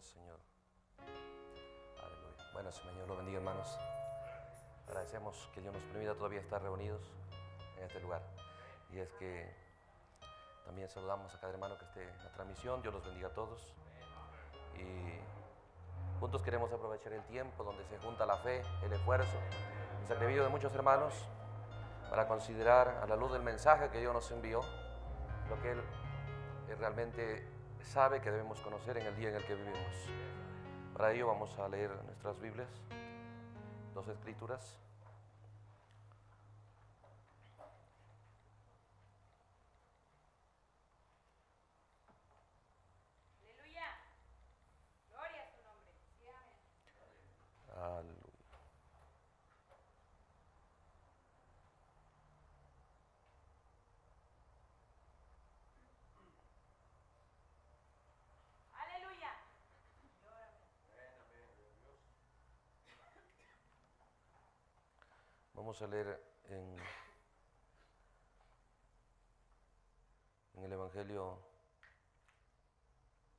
Señor. Aleluya. Bueno, Señor, lo bendiga, hermanos. Agradecemos que Dios nos permita todavía estar reunidos en este lugar. Y es que también saludamos a cada hermano que esté en la transmisión. Dios los bendiga a todos. Y juntos queremos aprovechar el tiempo donde se junta la fe, el esfuerzo, el sacrificio de muchos hermanos para considerar a la luz del mensaje que Dios nos envió lo que Él realmente sabe que debemos conocer en el día en el que vivimos. Para ello vamos a leer nuestras Biblias, dos escrituras. Vamos a leer en, el Evangelio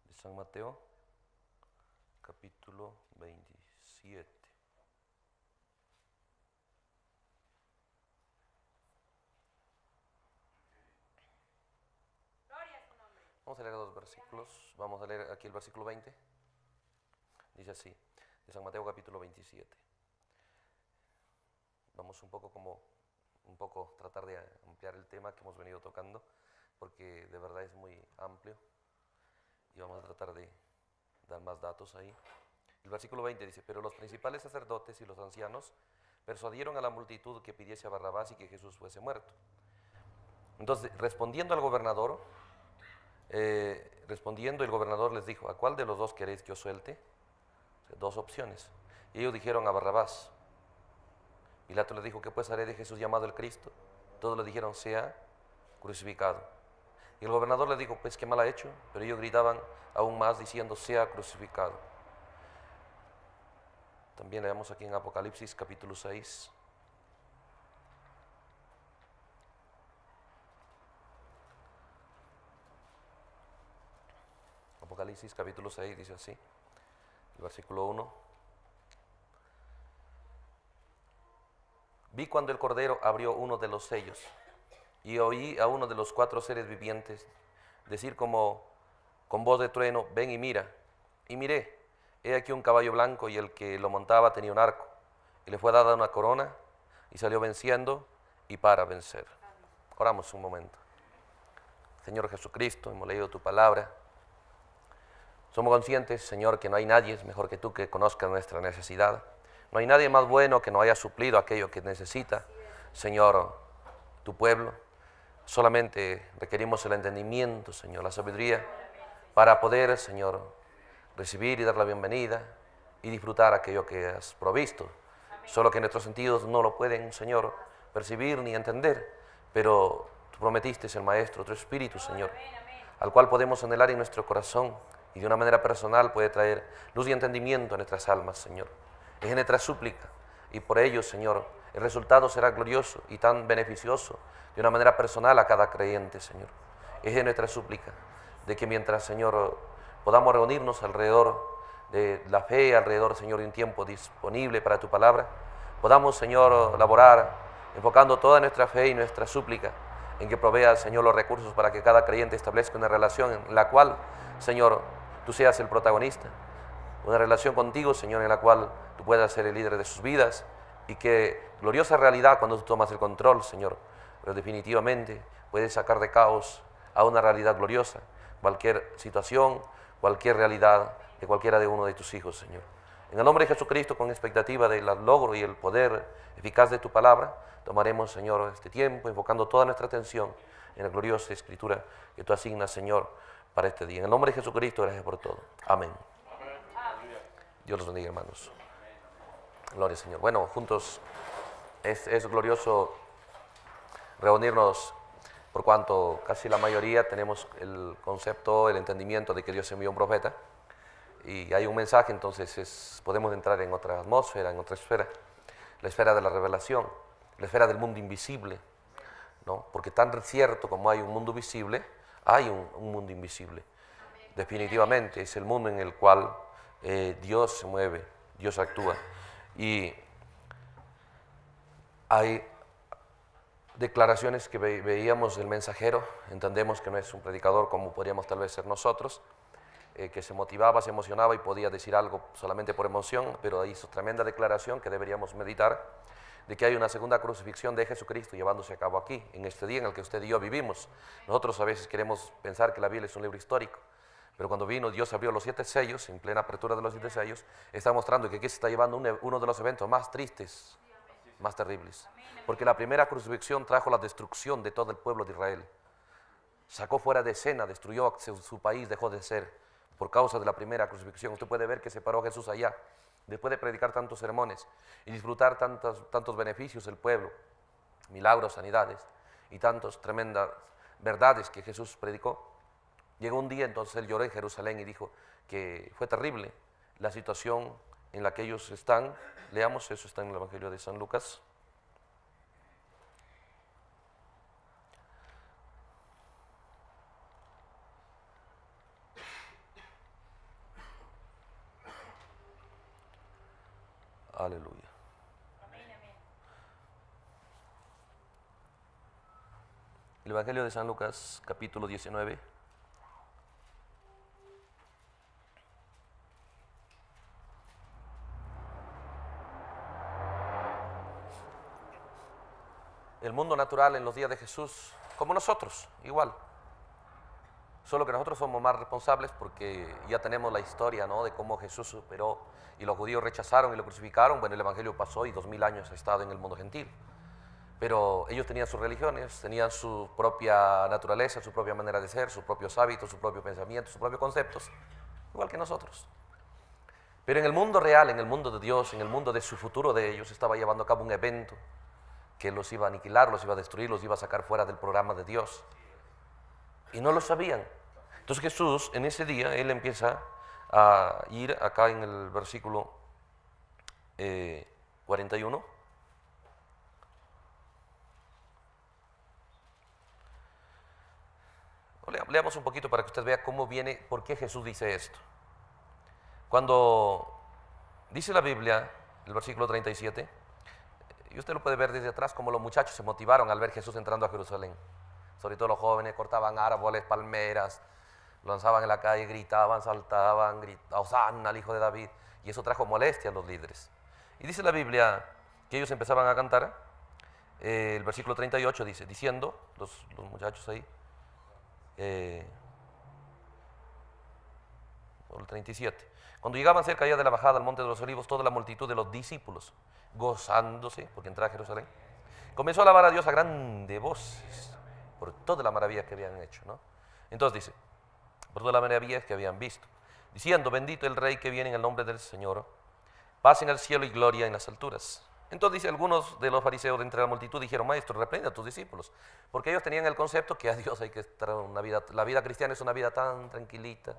de San Mateo, capítulo 27. Vamos a leer dos versículos. Vamos a leer aquí el versículo 20. Dice así, de San Mateo capítulo 27 vamos un poco como, un poco tratar de ampliar el tema que hemos venido tocando, porque de verdad es muy amplio y vamos a tratar de dar más datos ahí. El versículo 20 dice, pero los principales sacerdotes y los ancianos persuadieron a la multitud que pidiese a Barrabás y que Jesús fuese muerto. Entonces, respondiendo al gobernador, eh, respondiendo el gobernador les dijo, ¿a cuál de los dos queréis que os suelte? dos opciones. Y ellos dijeron a Barrabás. Pilato le dijo, ¿qué pues haré de Jesús llamado el Cristo? Todos le dijeron, sea crucificado. Y el gobernador le dijo, pues qué mal ha hecho, pero ellos gritaban aún más diciendo, sea crucificado. También leemos aquí en Apocalipsis capítulo 6. Apocalipsis capítulo 6 dice así, el versículo 1. Vi cuando el Cordero abrió uno de los sellos y oí a uno de los cuatro seres vivientes decir como con voz de trueno, ven y mira. Y miré, he aquí un caballo blanco y el que lo montaba tenía un arco. Y le fue dada una corona y salió venciendo y para vencer. Oramos un momento. Señor Jesucristo, hemos leído tu palabra. Somos conscientes, Señor, que no hay nadie mejor que tú que conozca nuestra necesidad. No hay nadie más bueno que no haya suplido aquello que necesita, Señor, tu pueblo. Solamente requerimos el entendimiento, Señor, la sabiduría, para poder, Señor, recibir y dar la bienvenida y disfrutar aquello que has provisto. Solo que nuestros sentidos no lo pueden, Señor, percibir ni entender, pero tú prometiste, ser Maestro, tu Espíritu, Señor, al cual podemos anhelar en nuestro corazón y de una manera personal puede traer luz y entendimiento a nuestras almas, Señor es nuestra súplica. Y por ello, Señor, el resultado será glorioso y tan beneficioso de una manera personal a cada creyente, Señor. Es de nuestra súplica de que mientras, Señor, podamos reunirnos alrededor de la fe, alrededor, Señor, de un tiempo disponible para tu palabra, podamos, Señor, laborar enfocando toda nuestra fe y nuestra súplica en que provea, Señor, los recursos para que cada creyente establezca una relación en la cual, Señor, tú seas el protagonista una relación contigo, Señor, en la cual tú puedas ser el líder de sus vidas y que gloriosa realidad cuando tú tomas el control, Señor, pero definitivamente puedes sacar de caos a una realidad gloriosa cualquier situación, cualquier realidad de cualquiera de uno de tus hijos, Señor. En el nombre de Jesucristo, con expectativa del logro y el poder eficaz de tu palabra, tomaremos, Señor, este tiempo, enfocando toda nuestra atención en la gloriosa escritura que tú asignas, Señor, para este día. En el nombre de Jesucristo, gracias por todo. Amén. Dios los bendiga, hermanos. Gloria al Señor. Bueno, juntos es, glorioso reunirnos por cuanto casi la mayoría tenemos el concepto, el entendimiento de que Dios envió un profeta y hay un mensaje, entonces es, podemos entrar en otra atmósfera, en otra esfera, la esfera de la revelación, la esfera del mundo invisible, ¿no? porque tan cierto como hay un mundo visible, hay un, un mundo invisible. Definitivamente es el mundo en el cual eh, Dios se mueve, Dios actúa. Y hay declaraciones que veíamos del mensajero, entendemos que no es un predicador como podríamos tal vez ser nosotros, eh, que se motivaba, se emocionaba y podía decir algo solamente por emoción, pero hizo tremenda declaración que deberíamos meditar, de que hay una segunda crucifixión de Jesucristo llevándose a cabo aquí, en este día en el que usted y yo vivimos. Nosotros a veces queremos pensar que la Biblia es un libro histórico, pero cuando vino, Dios abrió los siete sellos, en plena apertura de los siete sellos, está mostrando que aquí se está llevando e, uno de los eventos más tristes, más terribles. Porque la primera crucifixión trajo la destrucción de todo el pueblo de Israel. Sacó fuera de escena, destruyó su, país, dejó de ser por causa de la primera crucifixión. Usted puede ver que se paró Jesús allá, después de predicar tantos sermones y disfrutar tantos, tantos beneficios del pueblo, milagros, sanidades y tantas tremendas verdades que Jesús predicó Llegó un día, entonces él lloró en Jerusalén y dijo que fue terrible la situación en la que ellos están. Leamos, eso está en el Evangelio de San Lucas. Aleluya. El Evangelio de San Lucas, capítulo 19. el mundo natural en los días de Jesús, como nosotros, igual. Solo que nosotros somos más responsables porque ya tenemos la historia ¿no? de cómo Jesús superó y los judíos rechazaron y lo crucificaron. Bueno, el Evangelio pasó y dos mil años ha estado en el mundo gentil. Pero ellos tenían sus religiones, tenían su propia naturaleza, su propia manera de ser, sus propios hábitos, sus propios pensamientos, sus propios conceptos, igual que nosotros. Pero en el mundo real, en el mundo de Dios, en el mundo de su futuro de ellos, estaba llevando a cabo un evento que los iba a aniquilar, los iba a destruir, los iba a sacar fuera del programa de Dios. Y no lo sabían. Entonces Jesús en ese día, él empieza a ir acá en el versículo 41. Eh, leamos un poquito para que usted vea cómo viene, por qué Jesús dice esto. Cuando dice la Biblia, el versículo 37, y usted lo puede ver desde atrás como los muchachos se motivaron al ver Jesús entrando a Jerusalén. Sobre todo los jóvenes cortaban árboles, palmeras, lanzaban en la calle, gritaban, saltaban, gritaban, Osanna al hijo de David. Y eso trajo molestia a los líderes. Y dice la Biblia que ellos empezaban a cantar. Eh, el versículo 38 dice, diciendo, los, muchachos ahí, eh, el 37, cuando llegaban cerca ya de la bajada al monte de los olivos, toda la multitud de los discípulos, gozándose, porque entraba a Jerusalén, comenzó a alabar a Dios a grande voz por toda la maravilla que habían hecho. Entonces dice, por toda la maravilla que habían visto, diciendo, bendito el rey que viene en el nombre del Señor, paz en el cielo y gloria en las alturas. Entonces dice, algunos de los fariseos de entre la multitud dijeron, maestro, reprende a tus discípulos, porque ellos tenían el concepto que a Dios hay que estar una vida, la vida cristiana es una vida tan tranquilita,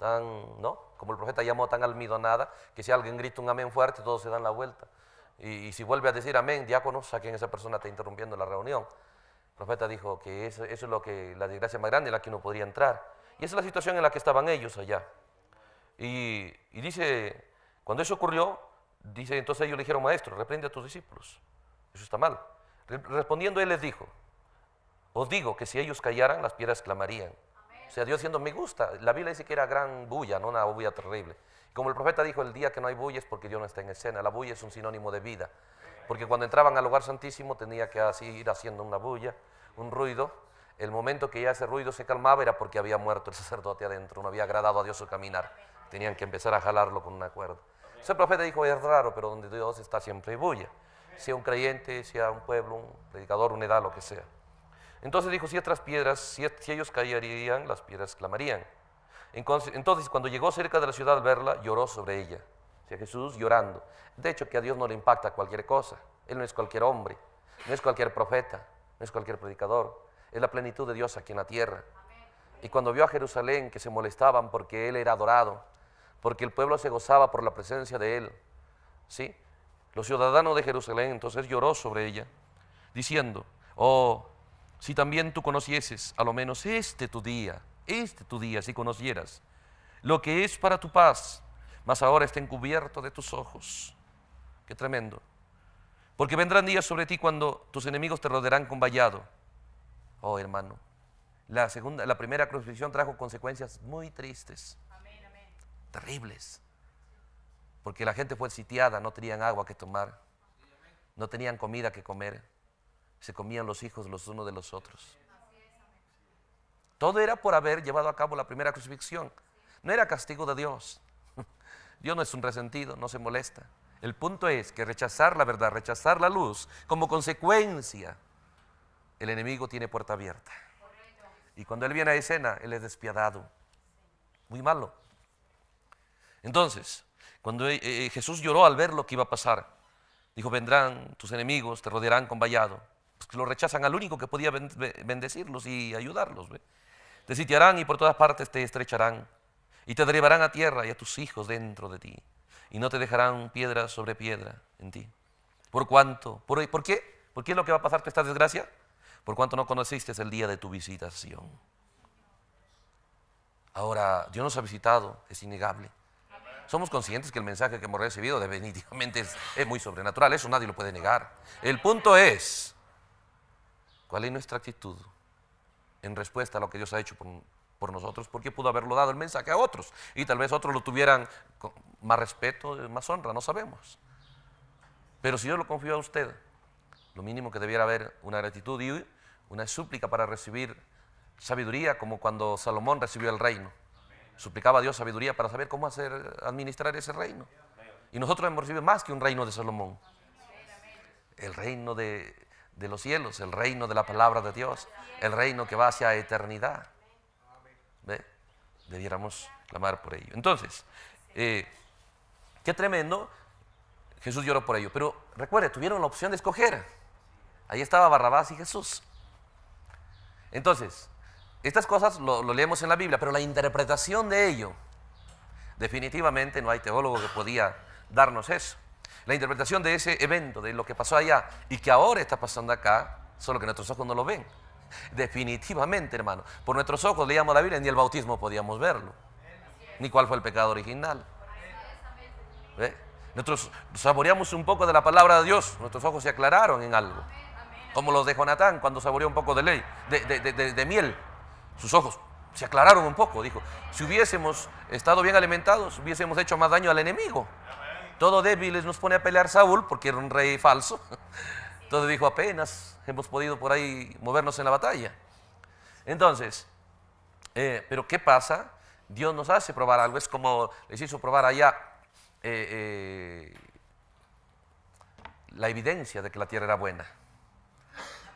tan, ¿no? Como el profeta llamó tan almidonada, que si alguien grita un amén fuerte, todos se dan la vuelta. Y, si vuelve a decir amén, diácono, saquen a esa persona, está interrumpiendo la reunión. El profeta dijo que eso, es lo que, la desgracia más grande en la que no podría entrar. Y esa es la situación en la que estaban ellos allá. Y, y dice, cuando eso ocurrió, dice, entonces ellos le dijeron, maestro, reprende a tus discípulos. Eso está mal. Respondiendo él les dijo, os digo que si ellos callaran, las piedras clamarían. O sea, Dios siendo me gusta. La Biblia dice que era gran bulla, no una bulla terrible. Como el profeta dijo, el día que no hay bulla es porque Dios no está en escena. La bulla es un sinónimo de vida. Porque cuando entraban al lugar santísimo tenía que así ir haciendo una bulla, un ruido. El momento que ya ese ruido se calmaba era porque había muerto el sacerdote adentro, no había agradado a Dios su caminar. Tenían que empezar a jalarlo con una cuerda. Ese profeta dijo, es raro, pero donde Dios está siempre hay bulla. Sea un creyente, sea un pueblo, un predicador, una edad, lo que sea. Entonces dijo, si otras piedras, si, ellos cayerían, las piedras clamarían. Entonces, cuando llegó cerca de la ciudad al verla, lloró sobre ella. O sea, Jesús llorando. De hecho, que a Dios no le impacta cualquier cosa. Él no es cualquier hombre, no es cualquier profeta, no es cualquier predicador. Es la plenitud de Dios aquí en la tierra. Y cuando vio a Jerusalén que se molestaban porque Él era adorado, porque el pueblo se gozaba por la presencia de Él, ¿sí? Los ciudadanos de Jerusalén, entonces lloró sobre ella, diciendo, oh, si también tú conocieses, a lo menos este tu día, este tu día, si conocieras lo que es para tu paz, mas ahora está encubierto de tus ojos. Qué tremendo. Porque vendrán días sobre ti cuando tus enemigos te rodearán con vallado. Oh, hermano, la, segunda, la primera crucifixión trajo consecuencias muy tristes, terribles. Porque la gente fue sitiada, no tenían agua que tomar, no tenían comida que comer se comían los hijos los unos de los otros. Todo era por haber llevado a cabo la primera crucifixión. No era castigo de Dios. Dios no es un resentido, no se molesta. El punto es que rechazar la verdad, rechazar la luz, como consecuencia, el enemigo tiene puerta abierta. Y cuando él viene a escena, él es despiadado. Muy malo. Entonces, cuando eh, eh, Jesús lloró al ver lo que iba a pasar, dijo, vendrán tus enemigos, te rodearán con vallado, lo rechazan al único que podía bendecirlos y ayudarlos. Te sitiarán y por todas partes te estrecharán, y te derribarán a tierra y a tus hijos dentro de ti, y no te dejarán piedra sobre piedra en ti. ¿Por cuánto? ¿Por, ¿por qué? ¿Por qué es lo que va a pasarte esta desgracia? Por cuánto no conociste el día de tu visitación. Ahora, Dios nos ha visitado, es innegable. Somos conscientes que el mensaje que hemos recibido definitivamente es, muy sobrenatural, eso nadie lo puede negar. El punto es ¿Cuál es nuestra actitud en respuesta a lo que Dios ha hecho por, por nosotros? Porque pudo haberlo dado el mensaje a otros y tal vez otros lo tuvieran con más respeto, más honra, no sabemos. Pero si yo lo confío a usted, lo mínimo que debiera haber una gratitud y una súplica para recibir sabiduría, como cuando Salomón recibió el reino. Suplicaba a Dios sabiduría para saber cómo hacer administrar ese reino. Y nosotros hemos recibido más que un reino de Salomón. El reino de de los cielos, el reino de la palabra de Dios, el reino que va hacia eternidad. ¿Ve? Debiéramos clamar por ello. Entonces, eh, qué tremendo, Jesús lloró por ello, pero recuerde, tuvieron la opción de escoger. Ahí estaba Barrabás y Jesús. Entonces, estas cosas lo, lo leemos en la Biblia, pero la interpretación de ello, definitivamente no hay teólogo que podía darnos eso la interpretación de ese evento, de lo que pasó allá y que ahora está pasando acá, solo que nuestros ojos no lo ven. Definitivamente, hermano. Por nuestros ojos leíamos la Biblia, ni el bautismo podíamos verlo, ni cuál fue el pecado original. ¿Eh? Nosotros saboreamos un poco de la palabra de Dios, nuestros ojos se aclararon en algo. Como los de Jonatán cuando saboreó un poco de ley, de miel. Sus ojos se aclararon un poco, dijo. Si hubiésemos estado bien alimentados, hubiésemos hecho más daño al enemigo todo débiles nos pone a pelear Saúl porque era un rey falso. Entonces dijo, apenas hemos podido por ahí movernos en la batalla. Entonces, eh, pero ¿qué pasa? Dios nos hace probar algo, es como les hizo probar allá eh, eh, la evidencia de que la tierra era buena.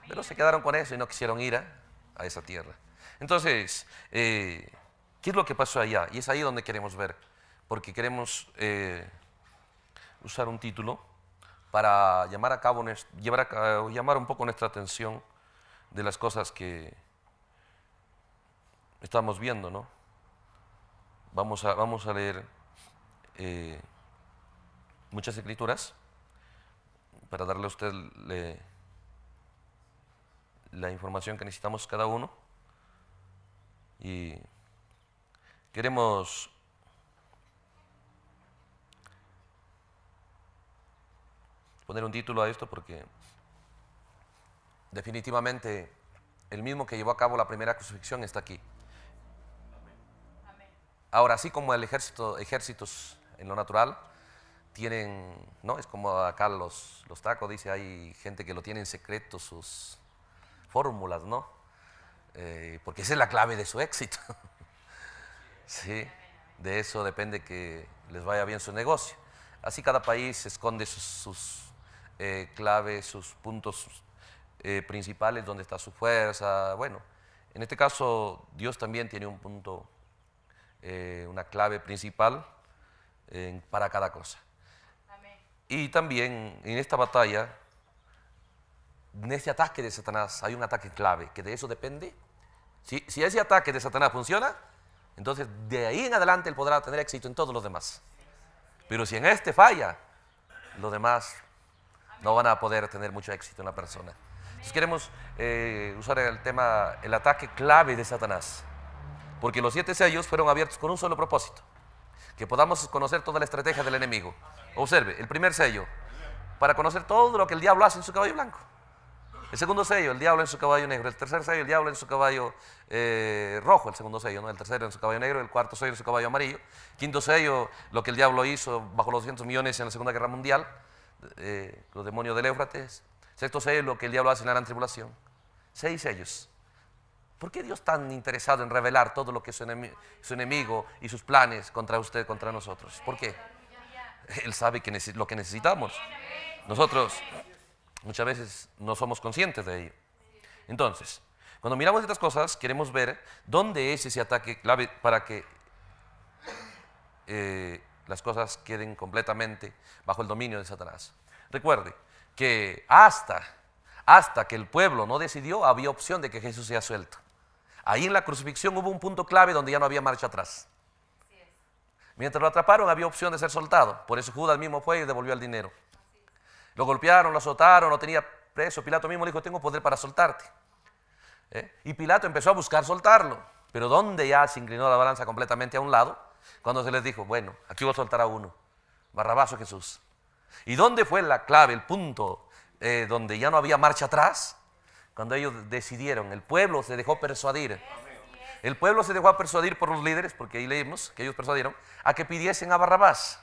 Pero se quedaron con eso y no quisieron ir a, a esa tierra. Entonces, ¿qué es lo que pasó allá? Y es ahí donde queremos ver, porque queremos usar un título para llamar a cabo, llevar a llamar un poco nuestra atención de las cosas que estamos viendo, ¿no? Vamos a, vamos a leer eh, muchas escrituras para darle a usted le, la información que necesitamos cada uno. Y queremos poner un título a esto porque definitivamente el mismo que llevó a cabo la primera crucifixión está aquí. Ahora, así como el ejército, ejércitos en lo natural tienen, ¿no? Es como acá los, los tacos, dice, hay gente que lo tiene en secreto sus fórmulas, ¿no? Eh, porque esa es la clave de su éxito. sí, de eso depende que les vaya bien su negocio. Así cada país esconde sus eh, clave, sus puntos eh, principales, donde está su fuerza. Bueno, en este caso Dios también tiene un punto, eh, una clave principal para cada cosa. Y también en esta batalla, en este ataque de Satanás hay un ataque clave, que de eso depende. Si, ese ataque de Satanás funciona, entonces de ahí en adelante él podrá tener éxito en todos los demás. Pero si en este falla, los demás no van a poder tener mucho éxito en la persona. Entonces queremos eh, usar el tema, el ataque clave de Satanás, porque los siete sellos fueron abiertos con un solo propósito, que podamos conocer toda la estrategia del enemigo. Observe, el primer sello, para conocer todo lo que el diablo hace en su caballo blanco. El segundo sello, el diablo en su caballo negro. El tercer sello, el diablo en su caballo eh, rojo. El segundo sello, El tercero en su caballo negro. El cuarto sello en su caballo amarillo. Quinto sello, lo que el diablo hizo bajo los 200 millones en la Segunda Guerra Mundial. Eh, los demonios del Éufrates. Sexto sello, lo que el diablo hace en la gran tribulación. Seis sellos. ¿Por qué Dios tan interesado en revelar todo lo que es su, enemigo y sus planes contra usted, contra nosotros? ¿Por qué? Él sabe lo que necesitamos. Nosotros muchas veces no somos conscientes de ello. Entonces, cuando miramos estas cosas, queremos ver dónde es ese ataque clave para que eh, las cosas queden completamente bajo el dominio de Satanás. Recuerde que hasta, hasta que el pueblo no decidió, había opción de que Jesús sea suelto. Ahí en la crucifixión hubo un punto clave donde ya no había marcha atrás. Mientras lo atraparon había opción de ser soltado. Por eso Judas mismo fue y devolvió el dinero. Lo golpearon, lo azotaron, lo tenía preso. Pilato mismo le dijo, tengo poder para soltarte. ¿Eh? Y Pilato empezó a buscar soltarlo. Pero donde ya se inclinó la balanza completamente a un lado, cuando se les dijo, bueno, aquí voy a soltar a uno, Barrabás o Jesús. ¿Y dónde fue la clave, el punto eh, donde ya no había marcha atrás? Cuando ellos decidieron, el pueblo se dejó persuadir. El pueblo se dejó persuadir por los líderes, porque ahí leímos que ellos persuadieron, a que pidiesen a Barrabás.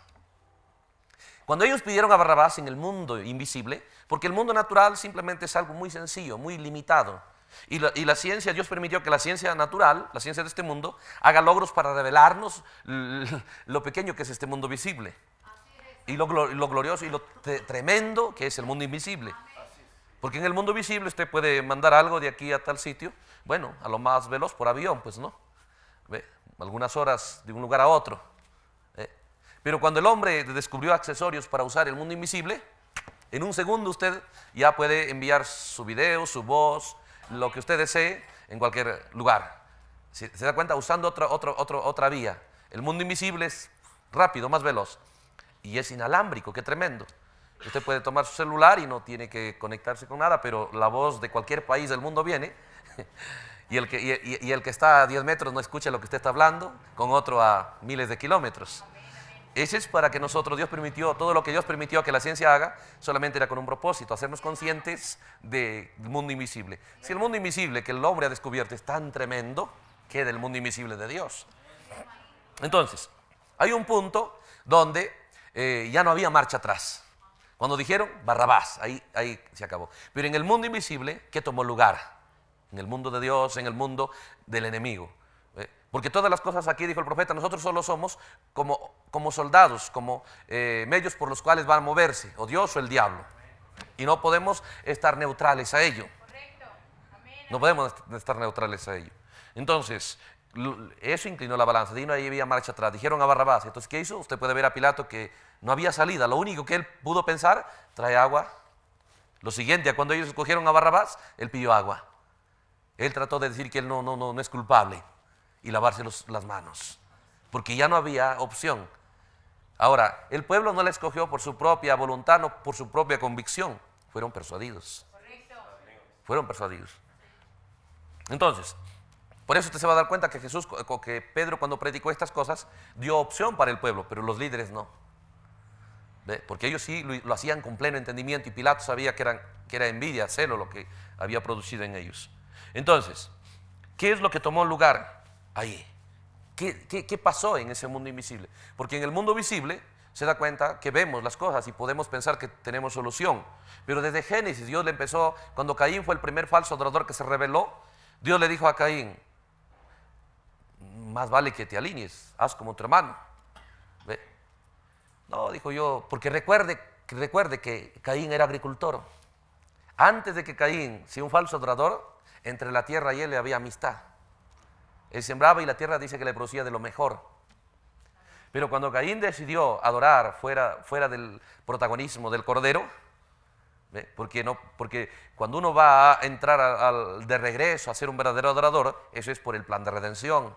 Cuando ellos pidieron a Barrabás en el mundo invisible, porque el mundo natural simplemente es algo muy sencillo, muy limitado, y la, ciencia, Dios permitió que la ciencia natural, la ciencia de este mundo, haga logros para revelarnos lo pequeño que es este mundo visible. Y lo, glorioso y lo tremendo que es el mundo invisible. Porque en el mundo visible usted puede mandar algo de aquí a tal sitio, bueno, a lo más veloz por avión, pues no. Algunas horas de un lugar a otro. ¿eh? Pero cuando el hombre descubrió accesorios para usar el mundo invisible, en un segundo usted ya puede enviar su video, su voz, lo que usted desee en cualquier lugar. ¿Se, da cuenta? Usando otra, otra vía. El mundo invisible es rápido, más veloz. Y es inalámbrico, qué tremendo. Usted puede tomar su celular y no tiene que conectarse con nada, pero la voz de cualquier país del mundo viene. Y el que, y el que está a 10 metros no escucha lo que usted está hablando, con otro a miles de kilómetros. Ese es para que nosotros, Dios permitió, todo lo que Dios permitió que la ciencia haga, solamente era con un propósito, hacernos conscientes del mundo invisible. Si el mundo invisible que el hombre ha descubierto es tan tremendo, Queda del mundo invisible de Dios. Entonces, hay un punto donde eh, ya no había marcha atrás. Cuando dijeron Barrabás, ahí, ahí se acabó. Pero en el mundo invisible, ¿qué tomó lugar? En el mundo de Dios, en el mundo del enemigo. Porque todas las cosas aquí, dijo el profeta, nosotros solo somos como, como soldados, como eh, medios por los cuales van a moverse, o Dios o el diablo. Y no podemos estar neutrales a ello. No podemos estar neutrales a ello. Entonces, eso inclinó la balanza. Dino ahí había marcha atrás. Dijeron a Barrabás. Entonces, ¿qué hizo? Usted puede ver a Pilato que no había salida. Lo único que él pudo pensar, trae agua. Lo siguiente, cuando ellos escogieron a Barrabás, él pidió agua. Él trató de decir que él no, no, no, no es culpable y lavarse las manos, porque ya no había opción. Ahora, el pueblo no la escogió por su propia voluntad, no por su propia convicción, fueron persuadidos. Fueron persuadidos. Entonces, por eso usted se va a dar cuenta que Jesús, que Pedro cuando predicó estas cosas, dio opción para el pueblo, pero los líderes no. Porque ellos sí lo, hacían con pleno entendimiento y Pilato sabía que, que era envidia, celo lo que había producido en ellos. Entonces, ¿qué es lo que tomó lugar? ahí. ¿Qué, pasó en ese mundo invisible? Porque en el mundo visible se da cuenta que vemos las cosas y podemos pensar que tenemos solución. Pero desde Génesis Dios le empezó, cuando Caín fue el primer falso adorador que se reveló, Dios le dijo a Caín, más vale que te alinees, haz como tu hermano. ¿Ve? No, dijo yo, porque recuerde, recuerde que Caín era agricultor. Antes de que Caín sea un falso adorador, entre la tierra y él había amistad. Él sembraba y la tierra dice que le producía de lo mejor. Pero cuando Caín decidió adorar fuera, fuera del protagonismo del cordero, porque, no, porque cuando uno va a entrar de regreso a ser un verdadero adorador, eso es por el plan de redención.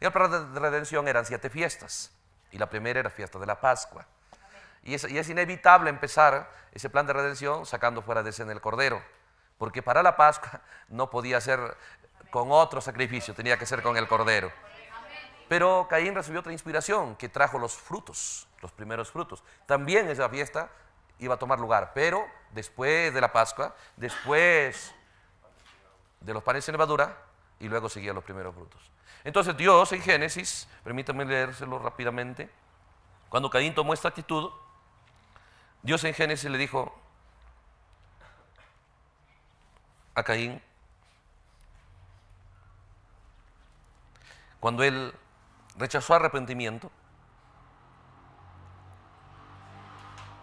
Y el plan de redención eran siete fiestas, y la primera era fiesta de la Pascua. Y es, es inevitable empezar ese plan de redención sacando fuera de escena el cordero porque para la Pascua no podía ser con otro sacrificio, tenía que ser con el cordero. Pero Caín recibió otra inspiración que trajo los frutos, los primeros frutos. También esa fiesta iba a tomar lugar, pero después de la Pascua, después de los panes en levadura, y luego seguían los primeros frutos. Entonces Dios en Génesis, permítanme leérselo rápidamente, cuando Caín tomó esta actitud, Dios en Génesis le dijo a Caín, Cuando él rechazó arrepentimiento,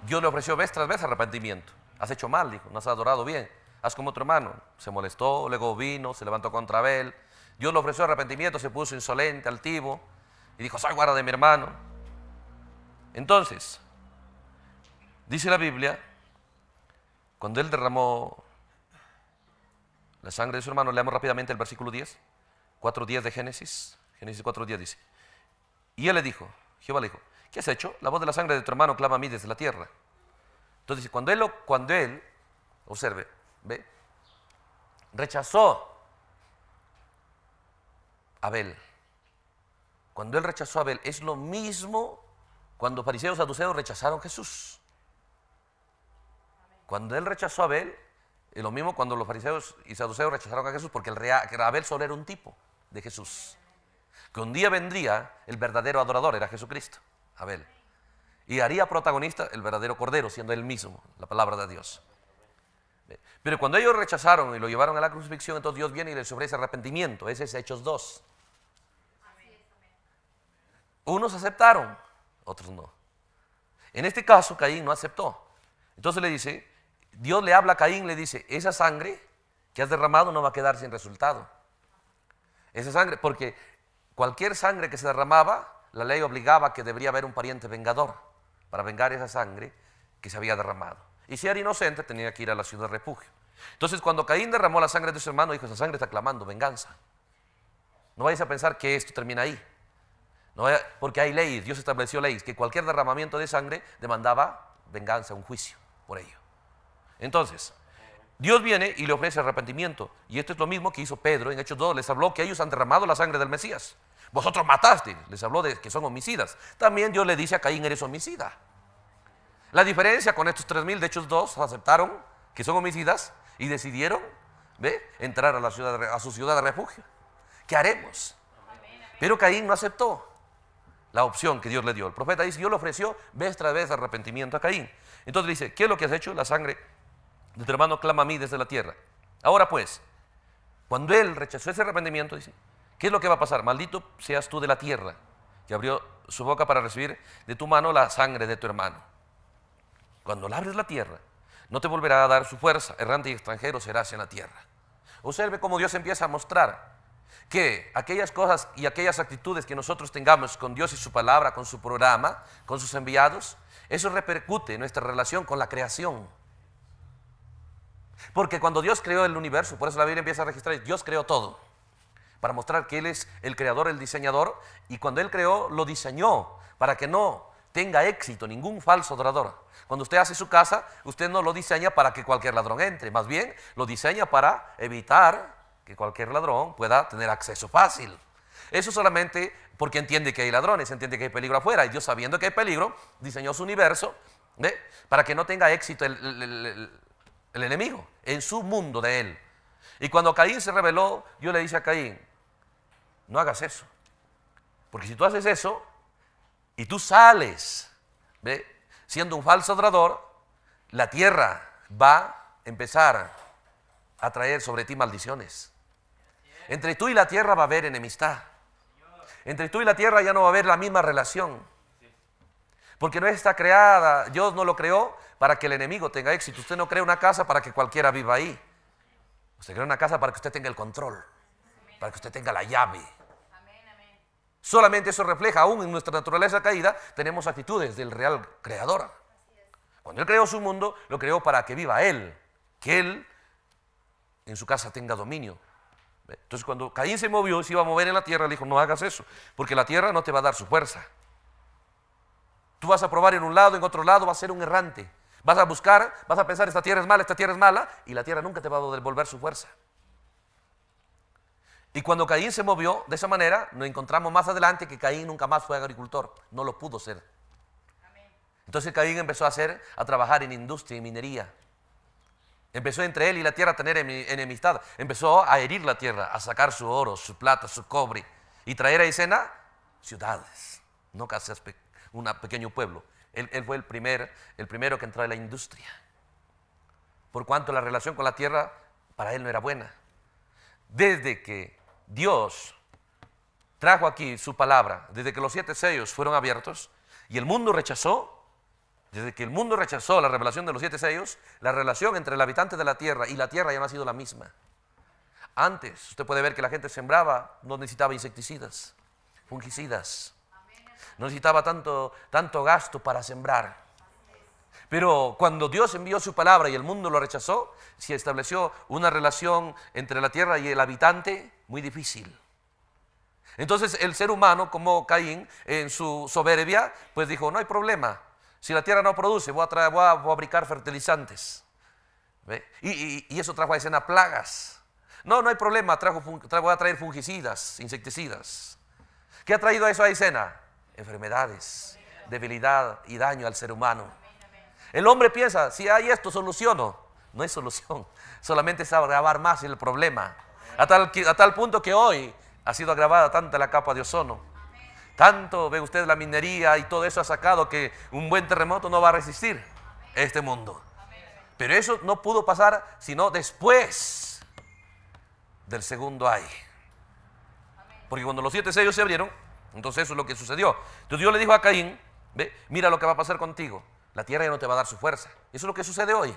Dios le ofreció vez tras vez arrepentimiento. Has hecho mal, dijo, no has adorado bien. Haz como otro hermano. Se molestó, luego vino, se levantó contra él. Dios le ofreció arrepentimiento, se puso insolente, altivo. Y dijo, soy guarda de mi hermano. Entonces, dice la Biblia, cuando él derramó la sangre de su hermano, leamos rápidamente el versículo 10, 4.10 de Génesis. Génesis 4.10 dice. Y él le dijo, Jehová le dijo, ¿qué has hecho? La voz de la sangre de tu hermano clama a mí desde la tierra. Entonces, cuando él, cuando él observe, ve, rechazó a Abel. Cuando él rechazó a Abel, es lo mismo cuando fariseos y saduceos rechazaron a Jesús. Cuando él rechazó a Abel, es lo mismo cuando los fariseos y saduceos rechazaron a Jesús, porque Abel solo era un tipo de Jesús que un día vendría el verdadero adorador, era Jesucristo, Abel. Y haría protagonista el verdadero cordero, siendo él mismo, la palabra de Dios. Pero cuando ellos rechazaron y lo llevaron a la crucifixión, entonces Dios viene y les ofrece arrepentimiento. Ese es Hechos 2. Unos aceptaron, otros no. En este caso, Caín no aceptó. Entonces le dice, Dios le habla a Caín, le dice, esa sangre que has derramado no va a quedar sin resultado. Esa sangre, porque Cualquier sangre que se derramaba, la ley obligaba que debería haber un pariente vengador para vengar esa sangre que se había derramado. Y si era inocente, tenía que ir a la ciudad de refugio. Entonces, cuando Caín derramó la sangre de su hermano, dijo, esa sangre está clamando venganza. No vayas a pensar que esto termina ahí. No porque hay leyes, Dios estableció leyes, que cualquier derramamiento de sangre demandaba venganza, un juicio por ello. Entonces, Dios viene y le ofrece arrepentimiento. Y esto es lo mismo que hizo Pedro en Hechos 2. Les habló que ellos han derramado la sangre del Mesías. Vosotros mataste. Les habló de que son homicidas. También Dios le dice a Caín, eres homicida. La diferencia con estos 3.000 de Hechos 2, aceptaron que son homicidas y decidieron ¿ve? entrar a, la ciudad, a su ciudad de refugio. ¿Qué haremos? Pero Caín no aceptó la opción que Dios le dio. El profeta dice, Dios le ofreció vez tras vez arrepentimiento a Caín. Entonces dice, ¿qué es lo que has hecho? La sangre de tu hermano clama a mí desde la tierra. Ahora pues, cuando él rechazó ese arrepentimiento, dice, ¿qué es lo que va a pasar? Maldito seas tú de la tierra, que abrió su boca para recibir de tu mano la sangre de tu hermano. Cuando abres la tierra, no te volverá a dar su fuerza, errante y extranjero serás en la tierra. Observe cómo Dios empieza a mostrar que aquellas cosas y aquellas actitudes que nosotros tengamos con Dios y su palabra, con su programa, con sus enviados, eso repercute en nuestra relación con la creación. Porque cuando Dios creó el universo, por eso la Biblia empieza a registrar, Dios creó todo, para mostrar que Él es el creador, el diseñador, y cuando Él creó, lo diseñó para que no tenga éxito ningún falso adorador. Cuando usted hace su casa, usted no lo diseña para que cualquier ladrón entre, más bien lo diseña para evitar que cualquier ladrón pueda tener acceso fácil. Eso solamente porque entiende que hay ladrones, entiende que hay peligro afuera, y Dios sabiendo que hay peligro, diseñó su universo para que no tenga éxito el el enemigo, en su mundo de él. Y cuando Caín se rebeló, yo le dije a Caín, no hagas eso. Porque si tú haces eso y tú sales siendo un falso adorador, la tierra va a empezar a traer sobre ti maldiciones. Entre tú y la tierra va a haber enemistad. Entre tú y la tierra ya no va a haber la misma relación. Porque no está creada, Dios no lo creó para que el enemigo tenga éxito. Usted no crea una casa para que cualquiera viva ahí. Usted crea una casa para que usted tenga el control, para que usted tenga la llave. Solamente eso refleja, aún en nuestra naturaleza caída, tenemos actitudes del real creador. Cuando Él creó su mundo, lo creó para que viva Él, que Él en su casa tenga dominio. Entonces cuando Caín se movió y se iba a mover en la tierra, le dijo, no hagas eso, porque la tierra no te va a dar su fuerza. Tú vas a probar en un lado, en otro lado, vas a ser un errante. Vas a buscar, vas a pensar, esta tierra es mala, esta tierra es mala, y la tierra nunca te va a devolver su fuerza. Y cuando Caín se movió de esa manera, nos encontramos más adelante que Caín nunca más fue agricultor, no lo pudo ser. Entonces Caín empezó a hacer, a trabajar en industria y minería. Empezó entre él y la tierra a tener enemistad. Empezó a herir la tierra, a sacar su oro, su plata, su cobre y traer a escena ciudades, no casi un pequeño pueblo. Él, fue el, primer, el primero que entró en la industria. Por cuanto la relación con la tierra para él no era buena. Desde que Dios trajo aquí su palabra, desde que los siete sellos fueron abiertos y el mundo rechazó, desde que el mundo rechazó la revelación de los siete sellos, la relación entre el habitante de la tierra y la tierra ya no ha sido la misma. Antes, usted puede ver que la gente sembraba, no necesitaba insecticidas, fungicidas, no necesitaba tanto, tanto gasto para sembrar. Pero cuando Dios envió su palabra y el mundo lo rechazó, se estableció una relación entre la tierra y el habitante muy difícil. Entonces el ser humano, como Caín, en su soberbia, pues dijo, no hay problema. Si la tierra no produce, voy a, a fabricar fertilizantes. Y, eso trajo a escena plagas. No, no hay problema, trajo, voy a traer fungicidas, insecticidas. ¿Qué ha traído eso a escena? enfermedades, debilidad y daño al ser humano. El hombre piensa, si hay esto, soluciono. No hay solución, solamente es agravar más el problema. A tal, a tal punto que hoy ha sido agravada tanta la capa de ozono. Tanto, ve usted, la minería y todo eso ha sacado que un buen terremoto no va a resistir este mundo. Pero eso no pudo pasar sino después del segundo ay. Porque cuando los siete sellos se abrieron, entonces eso es lo que sucedió. Entonces Dios le dijo a Caín, ve, mira lo que va a pasar contigo. La tierra ya no te va a dar su fuerza. Eso es lo que sucede hoy.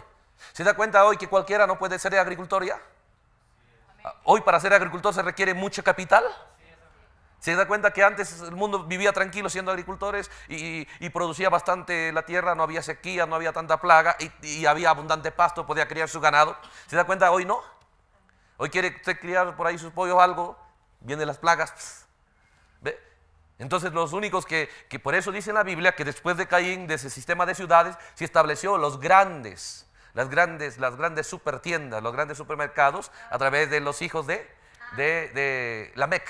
¿Se da cuenta hoy que cualquiera no puede ser agricultor ya? Hoy para ser agricultor se requiere mucho capital. ¿Se da cuenta que antes el mundo vivía tranquilo siendo agricultores y, producía bastante la tierra, no había sequía, no había tanta plaga y, había abundante pasto, podía criar su ganado? ¿Se da cuenta hoy no? Hoy quiere usted criar por ahí sus pollos algo, vienen las plagas. ¿Ve? Entonces los únicos que, por eso dice la Biblia que después de Caín, de ese sistema de ciudades, se estableció los grandes, las grandes, las grandes supertiendas, los grandes supermercados a través de los hijos de, de, de Lamec,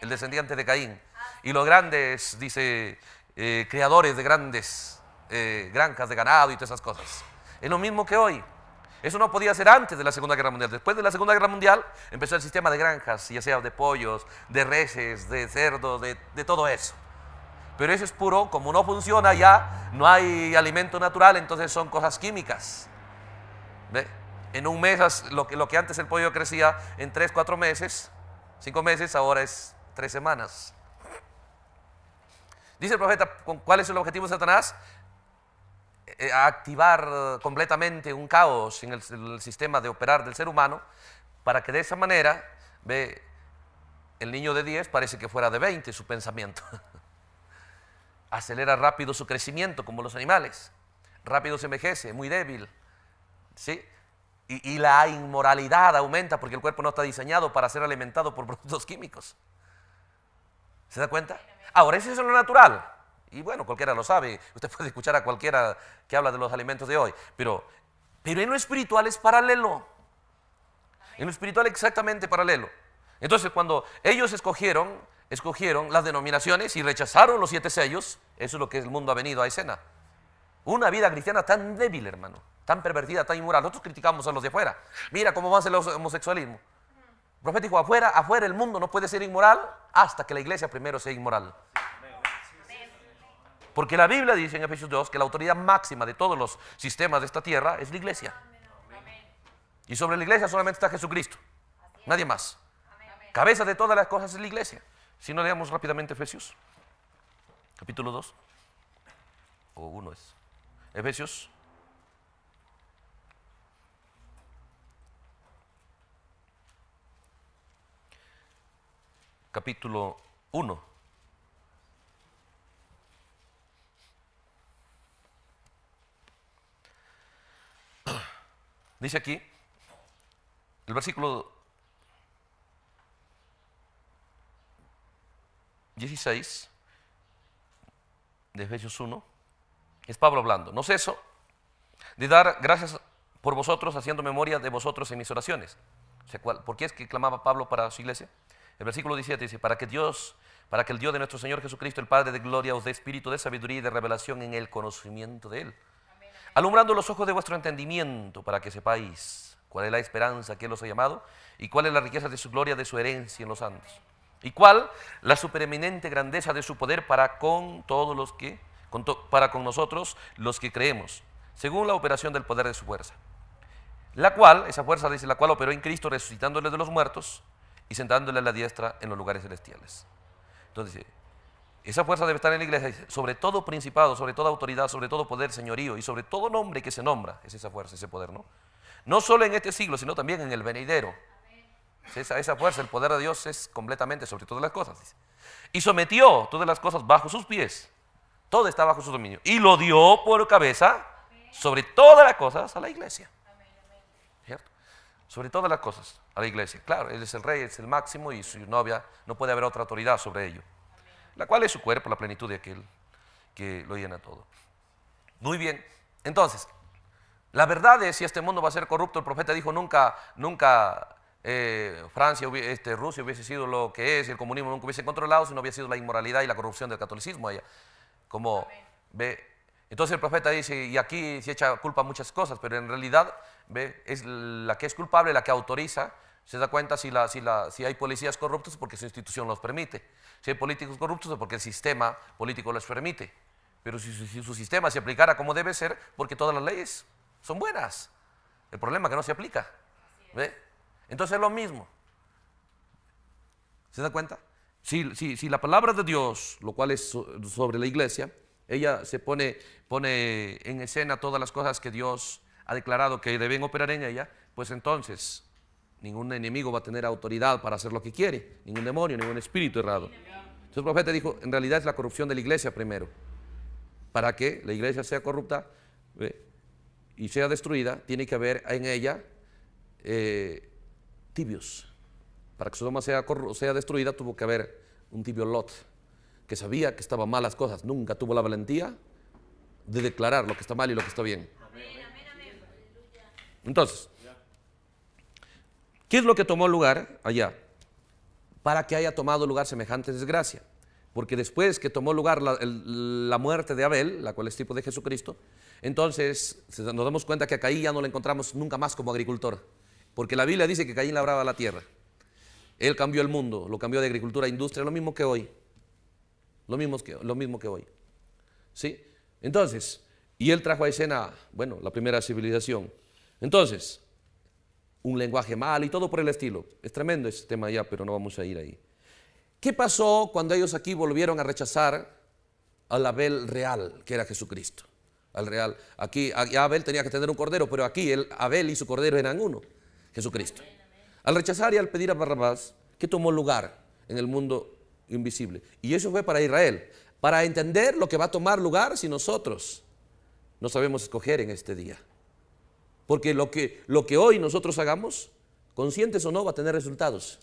el descendiente de Caín. Y los grandes, dice, eh, creadores de grandes eh, granjas de ganado y todas esas cosas. Es lo mismo que hoy. Eso no podía ser antes de la Segunda Guerra Mundial. Después de la Segunda Guerra Mundial empezó el sistema de granjas, ya sea de pollos, de reses, de cerdos, de, todo eso. Pero eso es puro, como no funciona ya, no hay alimento natural, entonces son cosas químicas. ¿Ve? En un mes, lo que, lo que antes el pollo crecía en tres, cuatro meses, cinco meses, ahora es tres semanas. Dice el profeta, ¿cuál es el objetivo de Satanás? Eh, a activar completamente un caos en el, sistema de operar del ser humano para que de esa manera, ve, el niño de 10 parece que fuera de 20 su pensamiento. Acelera rápido su crecimiento como los animales. Rápido se envejece, muy débil. ¿sí? Y, y la inmoralidad aumenta porque el cuerpo no está diseñado para ser alimentado por productos químicos. ¿Se da cuenta? Ahora, eso es lo natural. Y bueno, cualquiera lo sabe, usted puede escuchar a cualquiera que habla de los alimentos de hoy, pero, pero en lo espiritual es paralelo. En lo espiritual exactamente paralelo. Entonces, cuando ellos escogieron, escogieron las denominaciones y rechazaron los siete sellos, eso es lo que el mundo ha venido a escena. Una vida cristiana tan débil, hermano, tan pervertida, tan inmoral. Nosotros criticamos a los de afuera. Mira cómo va el homosexualismo. El profeta dijo, afuera, afuera el mundo no puede ser inmoral hasta que la iglesia primero sea inmoral. Porque la Biblia dice en Efesios 2 que la autoridad máxima de todos los sistemas de esta tierra es la iglesia. Y sobre la iglesia solamente está Jesucristo. Nadie más. Cabeza de todas las cosas es la iglesia. Si no leamos rápidamente Efesios, capítulo 2, o 1 es. Efesios. Capítulo 1. Dice aquí, el versículo 16 de Efesios 1, es Pablo hablando, no eso de dar gracias por vosotros, haciendo memoria de vosotros en mis oraciones. O sea, ¿Por qué es que clamaba Pablo para su iglesia? El versículo 17 dice, para que Dios, para que el Dios de nuestro Señor Jesucristo, el Padre de gloria, os dé espíritu de sabiduría y de revelación en el conocimiento de Él alumbrando los ojos de vuestro entendimiento para que sepáis cuál es la esperanza que Él os ha llamado y cuál es la riqueza de su gloria, de su herencia en los santos. Y cuál la supereminente grandeza de su poder para con todos los que, para con nosotros los que creemos, según la operación del poder de su fuerza. La cual, esa fuerza dice, la cual operó en Cristo resucitándole de los muertos y sentándole a la diestra en los lugares celestiales. Entonces esa fuerza debe estar en la iglesia, sobre todo principado, sobre toda autoridad, sobre todo poder, señorío y sobre todo nombre que se nombra. Es esa fuerza, ese poder, ¿no? No solo en este siglo, sino también en el venidero. Esa, esa fuerza, el poder de Dios es completamente sobre todas las cosas. Y sometió todas las cosas bajo sus pies. Todo está bajo su dominio. Y lo dio por cabeza sobre todas las cosas a la iglesia. ¿Cierto? Sobre todas las cosas a la iglesia. Claro, Él es el rey, es el máximo y su novia no puede haber otra autoridad sobre ello la cual es su cuerpo, la plenitud de aquel que lo llena todo. Muy bien, entonces, la verdad es, si este mundo va a ser corrupto, el profeta dijo, nunca, nunca eh, Francia, este, Rusia hubiese sido lo que es, el comunismo nunca hubiese controlado si no hubiese sido la inmoralidad y la corrupción del catolicismo allá. Como ve, entonces el profeta dice, y aquí se echa culpa a muchas cosas, pero en realidad ve, es la que es culpable, la que autoriza se da cuenta si, si, si hay policías corruptos porque su institución los permite. Si hay políticos corruptos es porque el sistema político los permite. Pero si, su sistema se aplicara como debe ser, porque todas las leyes son buenas. El problema es que no se aplica. ¿Ve? Entonces es lo mismo. ¿Se da cuenta? Si, la palabra de Dios, lo cual es sobre la iglesia, ella se pone, pone en escena todas las cosas que Dios ha declarado que deben operar en ella, pues entonces Ningún enemigo va a tener autoridad para hacer lo que quiere, ningún demonio, ningún espíritu errado. Entonces el profeta dijo, en realidad es la corrupción de la iglesia primero. Para que la iglesia sea corrupta y sea destruida, tiene que haber en ella eh, tibios. Para que su sea, sea destruida tuvo que haber un tibio Lot, que sabía que estaban malas cosas, nunca tuvo la valentía de declarar lo que está mal y lo que está bien. Entonces, ¿Qué es lo que tomó lugar allá? Para que haya tomado lugar semejante desgracia. Porque después que tomó lugar la, muerte de Abel, la cual es tipo de Jesucristo, entonces nos damos cuenta que a Caín ya no lo encontramos nunca más como agricultor. Porque la Biblia dice que Caín labraba la tierra. Él cambió el mundo, lo cambió de agricultura a industria, lo mismo que hoy. Lo mismo que, lo mismo que hoy. ¿Sí? Entonces, y él trajo a escena, bueno, la primera civilización. Entonces, un lenguaje mal y todo por el estilo. Es tremendo ese tema ya, pero no vamos a ir ahí. ¿Qué pasó cuando ellos aquí volvieron a rechazar al Abel real, que era Jesucristo? Al real. Aquí Abel tenía que tener un cordero, pero aquí el Abel y su cordero eran uno, Jesucristo. Al rechazar y al pedir a Barrabás, ¿qué tomó lugar en el mundo invisible? Y eso fue para Israel, para entender lo que va a tomar lugar si nosotros no sabemos escoger en este día. Porque lo que, lo que hoy nosotros hagamos, conscientes o no, va a tener resultados.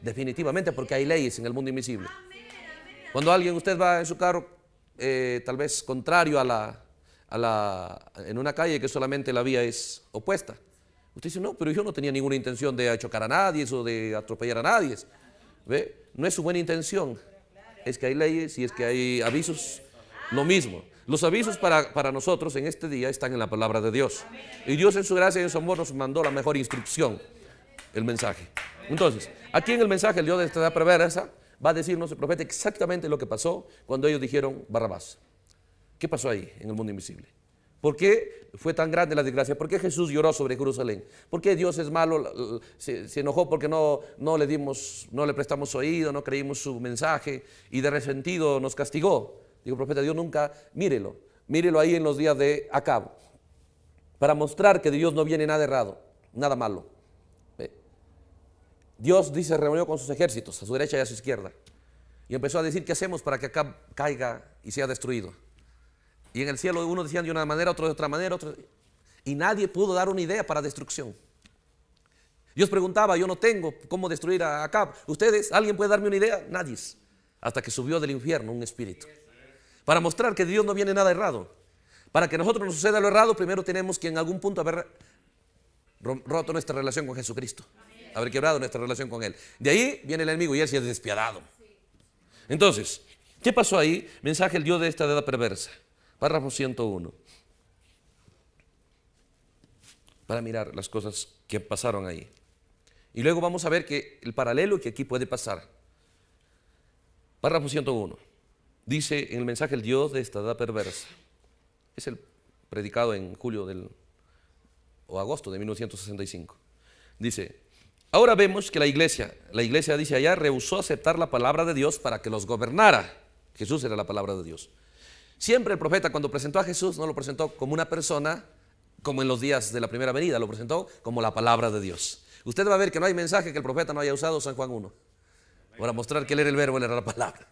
Definitivamente, porque hay leyes en el mundo invisible. Cuando alguien, usted va en su carro, eh, tal vez contrario a la, a la, en una calle que solamente la vía es opuesta. Usted dice, no, pero yo no tenía ninguna intención de chocar a nadie o de atropellar a nadie. ¿Ve? No es su buena intención. Es que hay leyes y es que hay avisos. Lo mismo. Los avisos para, nosotros en este día están en la palabra de Dios. Y Dios en su gracia y en su amor nos mandó la mejor instrucción, el mensaje. Entonces, aquí en el mensaje el Dios de esta perversa va a decirnos el profeta exactamente lo que pasó cuando ellos dijeron Barrabás. ¿Qué pasó ahí en el mundo invisible? ¿Por qué fue tan grande la desgracia? ¿Por qué Jesús lloró sobre Jerusalén? ¿Por qué Dios es malo? Se, enojó porque no, no, le dimos, no le prestamos oído, no creímos su mensaje y de resentido nos castigó. Digo, profeta, Dios nunca, mírelo, mírelo ahí en los días de Acab, para mostrar que de Dios no viene nada errado, nada malo. Dios dice, reunió con sus ejércitos, a su derecha y a su izquierda, y empezó a decir, ¿qué hacemos para que Acab caiga y sea destruido? Y en el cielo uno decían de una manera, otros de otra manera, y nadie pudo dar una idea para destrucción. Dios preguntaba, yo no tengo cómo destruir a Acab. ¿Ustedes? ¿Alguien puede darme una idea? Nadie. Hasta que subió del infierno un espíritu. Para mostrar que de Dios no viene nada errado. Para que a nosotros nos suceda lo errado, primero tenemos que en algún punto haber roto nuestra relación con Jesucristo. Haber quebrado nuestra relación con Él. De ahí viene el enemigo y él se es despiadado. Entonces, ¿qué pasó ahí? Mensaje el Dios de esta edad perversa. Párrafo 101. Para mirar las cosas que pasaron ahí. Y luego vamos a ver que el paralelo que aquí puede pasar. Párrafo 101. Dice en el mensaje el Dios de esta edad perversa. Es el predicado en julio o agosto de 1965. Dice, ahora vemos que la iglesia, la iglesia dice allá, rehusó aceptar la palabra de Dios para que los gobernara. Jesús era la palabra de Dios. Siempre el profeta cuando presentó a Jesús no lo presentó como una persona, como en los días de la primera venida, lo presentó como la palabra de Dios. Usted va a ver que no hay mensaje que el profeta no haya usado San Juan 1, para mostrar que él era el verbo, él era la palabra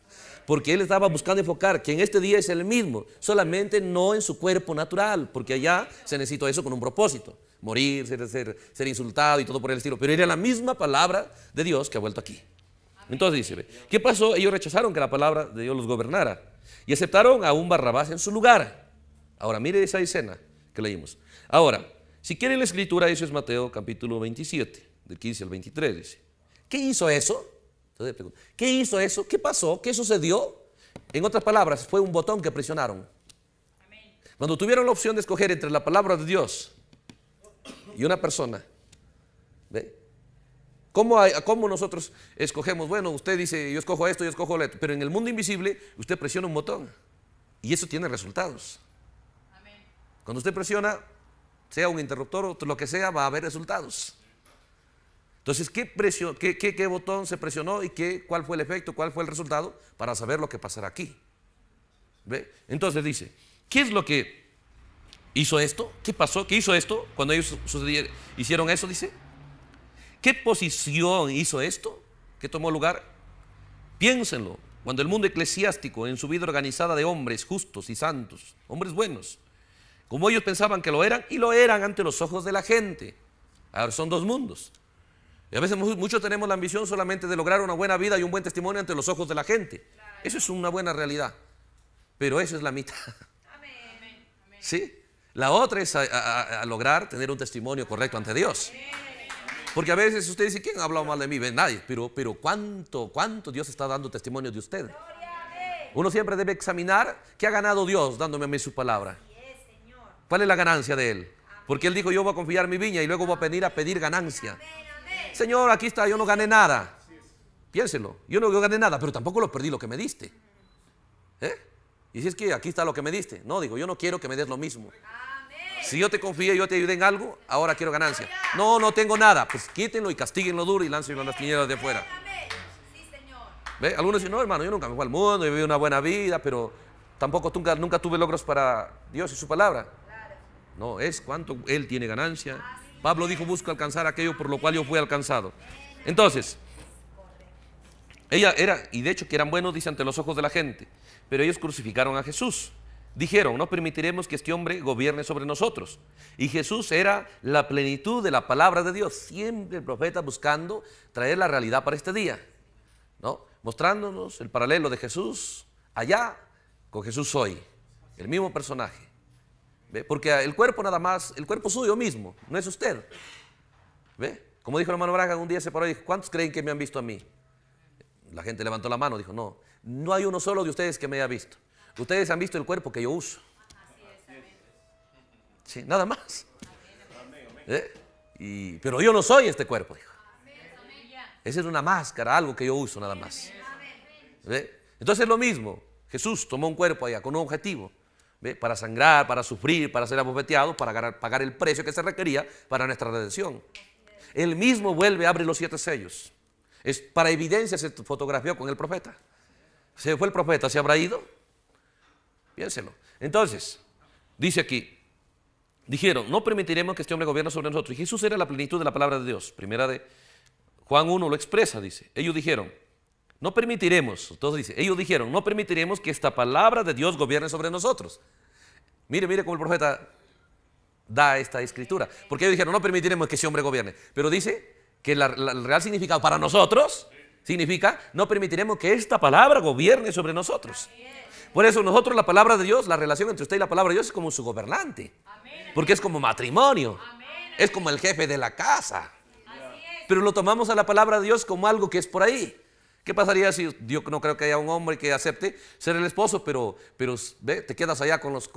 porque él estaba buscando enfocar que en este día es el mismo, solamente no en su cuerpo natural, porque allá se necesitó eso con un propósito, morir, ser, insultado y todo por el estilo, pero era la misma palabra de Dios que ha vuelto aquí. Entonces dice, ¿qué pasó? Ellos rechazaron que la palabra de Dios los gobernara y aceptaron a un Barrabás en su lugar. Ahora, mire esa escena que leímos. Ahora, si quieren la escritura, eso es Mateo capítulo 27, del 15 al 23, dice. ¿Qué hizo eso? ¿qué hizo eso? ¿Qué pasó? ¿Qué sucedió? En otras palabras, fue un botón que presionaron. Cuando tuvieron la opción de escoger entre la palabra de Dios y una persona, ¿Cómo, nosotros escogemos? Bueno, usted dice, yo escojo esto, yo escojo lo otro, pero en el mundo invisible usted presiona un botón y eso tiene resultados. Cuando usted presiona, sea un interruptor o lo que sea, va a haber resultados. Entonces, ¿qué, botón se presionó y cuál fue el efecto, cuál fue el resultado para saber lo que pasará aquí? Entonces dice, ¿qué es lo que hizo esto? ¿Qué pasó? ¿Qué hizo esto cuando ellos hicieron eso? Dice, ¿qué posición hizo esto? ¿Qué tomó lugar? Piénsenlo, cuando el mundo eclesiástico, en su vida organizada de hombres justos y santos, hombres buenos, como ellos pensaban que lo eran, y lo eran ante los ojos de la gente. Ahora son dos mundos. Y a veces muchos tenemos la ambición solamente de lograr una buena vida y un buen testimonio ante los ojos de la gente. Eso es una buena realidad. Pero eso es la mitad. ¿Sí? La otra es lograr tener un testimonio correcto ante Dios. Porque a veces usted dice, ¿quién ha hablado mal de mí? Ven Nadie. Pero, pero ¿cuánto, cuánto Dios está dando testimonio de usted? Uno siempre debe examinar qué ha ganado Dios dándome a mí su palabra. ¿Cuál es la ganancia de Él? Porque Él dijo, yo voy a confiar mi viña y luego voy a venir a pedir ganancia. Señor, aquí está, yo no gané nada. Piénselo, yo no gané nada, pero tampoco lo perdí lo que me diste. ¿Eh? Y si es que aquí está lo que me diste. No, digo, yo no quiero que me des lo mismo. Si yo te confié, yo te ayudé en algo, ahora quiero ganancia. No, no tengo nada. Pues quítenlo y castíguenlo duro y láncenlo a las piñeras de afuera. ¿Ve? Algunos dicen, no, hermano, yo nunca me fui al mundo, yo viví una buena vida, pero tampoco nunca, nunca tuve logros para Dios y su palabra. No, es cuánto Él tiene ganancia Pablo dijo, busco alcanzar aquello por lo cual yo fui alcanzado. Entonces, ella era, y de hecho que eran buenos, dice, ante los ojos de la gente, pero ellos crucificaron a Jesús. Dijeron, no permitiremos que este hombre gobierne sobre nosotros. Y Jesús era la plenitud de la palabra de Dios, siempre el profeta buscando traer la realidad para este día, ¿no? Mostrándonos el paralelo de Jesús allá con Jesús hoy, el mismo personaje. Porque el cuerpo nada más, el cuerpo suyo mismo, no es usted. ¿Ve? Como dijo el hermano Braga, un día se paró y dijo, ¿cuántos creen que me han visto a mí? La gente levantó la mano, dijo, no, no hay uno solo de ustedes que me haya visto. Ustedes han visto el cuerpo que yo uso. Sí, nada más. pero yo no soy este cuerpo, dijo. Esa es una máscara, algo que yo uso nada más. Entonces es lo mismo. Jesús tomó un cuerpo allá con un objetivo para sangrar, para sufrir, para ser abofeteado, para pagar el precio que se requería para nuestra redención. Él mismo vuelve, abre los siete sellos. Es, para evidencia se fotografió con el profeta. ¿Se fue el profeta? ¿Se habrá ido? Piénselo. Entonces, dice aquí, dijeron, no permitiremos que este hombre gobierne sobre nosotros. Y Jesús era la plenitud de la palabra de Dios. Primera de Juan 1 lo expresa, dice. Ellos dijeron, no permitiremos, entonces dice, ellos dijeron, no permitiremos que esta palabra de Dios gobierne sobre nosotros. Mire, mire cómo el profeta da esta escritura. Porque ellos dijeron, no permitiremos que ese hombre gobierne. Pero dice que el real significado para nosotros significa, no permitiremos que esta palabra gobierne sobre nosotros. Por eso nosotros la palabra de Dios, la relación entre usted y la palabra de Dios es como su gobernante. Porque es como matrimonio. Es como el jefe de la casa. Pero lo tomamos a la palabra de Dios como algo que es por ahí. ¿Qué pasaría si yo no creo que haya un hombre que acepte ser el esposo, pero, pero te quedas allá, con los,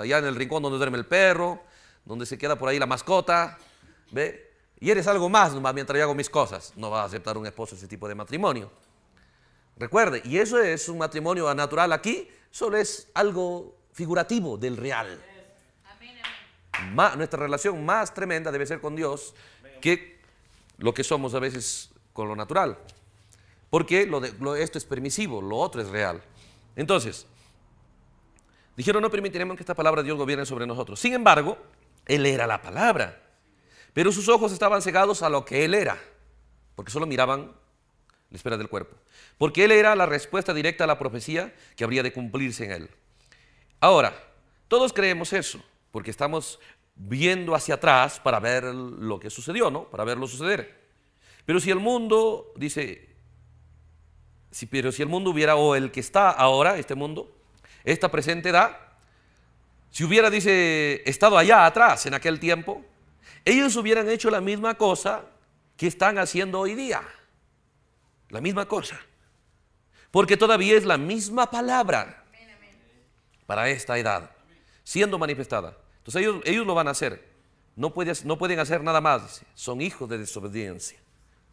allá en el rincón donde duerme el perro, donde se queda por ahí la mascota, ve? Y eres algo más mientras yo hago mis cosas. No va a aceptar un esposo ese tipo de matrimonio. Recuerde, y eso es un matrimonio natural aquí, solo es algo figurativo del real. nuestra relación más tremenda debe ser con Dios que lo que somos a veces con lo natural. Porque lo esto es permisivo, lo otro es real. Entonces, dijeron, no permitiremos que esta palabra de Dios gobierne sobre nosotros. Sin embargo, Él era la palabra. Pero sus ojos estaban cegados a lo que Él era. Porque solo miraban la espera del cuerpo. Porque Él era la respuesta directa a la profecía que habría de cumplirse en Él. Ahora, todos creemos eso, porque estamos viendo hacia atrás para ver lo que sucedió, ¿no? Para verlo suceder. Pero si el mundo dice, si, pero si el mundo hubiera, o el que está ahora, este mundo, esta presente edad, si hubiera, dice, estado allá atrás en aquel tiempo, ellos hubieran hecho la misma cosa que están haciendo hoy día. La misma cosa. Porque todavía es la misma palabra para esta edad, siendo manifestada. Entonces ellos, ellos lo van a hacer. No, no pueden hacer nada más. Son hijos de desobediencia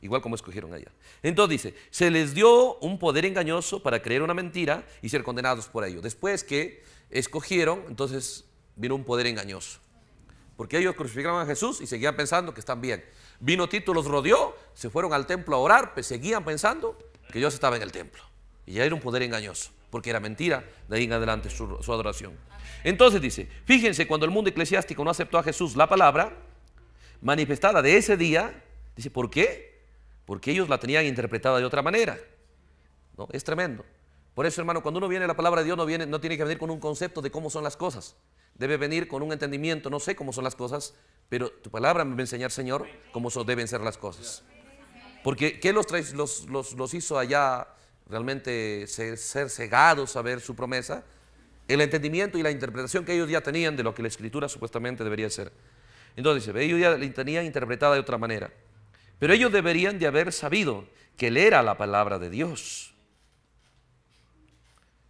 igual como escogieron allá. Entonces dice, se les dio un poder engañoso para creer una mentira y ser condenados por ello. Después que escogieron, entonces vino un poder engañoso. Porque ellos crucificaron a Jesús y seguían pensando que están bien. Vino Tito, los rodeó, se fueron al templo a orar, pues seguían pensando que Dios estaba en el templo. Y ya era un poder engañoso, porque era mentira de ahí en adelante su, su adoración. Entonces dice, fíjense, cuando el mundo eclesiástico no aceptó a Jesús la palabra manifestada de ese día, dice, ¿por qué? porque ellos la tenían interpretada de otra manera. ¿no? Es tremendo. Por eso, hermano, cuando uno viene a la palabra de Dios, no, viene, no tiene que venir con un concepto de cómo son las cosas. Debe venir con un entendimiento, no sé cómo son las cosas, pero tu palabra me va a enseñar, Señor, cómo deben ser las cosas. Porque ¿qué los, los, los, hizo allá realmente ser, ser cegados a ver su promesa? El entendimiento y la interpretación que ellos ya tenían de lo que la Escritura supuestamente debería ser. Entonces, ellos ya la tenían interpretada de otra manera. Pero ellos deberían de haber sabido que él era la palabra de Dios.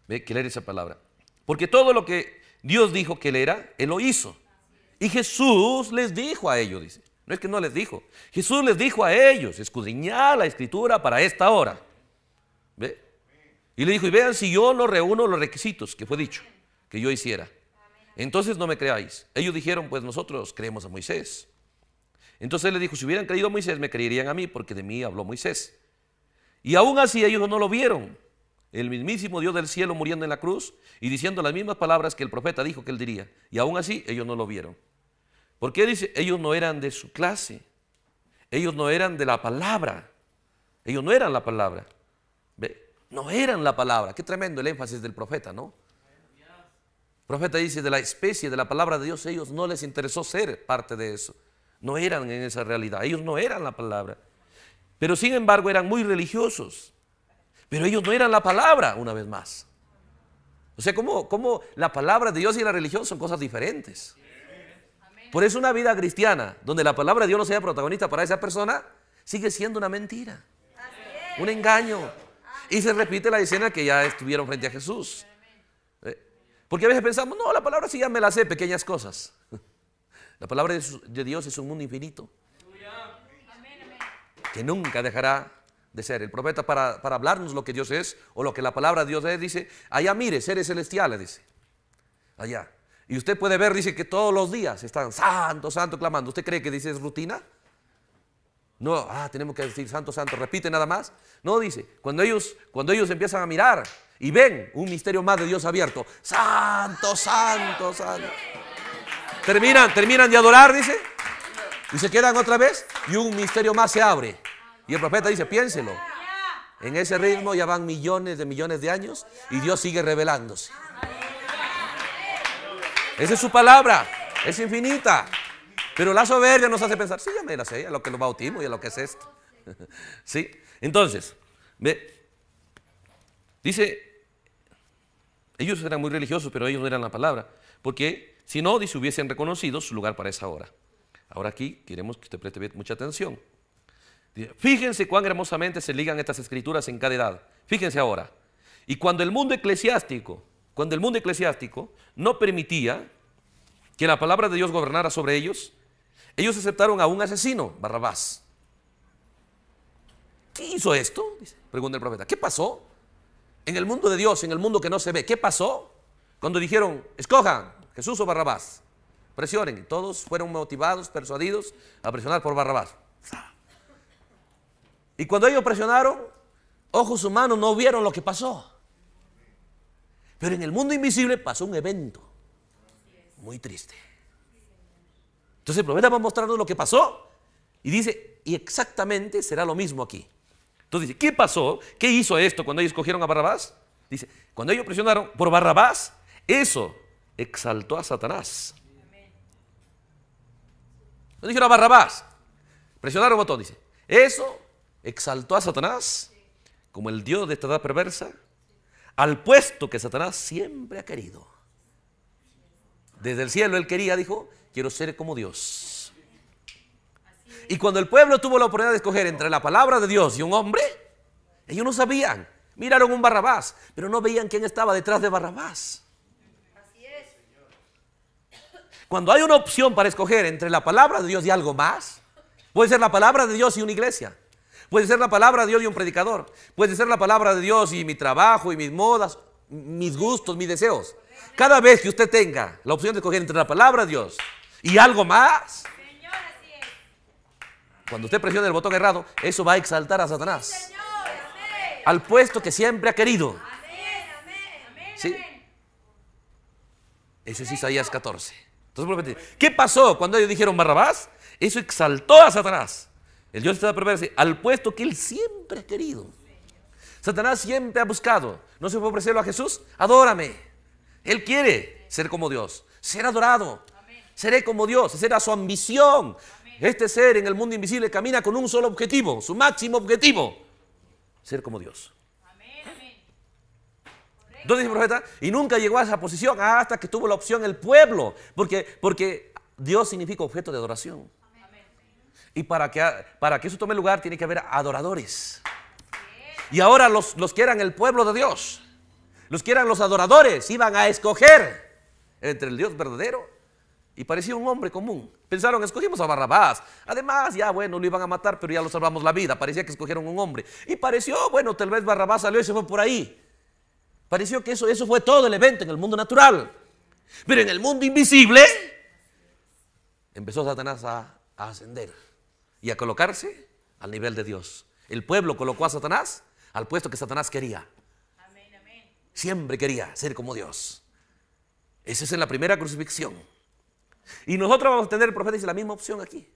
¿Ve? Que leer era esa palabra. Porque todo lo que Dios dijo que él era, él lo hizo. Y Jesús les dijo a ellos, dice. No es que no les dijo. Jesús les dijo a ellos, escudriñad la escritura para esta hora. ¿Ve? Y le dijo, y vean si yo no reúno los requisitos que fue dicho, que yo hiciera. Entonces no me creáis. Ellos dijeron, pues nosotros creemos a Moisés. Entonces le dijo, si hubieran creído a Moisés, me creerían a mí, porque de mí habló Moisés. Y aún así ellos no lo vieron. El mismísimo Dios del cielo muriendo en la cruz y diciendo las mismas palabras que el profeta dijo que él diría. Y aún así ellos no lo vieron. Porque dice, ellos no eran de su clase. Ellos no eran de la palabra. Ellos no eran la palabra. No eran la palabra. Qué tremendo el énfasis del profeta, ¿no? El profeta dice, de la especie, de la palabra de Dios, ellos no les interesó ser parte de eso. No eran en esa realidad, ellos no eran la palabra. Pero sin embargo eran muy religiosos. Pero ellos no eran la palabra, una vez más. O sea, ¿cómo, cómo la palabra de Dios y la religión son cosas diferentes? Por eso una vida cristiana, donde la palabra de Dios no sea protagonista para esa persona, sigue siendo una mentira, un engaño. Y se repite la escena que ya estuvieron frente a Jesús. Eh, porque a veces pensamos, no, la palabra sí ya me la sé, pequeñas cosas. La palabra de Dios es un mundo infinito que nunca dejará de ser. El profeta para, hablarnos lo que Dios es o lo que la palabra de Dios es, dice, allá mire, seres celestiales, dice, allá. Y usted puede ver, dice que todos los días están santo, santo clamando. ¿Usted cree que dice es rutina? No, ah, tenemos que decir santo, santo, repite nada más. No, dice, cuando ellos, cuando ellos empiezan a mirar y ven un misterio más de Dios abierto, santo, santo, santo. Terminan, terminan de adorar, dice. Y se quedan otra vez y un misterio más se abre. Y el profeta dice, piénselo. En ese ritmo ya van millones de millones de años y Dios sigue revelándose. Esa es su palabra, es infinita. Pero la soberbia nos hace pensar, sí, ya me la sé, a lo que lo bautismo y a lo que es esto. ¿Sí? Entonces, ¿ve? dice, ellos eran muy religiosos, pero ellos no eran la palabra, porque si no, dice, hubiesen reconocido su lugar para esa hora. Ahora aquí queremos que usted preste mucha atención. Fíjense cuán hermosamente se ligan estas escrituras en cada edad. Fíjense ahora. Y cuando el mundo eclesiástico, cuando el mundo eclesiástico no permitía que la palabra de Dios gobernara sobre ellos, ellos aceptaron a un asesino, Barrabás. ¿Qué hizo esto? Pregunta el profeta. ¿Qué pasó? En el mundo de Dios, en el mundo que no se ve, ¿qué pasó? Cuando dijeron, escojan Jesús o Barrabás. Presionen. Todos fueron motivados, persuadidos a presionar por Barrabás. Y cuando ellos presionaron, ojos humanos no vieron lo que pasó. Pero en el mundo invisible pasó un evento muy triste. Entonces el profeta va a mostrarnos lo que pasó y dice, y exactamente será lo mismo aquí. Entonces dice, ¿qué pasó? ¿Qué hizo esto cuando ellos cogieron a Barrabás? Dice, cuando ellos presionaron por Barrabás, eso exaltó a Satanás. No dijeron a Barrabás. Presionaron botón, dice. Eso exaltó a Satanás como el Dios de esta edad perversa al puesto que Satanás siempre ha querido. Desde el cielo él quería, dijo, quiero ser como Dios. Y cuando el pueblo tuvo la oportunidad de escoger entre la palabra de Dios y un hombre, ellos no sabían. Miraron un Barrabás, pero no veían quién estaba detrás de Barrabás. Cuando hay una opción para escoger entre la palabra de Dios y algo más, puede ser la palabra de Dios y una iglesia. Puede ser la palabra de Dios y un predicador. Puede ser la palabra de Dios y mi trabajo y mis modas, mis gustos, mis deseos. Cada vez que usted tenga la opción de escoger entre la palabra de Dios y algo más, cuando usted presione el botón errado, eso va a exaltar a Satanás. Al puesto que siempre ha querido. Eso es Isaías 14. Entonces, ¿qué pasó cuando ellos dijeron Barrabás? Eso exaltó a Satanás. El Dios está preparado al puesto que él siempre ha querido. Satanás siempre ha buscado. ¿No se puede ofrecerlo a Jesús? Adórame. Él quiere ser como Dios, ser adorado. Seré como Dios, esa era su ambición. Este ser en el mundo invisible camina con un solo objetivo, su máximo objetivo, ser como Dios. Entonces dice profeta? Y nunca llegó a esa posición hasta que tuvo la opción el pueblo. Porque, porque Dios significa objeto de adoración. Y para que, para que eso tome lugar tiene que haber adoradores. Y ahora los, los que eran el pueblo de Dios, los que eran los adoradores, iban a escoger entre el Dios verdadero y parecía un hombre común. Pensaron, escogimos a Barrabás. Además, ya bueno, lo iban a matar, pero ya lo salvamos la vida. Parecía que escogieron un hombre. Y pareció, bueno, tal vez Barrabás salió y se fue por ahí. Pareció que eso, eso fue todo el evento en el mundo natural. Pero en el mundo invisible empezó Satanás a, ascender y a colocarse al nivel de Dios. El pueblo colocó a Satanás al puesto que Satanás quería. Siempre quería ser como Dios. Esa es en la primera crucifixión. Y nosotros vamos a tener, el profeta dice, la misma opción aquí.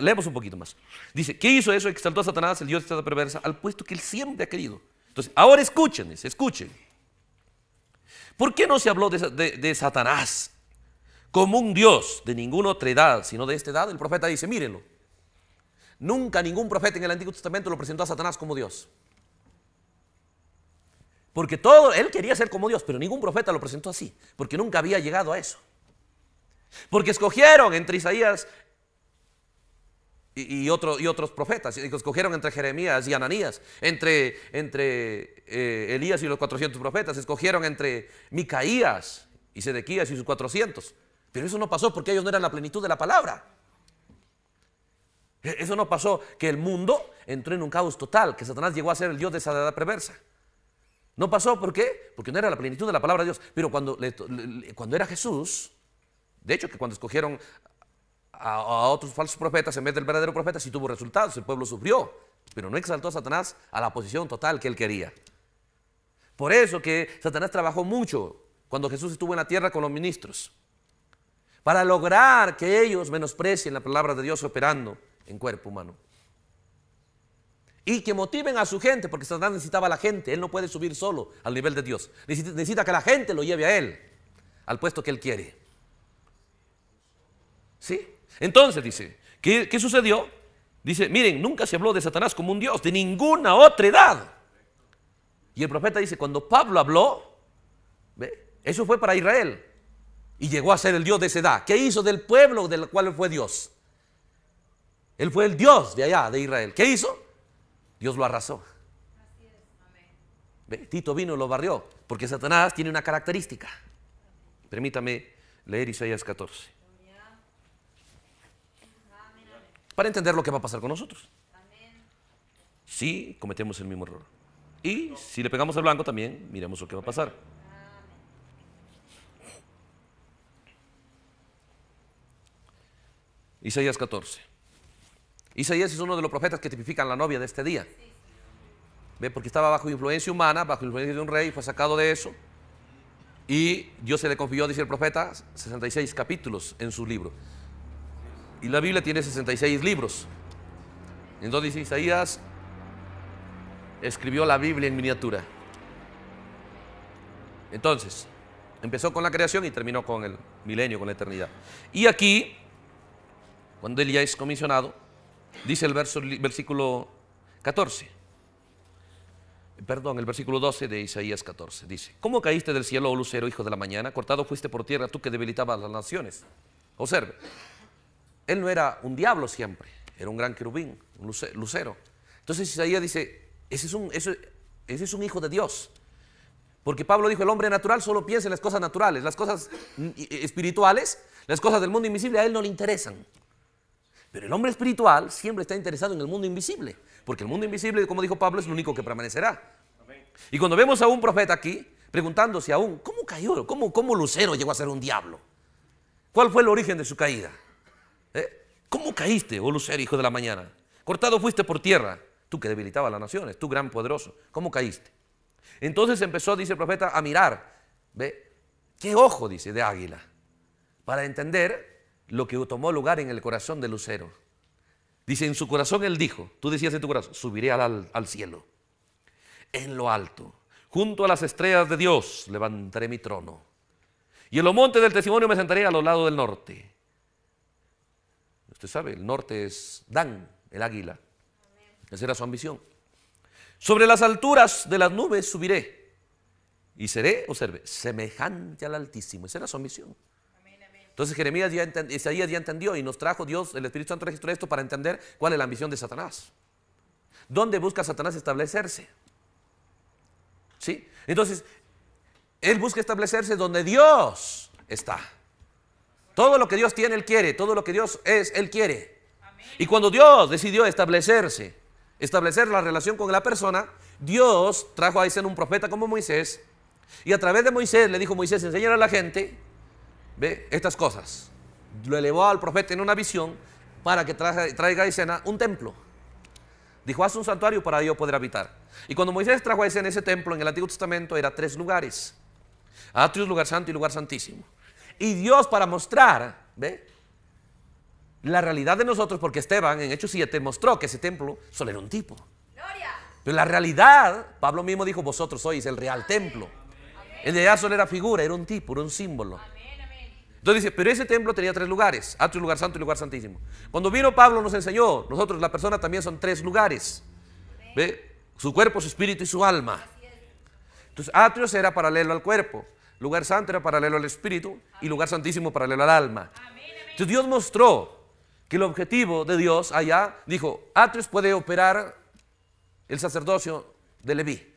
leemos un poquito más. Dice, ¿qué hizo eso? Exaltó a Satanás, el Dios de esta perversa, al puesto que él siempre ha querido. Entonces, ahora escuchen, escuchen. ¿Por qué no se habló de, Satanás como un Dios de ninguna otra edad, sino de esta edad? El profeta dice, mírenlo. Nunca ningún profeta en el Antiguo Testamento lo presentó a Satanás como Dios. Porque todo, él quería ser como Dios, pero ningún profeta lo presentó así, porque nunca había llegado a eso. Porque escogieron entre Isaías, y, otros profetas. Y escogieron entre Jeremías y Ananías, entre, entre eh, Elías y los 400 profetas. Escogieron entre Micaías y Sedequías y sus 400. Pero eso no pasó porque ellos no eran la plenitud de la palabra. E, eso no pasó, que el mundo entró en un caos total, que Satanás llegó a ser el Dios de esa edad perversa. No pasó, ¿por qué? Porque no era la plenitud de la palabra de Dios. Pero cuando, cuando era Jesús, de hecho, que cuando escogieron a, otros falsos profetas en vez del verdadero profeta, Si tuvo resultados, el pueblo sufrió, pero no exaltó a Satanás a la posición total que él quería. Por eso que Satanás trabajó mucho cuando Jesús estuvo en la tierra con los ministros, para lograr que ellos menosprecien la palabra de Dios operando en cuerpo humano. Y que motiven a su gente, porque Satanás necesitaba a la gente, él no puede subir solo al nivel de Dios, necesita, necesita que la gente lo lleve a él, al puesto que él quiere. ¿Sí? Entonces dice, ¿qué, sucedió? Dice, miren, nunca se habló de Satanás como un Dios, de ninguna otra edad. Y el profeta dice, cuando Pablo habló, eso fue para Israel. Y llegó a ser el Dios de esa edad. ¿Qué hizo del pueblo del cual fue Dios? Él fue el Dios de allá, de Israel. ¿Qué hizo? Dios lo arrasó. Tito vino y lo barrió, porque Satanás tiene una característica. Permítame leer Isaías 14. para entender lo que va a pasar con nosotros. Si sí, cometemos el mismo error. Y si le pegamos el blanco también, miremos lo que va a pasar. Isaías 14. Isaías es uno de los profetas que tipifican la novia de este día. ¿Ve? Porque estaba bajo influencia humana, bajo influencia de un rey, fue sacado de eso. Y Dios se le confió, dice el profeta, 66 capítulos en su libro. Y la Biblia tiene 66 libros. Entonces Isaías escribió la Biblia en miniatura. Entonces, empezó con la creación y terminó con el milenio, con la eternidad. Y aquí, cuando él ya es comisionado, dice el verso, versículo 14, perdón, el versículo 12 de Isaías 14, dice, ¿cómo caíste del cielo, oh lucero, hijo de la mañana? Cortado fuiste por tierra, tú que debilitabas las naciones. Observe, él no era un diablo siempre, era un gran querubín, un lucero. Entonces Isaías dice, ese es un, es un hijo de Dios. Porque Pablo dijo, el hombre natural solo piensa en las cosas naturales, las cosas e, e, espirituales, las cosas del mundo invisible a él no le interesan. Pero el hombre espiritual siempre está interesado en el mundo invisible, porque el mundo invisible, como dijo Pablo, es lo único que permanecerá. Y cuando vemos a un profeta aquí, preguntándose aún, ¿cómo cayó? ¿Cómo, ¿Cómo Lucero llegó a ser un diablo? ¿Cuál fue el origen de su caída? ¿Cómo caíste, oh lucero hijo de la mañana? Cortado fuiste por tierra, tú que debilitabas las naciones, tú gran poderoso, ¿cómo caíste? Entonces empezó, dice el profeta, a mirar, ¿ve? ¿Qué ojo, dice, de águila? Para entender lo que tomó lugar en el corazón de Lucero. Dice, en su corazón él dijo, tú decías en tu corazón, subiré al, cielo, en lo alto, junto a las estrellas de Dios levantaré mi trono. Y en los montes del testimonio me sentaré a los lados del norte sabe, el norte es Dan, el águila. Esa era su ambición. Sobre las alturas de las nubes subiré y seré, observe, semejante al Altísimo. Esa era su ambición. Entonces Jeremías ya, entendió, ya entendió y nos trajo Dios, el Espíritu Santo registró esto para entender cuál es la ambición de Satanás. ¿Dónde busca Satanás establecerse? ¿Sí? Entonces, él busca establecerse donde Dios está. Todo lo que Dios tiene, Él quiere. Todo lo que Dios es, Él quiere. Y cuando Dios decidió establecerse, establecer la relación con la persona, Dios trajo a Isen un profeta como Moisés. Y a través de Moisés le dijo, Moisés, enseñar a la gente ¿ve? estas cosas. Lo elevó al profeta en una visión para que traiga a escena un templo. Dijo, haz un santuario para yo poder habitar. Y cuando Moisés trajo a escena ese templo en el Antiguo Testamento, era tres lugares. Atrios, lugar santo y lugar santísimo y Dios para mostrar, ¿ve? La realidad de nosotros, porque Esteban en Hechos 7 mostró que ese templo solo era un tipo. Pero la realidad, Pablo mismo dijo, vosotros sois el real templo. El En realidad solo era figura, era un tipo, era un símbolo. Entonces dice, pero ese templo tenía tres lugares, atrio, ah, lugar santo y lugar santísimo. Cuando vino Pablo nos enseñó, nosotros, la persona también son tres lugares. ¿Ve? Su cuerpo, su espíritu y su alma. Entonces, atrio era paralelo al cuerpo. Lugar santo era paralelo al espíritu y lugar santísimo paralelo al alma. Entonces Dios mostró que el objetivo de Dios allá, dijo, Atrios puede operar el sacerdocio de Leví.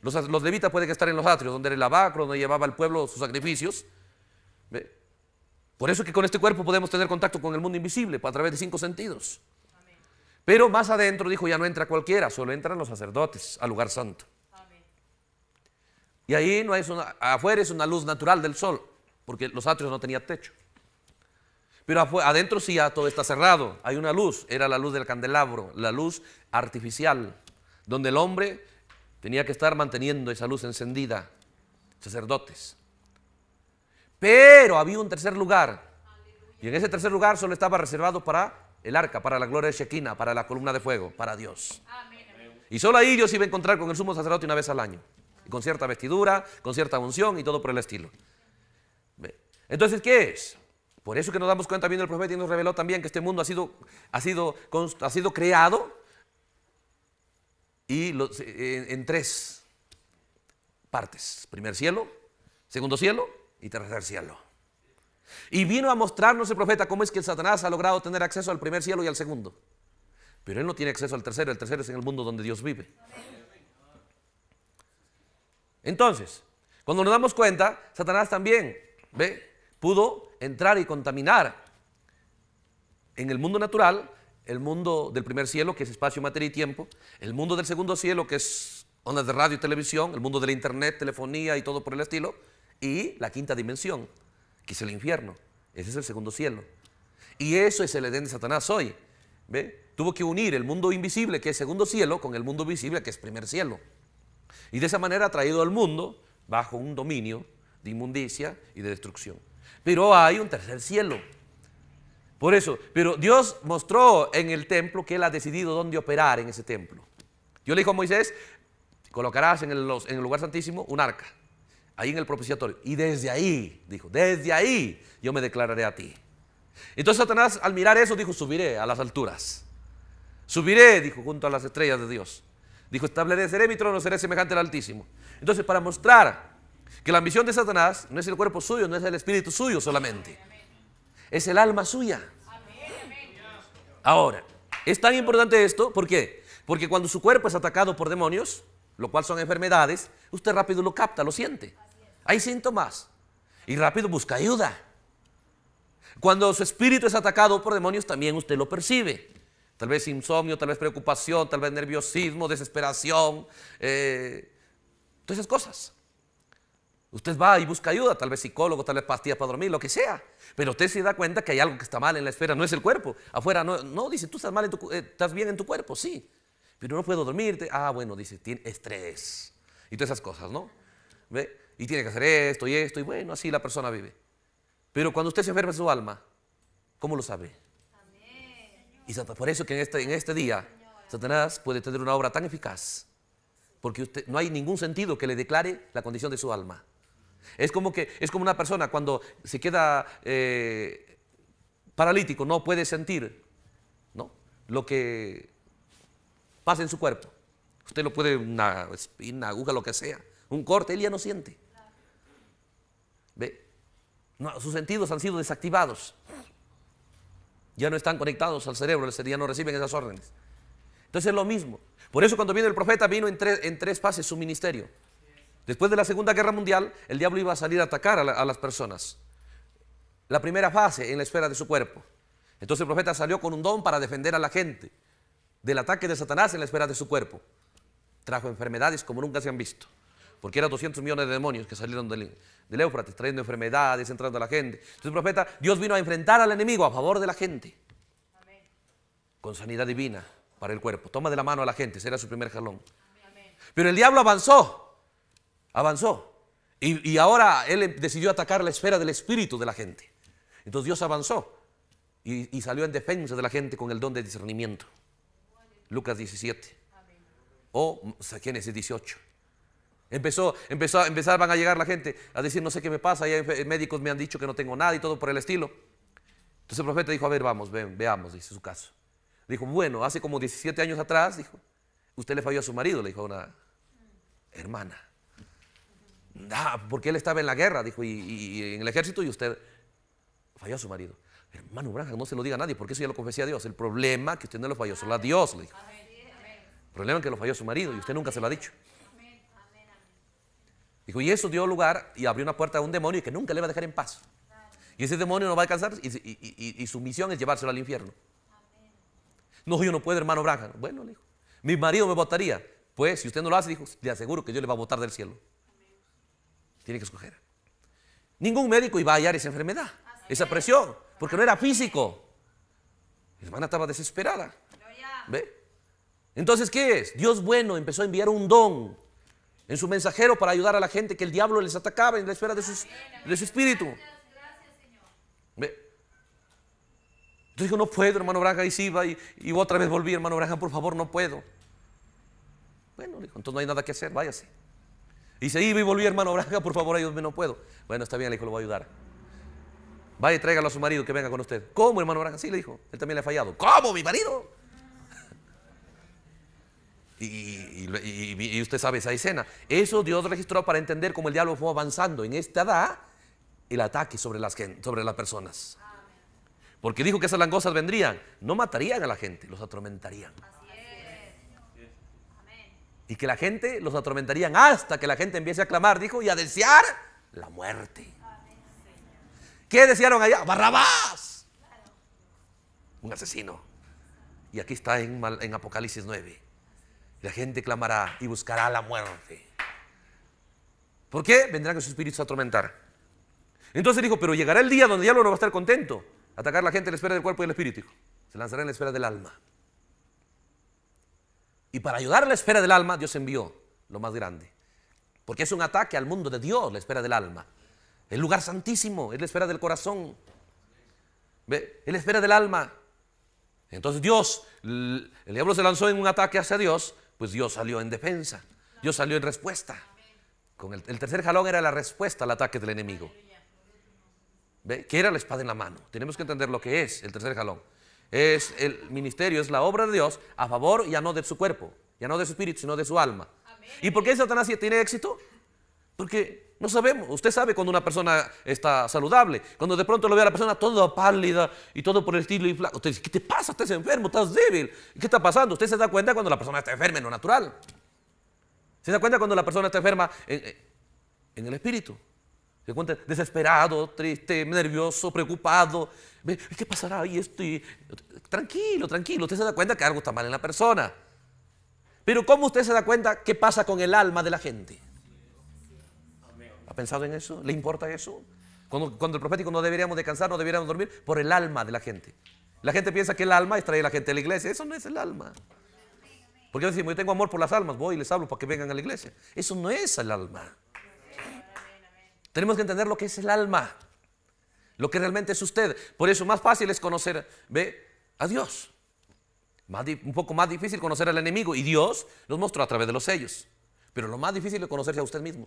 Los, levitas pueden estar en los atrios, donde era el abacro, donde llevaba al pueblo sus sacrificios. Por eso que con este cuerpo podemos tener contacto con el mundo invisible, a través de cinco sentidos. Pero más adentro dijo, ya no entra cualquiera, solo entran los sacerdotes al lugar santo. Y ahí no hay una, afuera es una luz natural del sol, porque los atrios no tenían techo. Pero adentro sí todo está cerrado, hay una luz, era la luz del candelabro, la luz artificial, donde el hombre tenía que estar manteniendo esa luz encendida, sacerdotes. Pero había un tercer lugar, y en ese tercer lugar solo estaba reservado para el arca, para la gloria de Shekinah, para la columna de fuego, para Dios. Y solo ahí yo iba a encontrar con el sumo sacerdote una vez al año con cierta vestidura, con cierta unción y todo por el estilo. Entonces, ¿qué es? Por eso que nos damos cuenta, viendo el profeta y nos reveló también que este mundo ha sido, ha sido, ha sido creado y en, tres partes. Primer cielo, segundo cielo y tercer cielo. Y vino a mostrarnos el profeta cómo es que el Satanás ha logrado tener acceso al primer cielo y al segundo. Pero él no tiene acceso al tercero, el tercero es en el mundo donde Dios vive. Entonces, cuando nos damos cuenta, Satanás también, ¿ve? Pudo entrar y contaminar en el mundo natural, el mundo del primer cielo, que es espacio, materia y tiempo, el mundo del segundo cielo, que es ondas de radio y televisión, el mundo de la internet, telefonía y todo por el estilo, y la quinta dimensión, que es el infierno. Ese es el segundo cielo. Y eso es el Edén de Satanás hoy. ¿Ve? Tuvo que unir el mundo invisible, que es segundo cielo, con el mundo visible, que es primer cielo. Y de esa manera ha traído al mundo bajo un dominio de inmundicia y de destrucción. Pero hay un tercer cielo. Por eso, pero Dios mostró en el templo que Él ha decidido dónde operar en ese templo. Yo le dijo a Moisés, colocarás en el, en el lugar santísimo un arca, ahí en el propiciatorio. Y desde ahí, dijo, desde ahí yo me declararé a ti. Entonces Satanás al mirar eso dijo, subiré a las alturas. Subiré, dijo, junto a las estrellas de Dios. Dijo, estableceré mi trono, seré semejante al Altísimo. Entonces, para mostrar que la ambición de Satanás no es el cuerpo suyo, no es el espíritu suyo solamente, es el alma suya. Ahora, es tan importante esto, ¿por qué? Porque cuando su cuerpo es atacado por demonios, lo cual son enfermedades, usted rápido lo capta, lo siente. Hay síntomas y rápido busca ayuda. Cuando su espíritu es atacado por demonios, también usted lo percibe. Tal vez insomnio, tal vez preocupación, tal vez nerviosismo, desesperación, eh, todas esas cosas. Usted va y busca ayuda, tal vez psicólogo, tal vez pastillas para dormir, lo que sea. Pero usted se da cuenta que hay algo que está mal en la esfera, no es el cuerpo. Afuera no, no dice, tú estás, mal en tu, eh, estás bien en tu cuerpo, sí. Pero no puedo dormirte. Ah, bueno, dice, tiene estrés. Y todas esas cosas, ¿no? Y tiene que hacer esto y esto, y bueno, así la persona vive. Pero cuando usted se enferma en su alma, ¿cómo lo sabe? Y por eso que en este, en este día Satanás puede tener una obra tan eficaz, porque usted, no hay ningún sentido que le declare la condición de su alma. Es como, que, es como una persona cuando se queda eh, paralítico, no puede sentir ¿no? lo que pasa en su cuerpo. Usted lo puede, una espina, aguja, lo que sea, un corte, él ya no siente. ¿Ve? sus sentidos han sido desactivados. Ya no están conectados al cerebro, ya no reciben esas órdenes. Entonces es lo mismo. Por eso cuando vino el profeta, vino en tres, fases su ministerio. Después de la Segunda Guerra Mundial, el diablo iba a salir a atacar a, a las personas. La primera fase en la esfera de su cuerpo. Entonces el profeta salió con un don para defender a la gente del ataque de Satanás en la esfera de su cuerpo. Trajo enfermedades como nunca se han visto porque eran 200 millones de demonios que salieron del, Éufrates, trayendo enfermedades, entrando a la gente. Entonces el profeta, Dios vino a enfrentar al enemigo a favor de la gente, con sanidad divina para el cuerpo. Toma de la mano a la gente, ese era su primer jalón. Pero el diablo avanzó, avanzó. Y, ahora él em, decidió atacar la esfera del espíritu de la gente. Entonces Dios avanzó y, salió en defensa de la gente con el don de discernimiento. Lucas 17 o mm, Génesis 18. Empezó, empezó, van a llegar la gente a decir, no sé qué me pasa, ya eh, médicos me han dicho que no tengo nada y todo por el estilo. Entonces el profeta dijo, a ver, vamos, veamos, dice su caso. Dijo, bueno, hace como 17 años atrás, dijo, usted le falló a su marido, le dijo a una hermana. Ah, porque él estaba en la guerra, dijo, y, en el ejército y usted falló a su marido. Hermano no se lo diga a nadie, porque eso ya lo confesé a Dios. El problema que usted no lo falló, solo a Dios, le dijo. El problema es que lo falló a su marido y usted nunca se lo ha dicho. Dijo, y eso dio lugar y abrió una puerta a un demonio que nunca le va a dejar en paz. Y ese demonio no va a alcanzar y, su misión es llevárselo al infierno. No, yo no puedo, hermano Bragan Bueno, le dijo, mi marido me votaría. Pues si usted no lo hace, dijo, le aseguro que yo le va a votar del cielo. Tiene que escoger. Ningún médico iba a hallar esa enfermedad, esa presión, porque no era físico. Mi hermana estaba desesperada. ¿Ve? Entonces, ¿qué es? Dios bueno empezó a enviar un don en su mensajero para ayudar a la gente que el diablo les atacaba en la esfera de, sus, de su espíritu. Entonces dijo, no puedo, hermano Braga y si iba y, otra vez volví, hermano Braga por favor, no puedo. Bueno, dijo, entonces no hay nada que hacer, váyase. Y se iba y volví, hermano Branja, por favor, ayúdame, no puedo. Bueno, está bien, le dijo, lo voy a ayudar. Vaya, tráigalo a su marido que venga con usted. ¿Cómo, hermano Branja? Sí, le dijo, él también le ha fallado. ¿Cómo, mi marido? y, usted sabe esa escena. Eso Dios registró para entender cómo el diablo fue avanzando en esta edad el ataque sobre las, personas. Porque dijo que esas langostas vendrían. No matarían a la gente, los atormentarían. Y que la gente los atormentarían hasta que la gente empiece a clamar, dijo, y a desear la muerte. ¿Qué desearon allá? Barrabás. Un asesino. Y aquí está en, en Apocalipsis 9. La gente clamará y buscará la muerte. ¿Por qué? Vendrán sus espíritus a atormentar. Entonces dijo, pero llegará el día donde el diablo no va a estar contento. Atacar a la gente en la esfera del cuerpo y el espíritu. Se lanzará en la esfera del alma. Y para ayudar a la esfera del alma, Dios envió lo más grande. Porque es un ataque al mundo de Dios, la esfera del alma. El lugar santísimo, es la esfera del corazón. ¿Ve? Es la esfera del alma. Entonces Dios, el diablo se lanzó en un ataque hacia Dios pues Dios salió en defensa, Dios salió en respuesta. Con el, tercer jalón era la respuesta al ataque del enemigo. ¿Ve? era la espada en la mano? Tenemos que entender lo que es el tercer jalón. Es el ministerio, es la obra de Dios a favor ya no de su cuerpo, ya no de su espíritu, sino de su alma. ¿Y por qué Satanás tiene éxito? Porque no sabemos, usted sabe cuando una persona está saludable, cuando de pronto lo ve a la persona toda pálida y todo por el estilo y Usted dice, ¿qué te pasa? Estás enfermo, estás débil. ¿Qué está pasando? Usted se da cuenta cuando la persona está enferma en lo natural. Se da cuenta cuando la persona está enferma en, el espíritu. Se cuenta desesperado, triste, nervioso, preocupado. ¿Qué pasará? Ahí estoy tranquilo, tranquilo. Usted se da cuenta que algo está mal en la persona. Pero ¿cómo usted se da cuenta qué pasa con el alma de la gente? ¿Ha pensado en eso? ¿Le importa eso? Cuando, cuando el profético no deberíamos descansar, no deberíamos dormir por el alma de la gente. La gente piensa que el alma es traer a la gente a la iglesia. Eso no es el alma. Porque decimos, yo tengo amor por las almas, voy y les hablo para que vengan a la iglesia. Eso no es el alma. Tenemos que entender lo que es el alma, lo que realmente es usted. Por eso más fácil es conocer a Dios. un poco más difícil conocer al enemigo. Y Dios los mostró a través de los sellos. Pero lo más difícil es conocerse a usted mismo.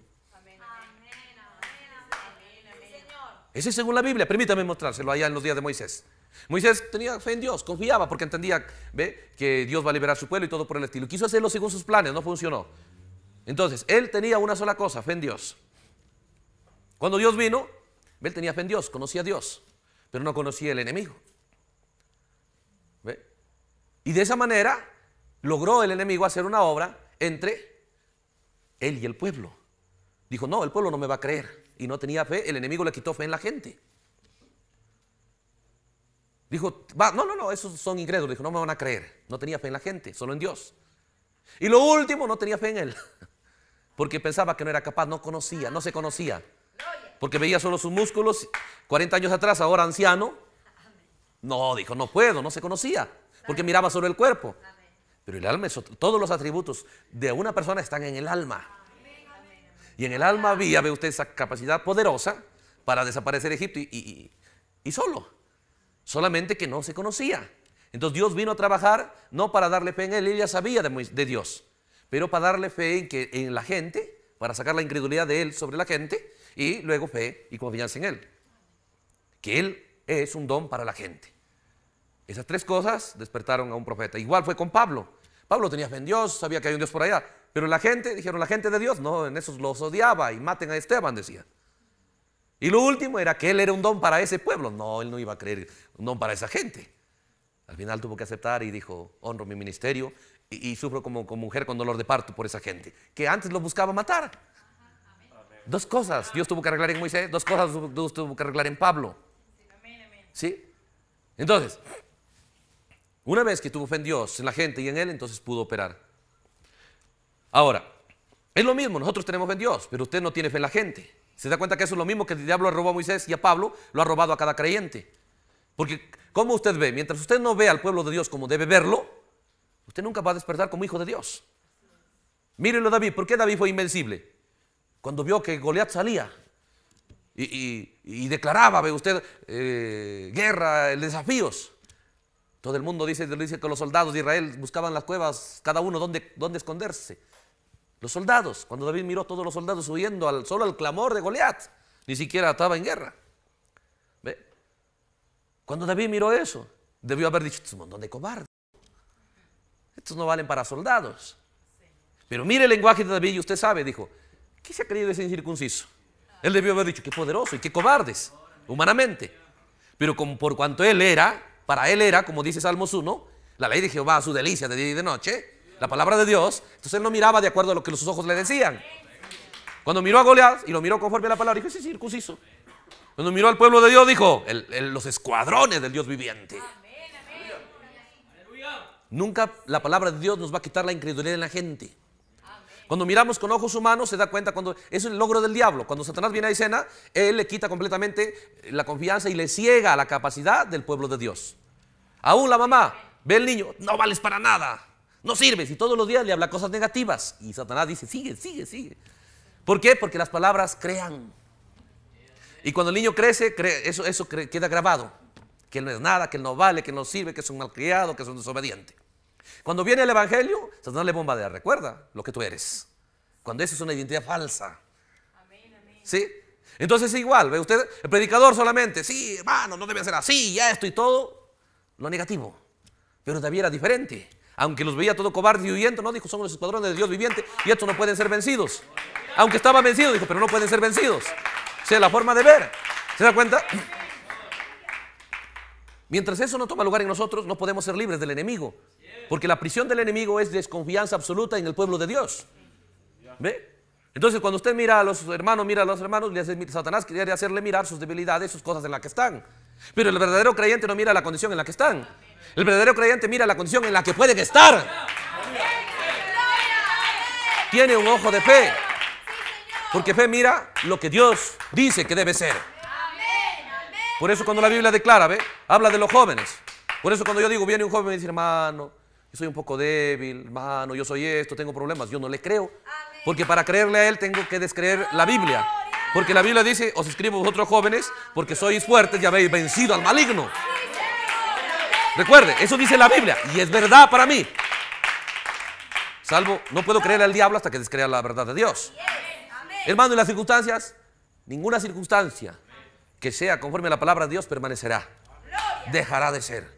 Ese es según la Biblia. Permítame mostrárselo allá en los días de Moisés. Moisés tenía fe en Dios, confiaba porque entendía ¿ve? que Dios va a liberar su pueblo y todo por el estilo. Quiso hacerlo según sus planes, no funcionó. Entonces, él tenía una sola cosa, fe en Dios. Cuando Dios vino, él tenía fe en Dios, conocía a Dios, pero no conocía el enemigo. ¿Ve? Y de esa manera logró el enemigo hacer una obra entre él y el pueblo. Dijo, no, el pueblo no me va a creer y no tenía fe, el enemigo le quitó fe en la gente. Dijo, va, no, no, no, esos son ingresos. Dijo, no me van a creer. No tenía fe en la gente, solo en Dios. Y lo último, no tenía fe en él. Porque pensaba que no era capaz, no conocía, no se conocía. Porque veía solo sus músculos. 40 años atrás, ahora anciano. No, dijo, no puedo, no se conocía. Porque miraba solo el cuerpo. Pero el alma, todos los atributos de una persona están en el alma. Y en el alma había, ve usted, esa capacidad poderosa para desaparecer Egipto y, solo. Solamente que no se conocía. Entonces Dios vino a trabajar no para darle fe en él, él ya sabía de, de, Dios, pero para darle fe en, que, en la gente, para sacar la incredulidad de él sobre la gente y luego fe y confianza en él. Que él es un don para la gente. Esas tres cosas despertaron a un profeta. Igual fue con Pablo. Pablo tenía fe en Dios, sabía que hay un Dios por allá. Pero la gente, dijeron, la gente de Dios, no, en esos los odiaba y maten a Esteban, decía. Y lo último era que él era un don para ese pueblo. No, él no iba a creer un don para esa gente. Al final tuvo que aceptar y dijo, honro mi ministerio y, sufro como, mujer con dolor de parto por esa gente, que antes lo buscaba matar. Dos cosas Dios tuvo que arreglar en Moisés, dos cosas Dios tuvo que arreglar en Pablo. ¿Sí? Entonces, una vez que tuvo fe en Dios, en la gente y en Él, entonces pudo operar. Ahora, es lo mismo, nosotros tenemos fe en Dios, pero usted no tiene fe en la gente. ¿Se da cuenta que eso es lo mismo que el diablo robó a Moisés y a Pablo? Lo ha robado a cada creyente. Porque, ¿cómo usted ve? Mientras usted no ve al pueblo de Dios como debe verlo, usted nunca va a despertar como hijo de Dios. Mírenlo David, ¿por qué David fue invencible? Cuando vio que Goliat salía y, declaraba, ve usted, eh, guerra, desafíos. Todo el mundo dice, dice que los soldados de Israel buscaban las cuevas, cada uno dónde, dónde esconderse. Los soldados, cuando David miró a todos los soldados subiendo al, solo al clamor de Goliat, ni siquiera estaba en guerra. Cuando David miró eso, debió haber dicho, es un montón de cobardes. Estos no valen para soldados. Pero mire el lenguaje de David y usted sabe, dijo, ¿qué se ha creído ese incircunciso? Él debió haber dicho, qué poderoso y qué cobardes, humanamente. Pero por cuanto él era, para él era, como dice Salmos 1, la ley de Jehová, su delicia de día y de noche, la palabra de Dios. Entonces él no miraba de acuerdo a lo que sus ojos le decían. Cuando miró a Goliat y lo miró conforme a la palabra, dijo, sí, circunciso. Cuando miró al pueblo de Dios, dijo, los escuadrones del Dios viviente. Nunca la palabra de Dios nos va a quitar la incredulidad en la gente. Cuando miramos con ojos humanos, se da cuenta cuando es el logro del diablo. Cuando Satanás viene a escena, él le quita completamente la confianza y le ciega la capacidad del pueblo de Dios. Aún la mamá ve al niño, no vales para nada, no sirves, y todos los días le habla cosas negativas. Y Satanás dice, sigue, sigue, sigue. ¿Por qué? Porque las palabras crean. Y cuando el niño crece, eso, queda grabado. Que él no es nada, que él no vale, que no sirve, que es un malcriado, que es un desobediente. Cuando viene el Evangelio, Satanás le de recuerda lo que tú eres. Cuando eso es una identidad falsa. ¿Sí? Entonces es igual, ve usted, el predicador solamente, sí, hermano, no debe ser así, ya esto y todo, lo negativo. Pero David era diferente. Aunque los veía todo cobarde y huyendo, no dijo, son los escuadrones de Dios viviente y estos no pueden ser vencidos. Aunque estaba vencido, dijo, pero no pueden ser vencidos. O sea, la forma de ver. ¿Se da cuenta? Mientras eso no toma lugar en nosotros, no podemos ser libres del enemigo. Porque la prisión del enemigo es desconfianza absoluta en el pueblo de Dios. ¿Ve? Entonces, cuando usted mira a los hermanos, mira a los hermanos, le hace, Satanás quiere hacerle mirar sus debilidades, sus cosas en las que están. Pero el verdadero creyente no mira la condición en la que están. El verdadero creyente mira la condición en la que pueden estar. Tiene un ojo de fe. Porque fe mira lo que Dios dice que debe ser. Por eso cuando la Biblia declara, ¿ve? Habla de los jóvenes. Por eso cuando yo digo, viene un joven y me dice, hermano, soy un poco débil, hermano, yo soy esto, tengo problemas. Yo no le creo. Porque para creerle a él tengo que descreer la Biblia. Porque la Biblia dice, os escribo vosotros jóvenes, porque sois fuertes y habéis vencido al maligno. Recuerde, eso dice la Biblia y es verdad para mí. Salvo, no puedo creer al diablo hasta que descrea la verdad de Dios. Hermano, en las circunstancias, ninguna circunstancia que sea conforme a la palabra de Dios permanecerá. Dejará de ser.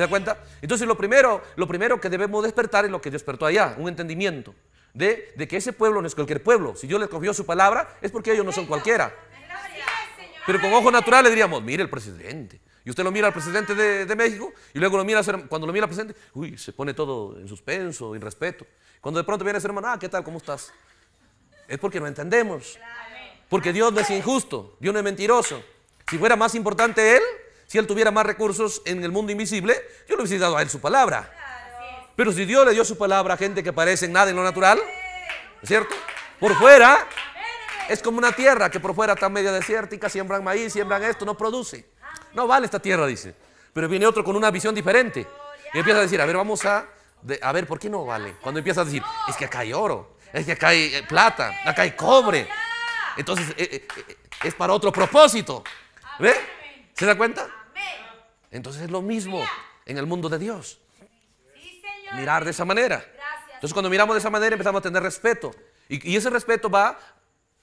¿Se da cuenta? Entonces lo primero, lo primero que debemos despertar es lo que despertó allá, un entendimiento de, que ese pueblo no es cualquier pueblo. Si yo les confío su palabra es porque ellos no son cualquiera. Pero con ojo natural le diríamos, mire el presidente. Y usted lo mira al presidente de, México y luego lo mira, cuando lo mira al presidente, uy, se pone todo en suspenso, en respeto. Cuando de pronto viene ese hermano, ah, ¿qué tal? ¿Cómo estás? Es porque no entendemos. Porque Dios no es injusto, Dios no es mentiroso. Si fuera más importante Él, si él tuviera más recursos en el mundo invisible, yo le hubiese dado a él su palabra. Pero si Dios le dio su palabra a gente que parece nada en lo natural, cierto? Por fuera es como una tierra que por fuera está media desértica, siembran maíz, siembran esto, no produce. No vale esta tierra, dice. Pero viene otro con una visión diferente. Y empieza a decir, a ver, vamos a, a ver, ¿por qué no vale? Cuando empieza a decir, es que acá hay oro, es que acá hay eh, plata, acá hay cobre. Entonces, eh, eh, es para otro propósito. ¿Ve? ¿Se da cuenta? Entonces es lo mismo en el mundo de Dios. Mirar de esa manera. Entonces cuando miramos de esa manera empezamos a tener respeto. Y, ese respeto va,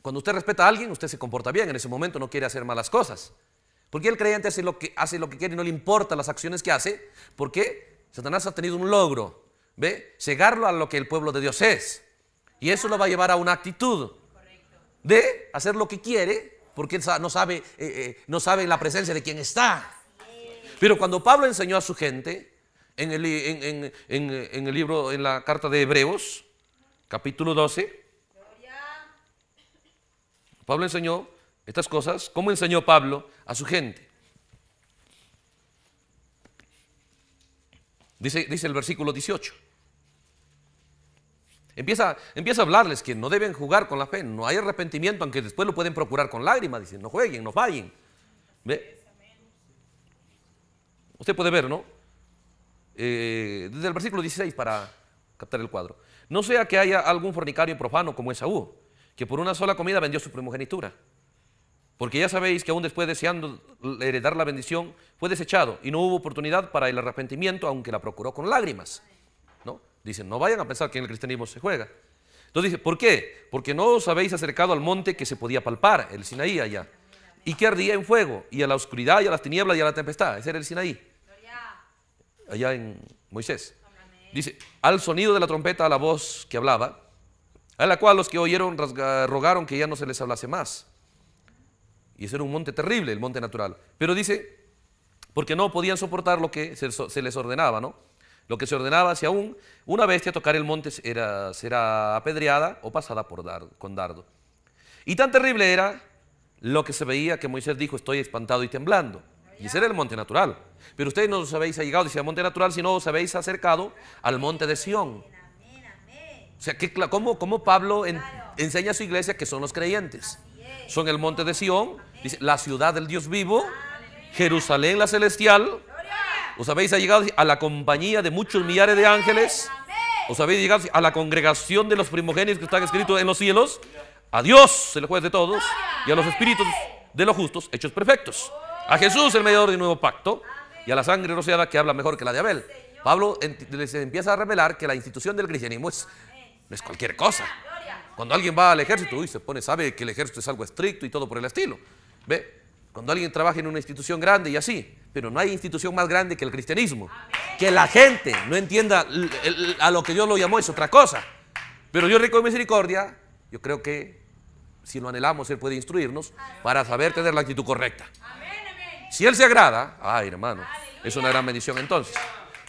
cuando usted respeta a alguien, usted se comporta bien, en ese momento no quiere hacer malas cosas. Porque el creyente hace lo que, hace lo que quiere y no le importa las acciones que hace, porque Satanás ha tenido un logro, ¿ve? Cegarlo a lo que el pueblo de Dios es. Y eso lo va a llevar a una actitud de hacer lo que quiere, porque no sabe, eh, eh, no sabe la presencia de quien está. Pero cuando Pablo enseñó a su gente, en el, libro, en la carta de Hebreos, capítulo 12, Pablo enseñó estas cosas. ¿Cómo enseñó Pablo a su gente? Dice, dice el versículo 18. Empieza, empieza, a hablarles que no deben jugar con la fe, no hay arrepentimiento, aunque después lo pueden procurar con lágrimas, dicen, no jueguen, no fallen. ¿Ve? Usted puede ver, ¿no? Eh, desde el versículo 16 para captar el cuadro. No sea que haya algún fornicario profano como Esaú, que por una sola comida vendió su primogenitura. Porque ya sabéis que aún después deseando heredar la bendición, fue desechado y no hubo oportunidad para el arrepentimiento, aunque la procuró con lágrimas. ¿No? Dicen, no vayan a pensar que en el cristianismo se juega. Entonces dice, ¿por qué? Porque no os habéis acercado al monte que se podía palpar, el Sinaí allá, y que ardía en fuego, y a la oscuridad, y a las tinieblas, y a la tempestad. Ese era el Sinaí allá en Moisés. Dice, al sonido de la trompeta, a la voz que hablaba, a la cual los que oyeron rogaron que ya no se les hablase más. Y ese era un monte terrible, el monte natural. Pero dice, porque no podían soportar lo que se, les ordenaba, ¿no? Lo que se ordenaba, si aún una bestia tocar el monte era, será apedreada o pasada por dardo, con dardo. Y tan terrible era lo que se veía que Moisés dijo, estoy espantado y temblando. Y ese era el monte natural. Pero ustedes no os habéis llegado, dice, al monte natural, sino os habéis acercado al monte de Sión. O sea, ¿cómo, Pablo enseña a su iglesia que son los creyentes? Son el monte de Sión, dice, la ciudad del Dios vivo, Jerusalén la celestial. Os habéis llegado a la compañía de muchos millares de ángeles. Os habéis llegado a la congregación de los primogénitos que están escritos en los cielos. A Dios, el juez de todos, y a los espíritus de los justos, hechos perfectos. A Jesús, el mediador del nuevo pacto y a la sangre rociada que habla mejor que la de Abel. Pablo les empieza a revelar que la institución del cristianismo es, no es cualquier cosa. Cuando alguien va al ejército y se pone, sabe que el ejército es algo estricto y todo por el estilo. ¿Ve? Cuando alguien trabaja en una institución grande y así, pero no hay institución más grande que el cristianismo. Que la gente no entienda a lo que Dios lo llamó es otra cosa. Pero yo rico en misericordia, yo creo que si lo anhelamos, Él puede instruirnos para saber tener la actitud correcta. Si Él se agrada, ay hermano, es una gran bendición entonces.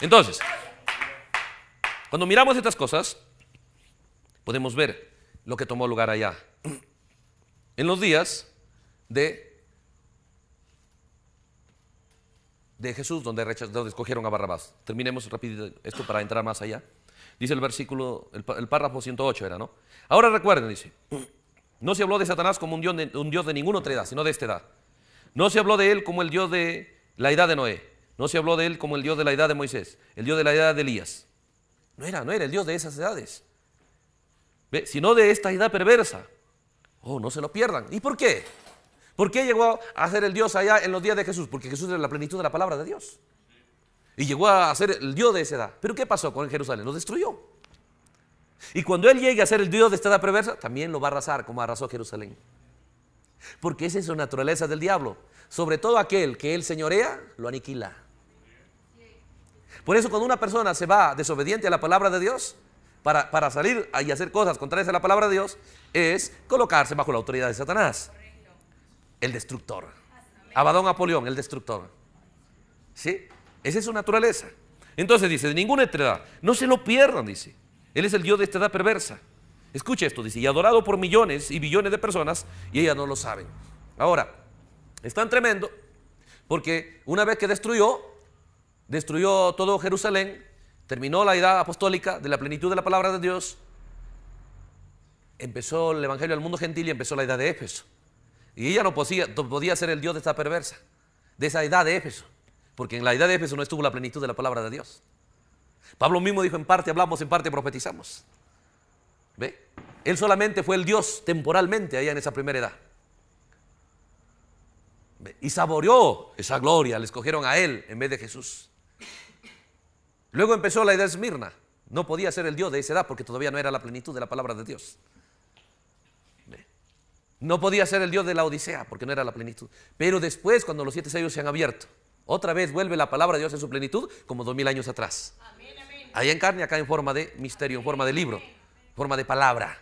Entonces, cuando miramos estas cosas, podemos ver lo que tomó lugar allá. En los días de, de Jesús, donde, escogieron a Barrabás. Terminemos rápido esto para entrar más allá. Dice el versículo, el, párrafo 108 era, ¿no? Ahora recuerden, dice, no se habló de Satanás como un dios de, un dios de ninguna otra edad, sino de esta edad. No se habló de él como el Dios de la edad de Noé. No se habló de él como el Dios de la edad de Moisés, el Dios de la edad de Elías. No era, no era el Dios de esas edades. Sino de esta edad perversa. Oh, no se lo pierdan. ¿Y por qué? ¿Por qué llegó a ser el Dios allá en los días de Jesús? Porque Jesús era la plenitud de la palabra de Dios. Y llegó a ser el Dios de esa edad. ¿Pero qué pasó con Jerusalén? Lo destruyó. Y cuando Él llegue a ser el Dios de esta edad perversa, también lo va a arrasar como arrasó Jerusalén. Porque esa es su naturaleza del diablo. Sobre todo aquel que él señorea, lo aniquila. Por eso cuando una persona se va desobediente a la palabra de Dios, para, salir y hacer cosas contrarias a la palabra de Dios, es colocarse bajo la autoridad de Satanás. El destructor. Abadón Apolión, el destructor. ¿Sí? Esa es su naturaleza. Entonces dice, de ninguna edad, no se lo pierdan, dice. Él es el Dios de esta edad perversa. Escuche esto, dice, y adorado por millones y billones de personas y ellas no lo saben. Ahora, es tan tremendo porque una vez que destruyó, destruyó todo Jerusalén, terminó la edad apostólica de la plenitud de la palabra de Dios, empezó el evangelio al mundo gentil y empezó la edad de Éfeso. Y ella no podía, no podía ser el Dios de esta perversa, de esa edad de Éfeso, porque en la edad de Éfeso no estuvo la plenitud de la palabra de Dios. Pablo mismo dijo, en parte hablamos, en parte profetizamos. Él solamente fue el Dios temporalmente allá en esa primera edad. Y saboreó esa gloria, le escogieron a él en vez de Jesús. Luego empezó la edad esmirna. No podía ser el Dios de esa edad porque todavía no era la plenitud de la palabra de Dios. No podía ser el Dios de la Odisea porque no era la plenitud. Pero después, cuando los siete sellos se han abierto, otra vez vuelve la palabra de Dios en su plenitud como dos mil años atrás. Allá en carne, acá en forma de misterio, en forma de libro, en forma de palabra.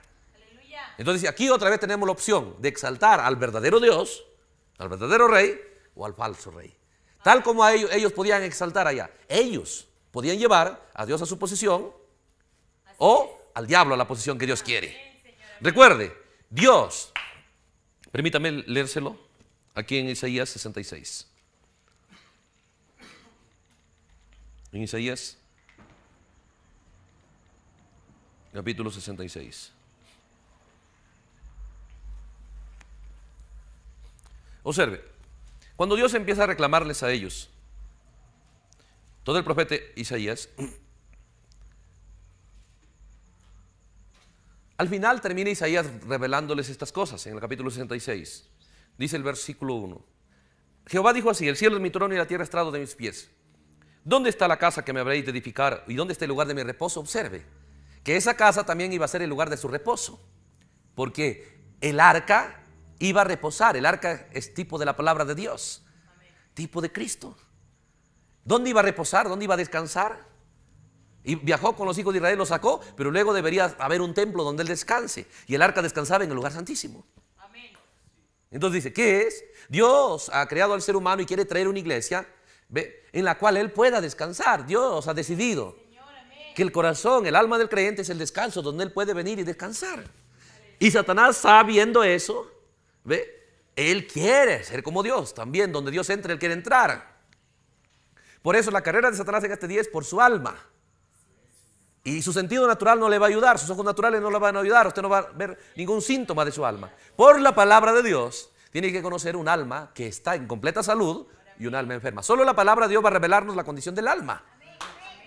Entonces aquí otra vez tenemos la opción de exaltar al verdadero Dios, al verdadero rey o al falso rey. Tal como ellos, podían exaltar allá. Ellos podían llevar a Dios a su posición o al diablo a la posición que Dios quiere. Recuerde, Dios, permítame leérselo aquí en Isaías 66. En Isaías capítulo 66. Observe, cuando Dios empieza a reclamarles a ellos, todo el profeta Isaías, al final termina Isaías revelándoles estas cosas en el capítulo 66. Dice el versículo 1. Jehová dijo así, el cielo es mi trono y la tierra estrado de mis pies. ¿Dónde está la casa que me habréis de edificar y dónde está el lugar de mi reposo? Observe que esa casa también iba a ser el lugar de su reposo. Porque el arca iba a reposar. El arca es tipo de la palabra de Dios, tipo de Cristo. ¿Dónde iba a reposar? ¿Dónde iba a descansar? Y viajó con los hijos de Israel, lo sacó, pero luego debería haber un templo donde él descanse. Y el arca descansaba en el lugar santísimo. Entonces dice, ¿qué es? Dios ha creado al ser humano y quiere traer una iglesia en la cual él pueda descansar. Dios ha decidido que el corazón, el alma del creyente es el descanso donde él puede venir y descansar. Y Satanás sabiendo eso, ¿Ve? Él quiere ser como Dios también. Donde Dios entra, Él quiere entrar. Por eso la carrera de Satanás en este día es por su alma. Y su sentido natural no le va a ayudar, sus ojos naturales no le van a ayudar, usted no va a ver ningún síntoma de su alma. Por la palabra de Dios, tiene que conocer un alma que está en completa salud y un alma enferma. Solo la palabra de Dios va a revelarnos la condición del alma.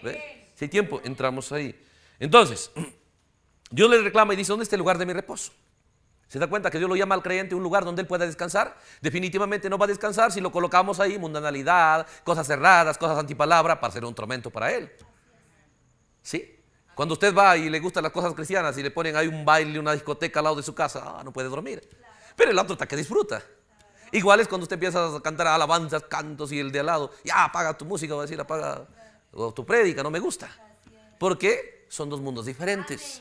¿Ve? Si hay tiempo, entramos ahí. Entonces, Dios le reclama y dice, ¿dónde está el lugar de mi reposo? ¿Se da cuenta que Dios lo llama al creyente a un lugar donde él pueda descansar? Definitivamente no va a descansar si lo colocamos ahí, mundanalidad, cosas cerradas, cosas antipalabra, para ser un tormento para él. ¿Sí? Cuando usted va y le gustan las cosas cristianas y le ponen ahí un baile, una discoteca al lado de su casa, ah, no puede dormir. Pero el otro está que disfruta. Igual es cuando usted empieza a cantar alabanzas, cantos y el de al lado, ya apaga tu música, va a decir, apaga tu prédica, no me gusta. Porque son dos mundos diferentes.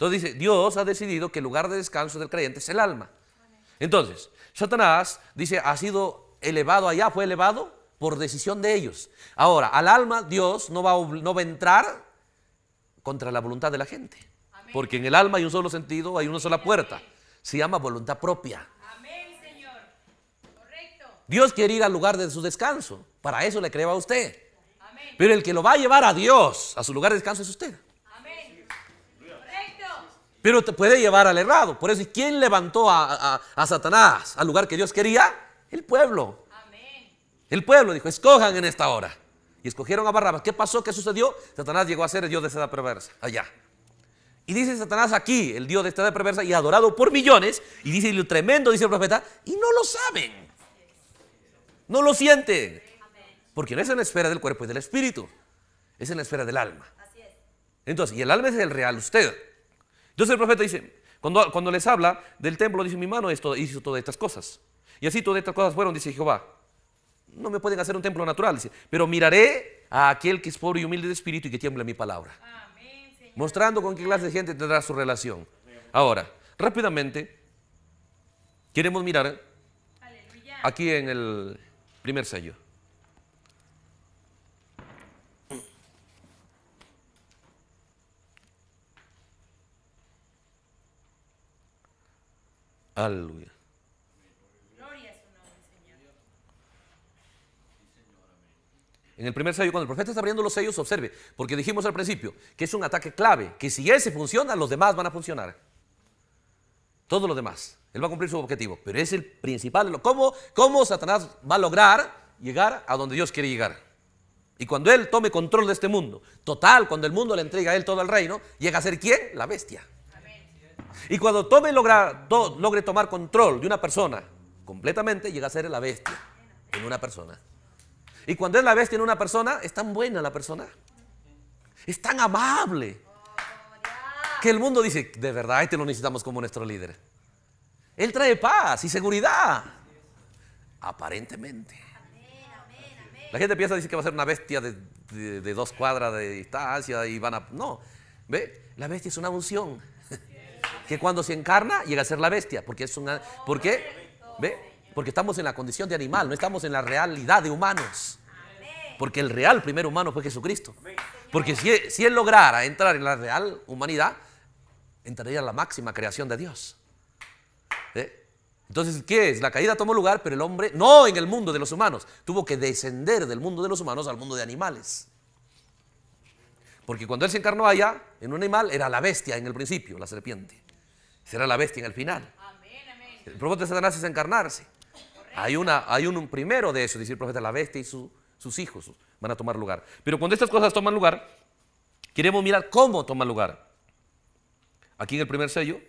Entonces dice, Dios ha decidido que el lugar de descanso del creyente es el alma. Entonces, Satanás dice, ha sido elevado allá, fue elevado por decisión de ellos. Ahora, al alma Dios no va, no a entrar contra la voluntad de la gente. Porque en el alma hay un solo sentido, hay una sola puerta. Se llama voluntad propia. Amén, Señor. Correcto. Dios quiere ir al lugar de su descanso. Para eso le creaba a usted. Pero el que lo va a llevar a Dios, a su lugar de descanso, es usted pero te puede llevar al errado. Por eso, ¿quién levantó a, Satanás al lugar que Dios quería? El pueblo. El pueblo dijo, escojan en esta hora. Y escogieron a Barrabas. ¿Qué pasó? ¿Qué sucedió? Satanás llegó a ser el Dios de esta perversa, allá. Y dice Satanás aquí, el Dios de esta edad perversa y adorado por millones. Y dice lo tremendo, dice el profeta, y no lo saben. No lo sienten. Porque no es en la esfera del cuerpo y del espíritu. Es en la esfera del alma. Entonces, y el alma es el real usted. Entonces el profeta dice, cuando, cuando les habla del templo, dice, mi mano hizo todas estas cosas. Y así todas estas cosas fueron, dice Jehová. No me pueden hacer un templo natural, dice, pero miraré a aquel que es pobre y humilde de espíritu y que tiembla mi palabra. Mostrando con qué clase de gente tendrá su relación. Ahora, rápidamente, queremos mirar aquí en el primer sello. Aleluya. En el primer sello, cuando el profeta está abriendo los sellos, observe, porque dijimos al principio que es un ataque clave, que si ese funciona, los demás van a funcionar. Todos los demás. Él va a cumplir su objetivo, pero es el principal. ¿Cómo, cómo Satanás va a lograr llegar a donde Dios quiere llegar? Y cuando él tome control de este mundo, total, cuando el mundo le entrega a él todo el reino, llega a ser quién? La bestia. Y cuando tome logra, logre tomar control de una persona completamente, llega a ser la bestia en una persona. Y cuando es la bestia en una persona, es tan buena la persona. Es tan amable. Que el mundo dice, de verdad, este lo necesitamos como nuestro líder. Él trae paz y seguridad. Aparentemente. La gente piensa dice que va a ser una bestia de, dos cuadras de distancia y van a... No, ve, la bestia es una unción que cuando se encarna llega a ser la bestia, porque es una... ¿Por qué? ¿Ve? Porque estamos en la condición de animal, no estamos en la realidad de humanos. Porque el real primer humano fue Jesucristo. Porque si, él lograra entrar en la real humanidad, entraría en la máxima creación de Dios. Entonces, ¿qué es? La caída tomó lugar, pero el hombre, no en el mundo de los humanos, tuvo que descender del mundo de los humanos al mundo de animales. Porque cuando él se encarnó allá, en un animal, era la bestia en el principio, la serpiente será la bestia en el final. El propósito de Satanás es encarnarse. Hay, una, hay un, primero de eso, decir el profeta, la bestia y sus hijos van a tomar lugar. Pero cuando estas cosas toman lugar, queremos mirar cómo toman lugar. Aquí en el primer sello.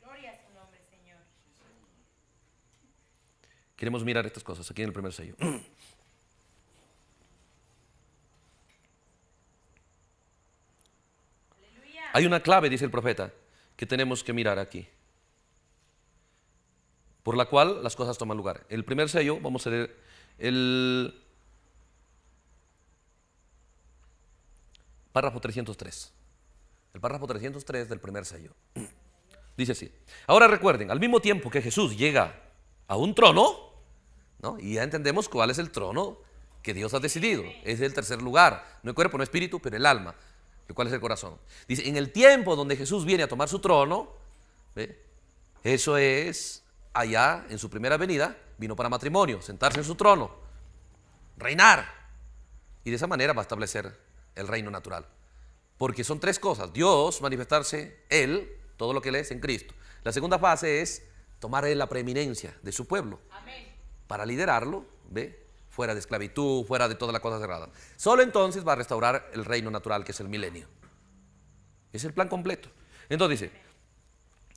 Gloria a su nombre, Señor. Queremos mirar estas cosas aquí en el primer sello. Hay una clave, dice el profeta, que tenemos que mirar aquí, por la cual las cosas toman lugar. El primer sello, vamos a leer el párrafo 303. El párrafo 303 del primer sello. Dice así. Ahora recuerden, al mismo tiempo que Jesús llega a un trono, ¿no? y ya entendemos cuál es el trono que Dios ha decidido. Es el tercer lugar. No el cuerpo, no el espíritu, pero el alma. ¿Cuál es el corazón? Dice, en el tiempo donde Jesús viene a tomar su trono, eso es allá en su primera venida, vino para matrimonio, sentarse en su trono, reinar. Y de esa manera va a establecer el reino natural. Porque son tres cosas. Dios manifestarse, Él, todo lo que Él es en Cristo. La segunda fase es tomar la preeminencia de su pueblo. Para liderarlo, ¿ve? fuera de esclavitud, fuera de toda la cosa cerrada. Solo entonces va a restaurar el reino natural que es el milenio. Es el plan completo. Entonces dice,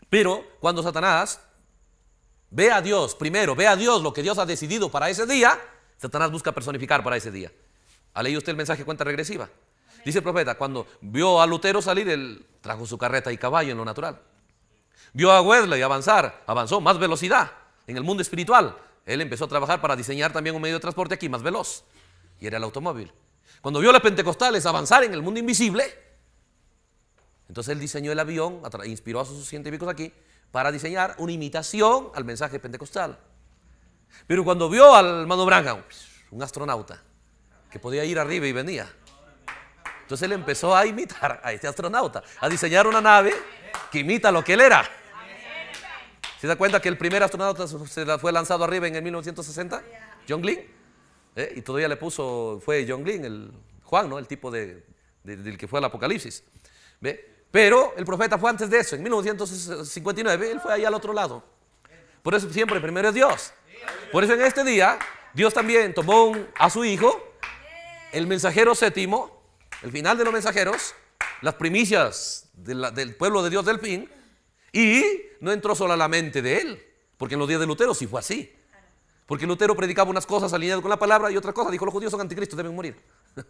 pero cuando Satanás ve a Dios, primero ve a Dios lo que Dios ha decidido para ese día, Satanás busca personificar para ese día. ¿Ha leído usted el mensaje cuenta regresiva? Dice el profeta, cuando vio a Lutero salir, él trajo su carreta y caballo en lo natural. Vio a Wesley avanzar, avanzó, más velocidad en el mundo espiritual. Él empezó a trabajar para diseñar también un medio de transporte aquí más veloz, y era el automóvil. Cuando vio a los pentecostales avanzar en el mundo invisible, entonces él diseñó el avión, inspiró a sus científicos aquí, para diseñar una imitación al mensaje pentecostal. Pero cuando vio al Mano Branham, un astronauta, que podía ir arriba y venía, entonces él empezó a imitar a este astronauta, a diseñar una nave que imita lo que él era. ¿Se da cuenta que el primer astronauta se fue lanzado arriba en el 1960? John Glenn. ¿eh? Y todavía le puso, fue John Glenn, el Juan, ¿no? El tipo del que fue al Apocalipsis. Pero el profeta fue antes de eso, en 1959, él fue ahí al otro lado. Por eso siempre primero es Dios. Por eso en este día, Dios también tomó a su hijo, el mensajero séptimo, el final de los mensajeros, las primicias del pueblo de Dios del fin, y no entró a la mente de él, porque en los días de Lutero sí fue así. Porque Lutero predicaba unas cosas alineadas con la palabra y otra cosa Dijo, los judíos son anticristos, deben morir.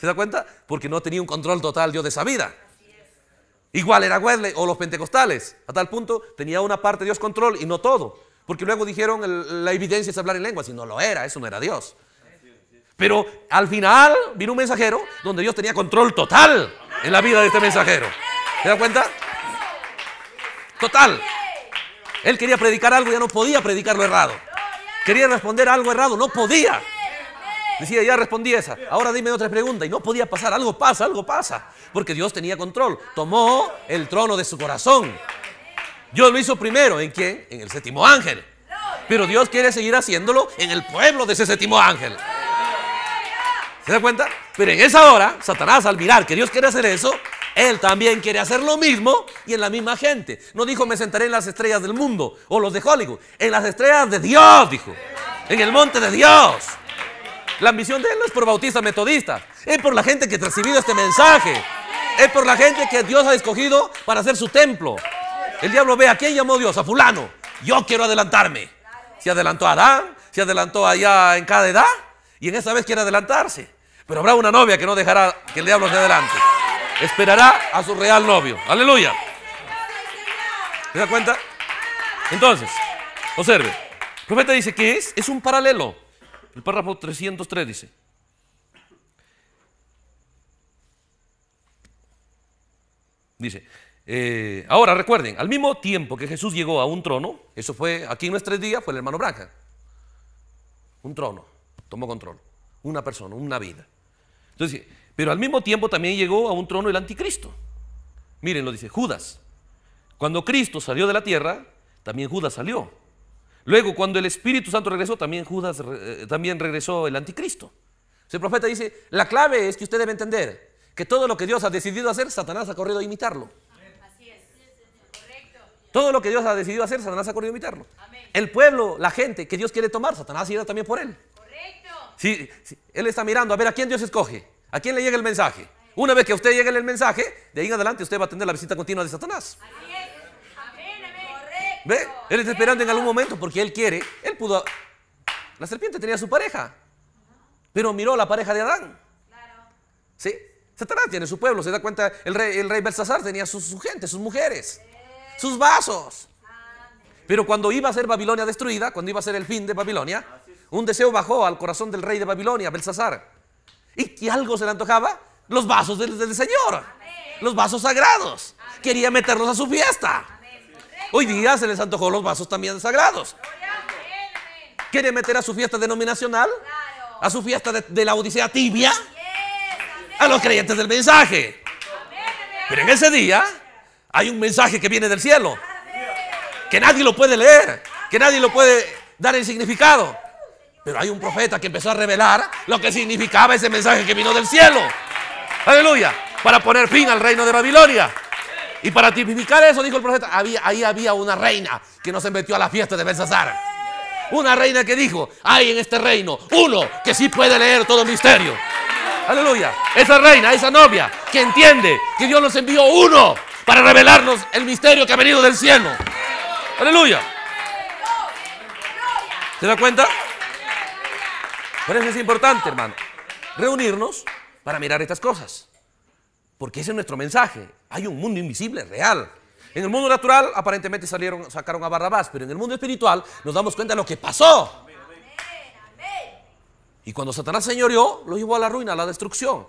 ¿Se da cuenta? Porque no tenía un control total Dios de esa vida. Igual era Wesley o los pentecostales. A tal punto tenía una parte de Dios control y no todo. Porque luego dijeron la evidencia es hablar en lengua. Si no lo era, eso no era Dios. Pero al final vino un mensajero donde Dios tenía control total en la vida de este mensajero. ¿Se da cuenta? Total. Él quería predicar algo y ya no podía predicarlo errado. Quería responder algo errado, no podía. Decía, ya respondí esa. Ahora dime otra pregunta. Y no podía pasar. Algo pasa, algo pasa. Porque Dios tenía control. Tomó el trono de su corazón. Dios lo hizo primero. ¿En quién? En el séptimo ángel. Pero Dios quiere seguir haciéndolo en el pueblo de ese séptimo ángel. ¿Se da cuenta? Pero en esa hora, Satanás, al mirar que Dios quiere hacer eso, él también quiere hacer lo mismo y en la misma gente. No dijo me sentaré en las estrellas del mundo o los de Hollywood. En las estrellas de Dios, dijo. En el monte de Dios. La misión de Él no es por bautistas metodistas. Es por la gente que ha recibido este mensaje. Es por la gente que Dios ha escogido para hacer su templo. El diablo ve a quién llamó Dios. A fulano. Yo quiero adelantarme. Se adelantó a Adán. Se adelantó allá en cada edad. Y en esa vez quiere adelantarse. Pero habrá una novia que no dejará que el diablo se adelante esperará a su real novio. Aleluya. ¿Se da cuenta? Entonces, observe. El profeta dice que es, es un paralelo. El párrafo 303 dice. Dice, eh, ahora recuerden, al mismo tiempo que Jesús llegó a un trono, eso fue aquí en nuestros días, fue el hermano Branca. Un trono, tomó control, una persona, una vida. Entonces, pero al mismo tiempo también llegó a un trono el anticristo. Miren, lo dice Judas. Cuando Cristo salió de la tierra, también Judas salió. Luego, cuando el Espíritu Santo regresó, también Judas eh, también regresó el anticristo. El profeta dice, la clave es que usted debe entender que todo lo que Dios ha decidido hacer, Satanás ha corrido a imitarlo. Todo lo que Dios ha decidido hacer, Satanás ha corrido a imitarlo. El pueblo, la gente que Dios quiere tomar, Satanás irá también por él. Correcto. él está mirando a ver a quién Dios escoge. ¿A quién le llega el mensaje? Una vez que a usted llegue el mensaje, de ahí en adelante usted va a tener la visita continua de Satanás. ¿Ve? Él está esperando en algún momento porque él quiere. Él pudo. La serpiente tenía su pareja, pero miró a la pareja de Adán. ¿Sí? Satanás tiene su pueblo, se da cuenta, el rey, el Belsasar tenía su, su gente, sus mujeres, sus vasos. Pero cuando iba a ser Babilonia destruida, cuando iba a ser el fin de Babilonia, un deseo bajó al corazón del rey de Babilonia, Belsasar y que algo se le antojaba, los vasos del, Señor, los vasos sagrados. Quería meterlos a su fiesta. Hoy día se les antojó los vasos también sagrados. Quiere meter a su fiesta denominacional, a su fiesta de, la Odisea tibia, a los creyentes del mensaje. Pero en ese día hay un mensaje que viene del cielo, que nadie lo puede leer, que nadie lo puede dar el significado, pero hay un profeta que empezó a revelar lo que significaba ese mensaje que vino del cielo. Aleluya. Para poner fin al reino de Babilonia. Y para tipificar eso, dijo el profeta, había, ahí había una reina que nos se metió a la fiesta de Belsasar. Una reina que dijo, hay en este reino uno que sí puede leer todo el misterio. Aleluya. Esa reina, esa novia, que entiende que Dios nos envió uno para revelarnos el misterio que ha venido del cielo. Aleluya. ¿Se da cuenta? Por eso es importante, hermano, reunirnos para mirar estas cosas. Porque ese es nuestro mensaje. Hay un mundo invisible, real. En el mundo natural aparentemente salieron, sacaron a Barrabás, pero en el mundo espiritual nos damos cuenta de lo que pasó. Y cuando Satanás señoreó, lo llevó a la ruina, a la destrucción.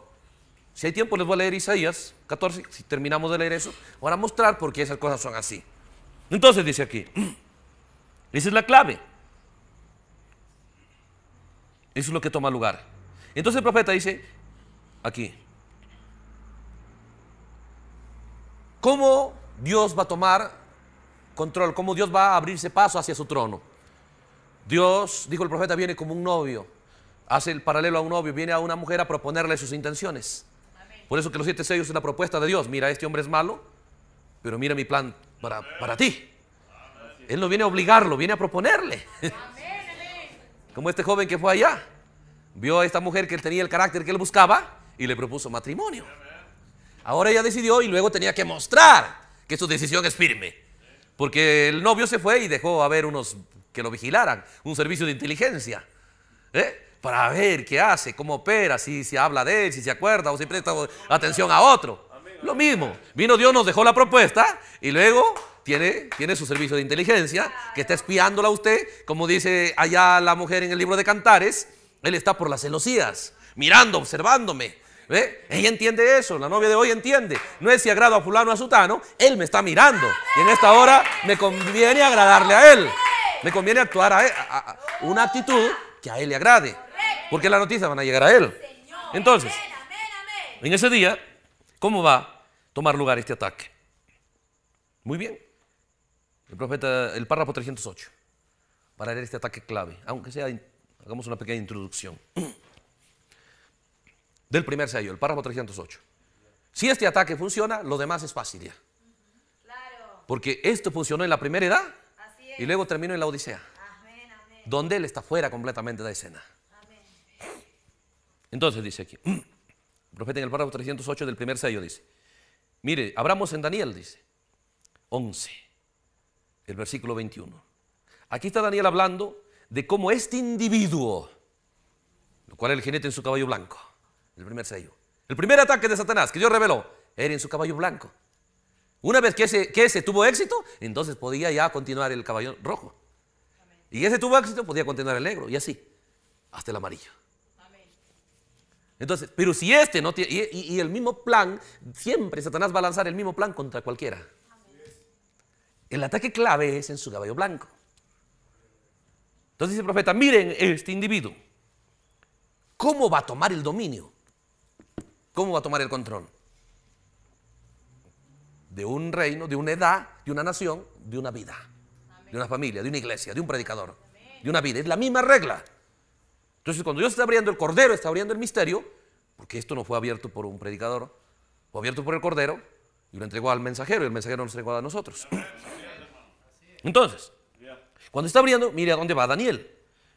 Si hay tiempo les voy a leer Isaías 14, si terminamos de leer eso, van a mostrar por qué esas cosas son así. Entonces dice aquí, esa es la clave. Eso es lo que toma lugar. Entonces el profeta dice, aquí, ¿cómo Dios va a tomar control? ¿Cómo Dios va a abrirse paso hacia su trono? Dios, dijo el profeta, viene como un novio. Hace el paralelo a un novio, viene a una mujer a proponerle sus intenciones. Por eso que los siete sellos es la propuesta de Dios. Mira, este hombre es malo, pero mira mi plan para, para ti. Él no viene a obligarlo, viene a proponerle. Como este joven que fue allá, vio a esta mujer que tenía el carácter que él buscaba y le propuso matrimonio. Ahora ella decidió y luego tenía que mostrar que su decisión es firme. Porque el novio se fue y dejó a ver unos que lo vigilaran, un servicio de inteligencia, ¿eh? para ver qué hace, cómo opera, si se habla de él, si se acuerda o si presta atención a otro. Lo mismo, vino Dios, nos dejó la propuesta y luego tiene, su servicio de inteligencia que está espiándola a usted, como dice allá la mujer en el libro de Cantares, él está por las celosías, mirando, observándome. ¿Ve? Ella entiende eso, la novia de hoy entiende. No es si agrado a fulano o a sutano, él me está mirando. Y en esta hora me conviene agradarle a él. Me conviene actuar a, él, a una actitud que a él le agrade. Porque las noticias van a llegar a él. Entonces, en ese día, ¿cómo va a tomar lugar este ataque? Muy bien. El profeta, el párrafo 308, para leer este ataque clave, aunque sea, hagamos una pequeña introducción. Del primer sello, el párrafo 308. Si este ataque funciona, lo demás es fácil ya. Porque esto funcionó en la primera edad y luego terminó en la Odisea, donde él está fuera completamente de la escena. Entonces dice aquí, el profeta en el párrafo 308 del primer sello dice, mire, abramos en Daniel, dice, 11 el versículo 21. Aquí está Daniel hablando de cómo este individuo, lo cual es el jinete en su caballo blanco, el primer sello, el primer ataque de Satanás que Dios reveló, era en su caballo blanco. Una vez que ese, tuvo éxito, entonces podía ya continuar el caballo rojo. Y ese tuvo éxito, podía continuar el negro, y así, hasta el amarillo. Entonces, pero si este no tiene, y el mismo plan, siempre Satanás va a lanzar el mismo plan contra cualquiera. El ataque clave es en su caballo blanco. Entonces dice el profeta, miren este individuo, ¿cómo va a tomar el dominio? ¿Cómo va a tomar el control? De un reino, de una edad, de una nación, de una vida, de una familia, de una iglesia, de un predicador, de una vida. Es la misma regla. Entonces cuando Dios está abriendo el cordero, está abriendo el misterio, porque esto no fue abierto por un predicador, fue abierto por el cordero, y lo entregó al mensajero y el mensajero nos entregó a nosotros. Entonces, cuando está abriendo, mire a dónde va Daniel.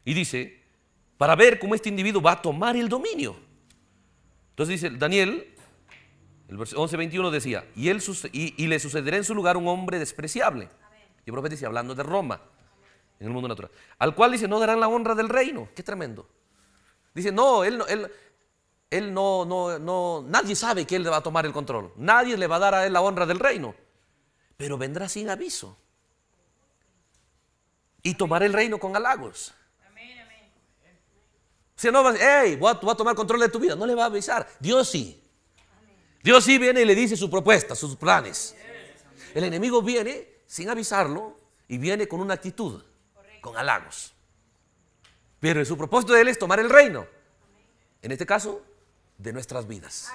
Y dice, para ver cómo este individuo va a tomar el dominio. Entonces dice, Daniel, el verso 11, 21 decía, y, él, y, le sucederá en su lugar un hombre despreciable. Y dice, hablando de Roma, en el mundo natural. Al cual dice, no darán la honra del reino. Qué tremendo. Dice, no, él, él, él no, no, no, nadie sabe que él va a tomar el control. Nadie le va a dar a él la honra del reino. Pero vendrá sin aviso. Y tomará el reino con halagos. Si no va hey, a, a, tomar control de tu vida. No le va a avisar. Dios sí. Dios sí viene y le dice su propuesta, sus planes. El enemigo viene sin avisarlo y viene con una actitud, con halagos. Pero su propósito de él es tomar el reino. En este caso, de nuestras vidas.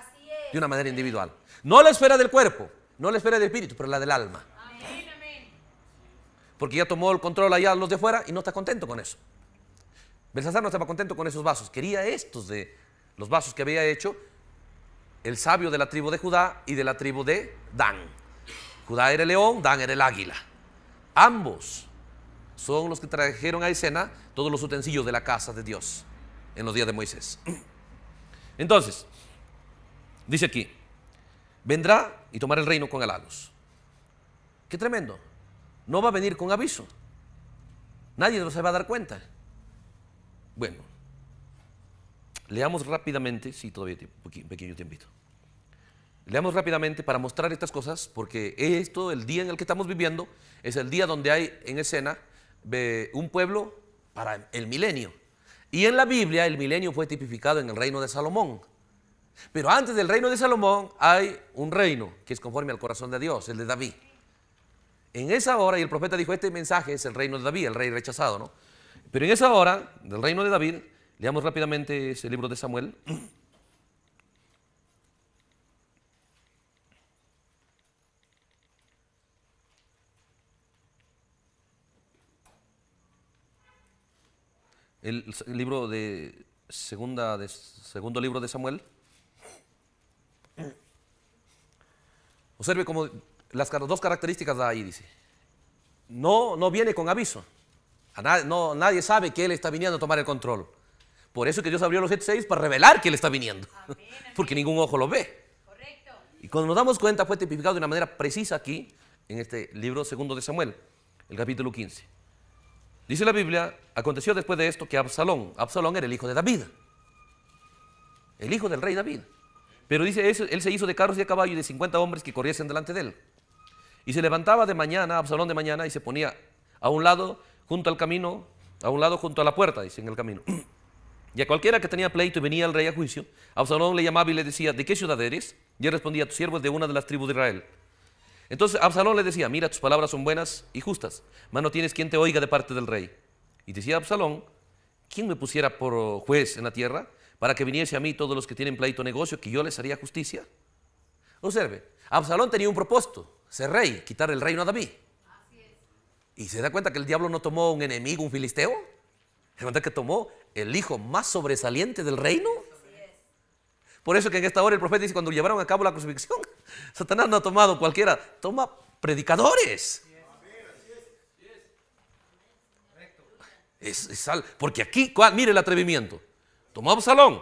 De una manera individual. No la esfera del cuerpo, no la esfera del espíritu, pero la del alma. Porque ya tomó el control allá los de fuera y no está contento con eso. Belsasar no estaba contento con esos vasos. Quería estos de los vasos que había hecho el sabio de la tribu de Judá y de la tribu de Dan. Judá era el león, Dan era el águila. Ambos son los que trajeron a Isena todos los utensilios de la casa de Dios en los días de Moisés. Entonces, dice aquí, vendrá y tomará el reino con halagos. Qué tremendo. No va a venir con aviso. Nadie se va a dar cuenta. Bueno, leamos rápidamente, sí, todavía un pequeño invito. Leamos rápidamente para mostrar estas cosas, porque esto, el día en el que estamos viviendo, es el día donde hay en escena eh, un pueblo para el milenio. Y en la Biblia el milenio fue tipificado en el reino de Salomón. Pero antes del reino de Salomón hay un reino que es conforme al corazón de Dios, el de David. En esa hora, y el profeta dijo, este mensaje es el reino de David, el rey rechazado, ¿no? Pero en esa hora del reino de David, leamos rápidamente ese libro de Samuel. el, libro de, segunda segundo libro de Samuel. Observe como las dos características da ahí, dice. No, no viene con aviso. no, nadie sabe que él está viniendo a tomar el control. Por eso que Dios abrió los 76 para revelar que él está viniendo. Porque ningún ojo lo ve. Y cuando nos damos cuenta fue tipificado de una manera precisa aquí, en este libro segundo de Samuel, el capítulo 15. Dice la Biblia, aconteció después de esto que Absalón, Absalón era el hijo de David, el hijo del rey David. Pero dice, él se hizo de carros y de caballo y de 50 hombres que corriesen delante de él. Y se levantaba de mañana, Absalón de mañana, y se ponía a un lado junto al camino, a un lado junto a la puerta, dice en el camino. Y a cualquiera que tenía pleito y venía al rey a juicio, Absalón le llamaba y le decía, ¿de qué ciudad eres? Y él respondía, tu siervo es de una de las tribus de Israel. Entonces Absalón le decía, mira, tus palabras son buenas y justas, mas no tienes quien te oiga de parte del rey. Y decía Absalón, ¿quién me pusiera por juez en la tierra para que viniese a mí todos los que tienen pleito negocio, que yo les haría justicia? Observe, Absalón tenía un propósito, ser rey, quitar el reino a David. ¿Y se da cuenta que el diablo no tomó un enemigo, un filisteo? ¿Se cuenta que tomó el hijo más sobresaliente del reino? Por eso que en esta hora el profeta dice, cuando llevaron a cabo la crucifixión, Satanás no ha tomado cualquiera, toma predicadores. Es, porque aquí, mire el atrevimiento. Tomó Absalón.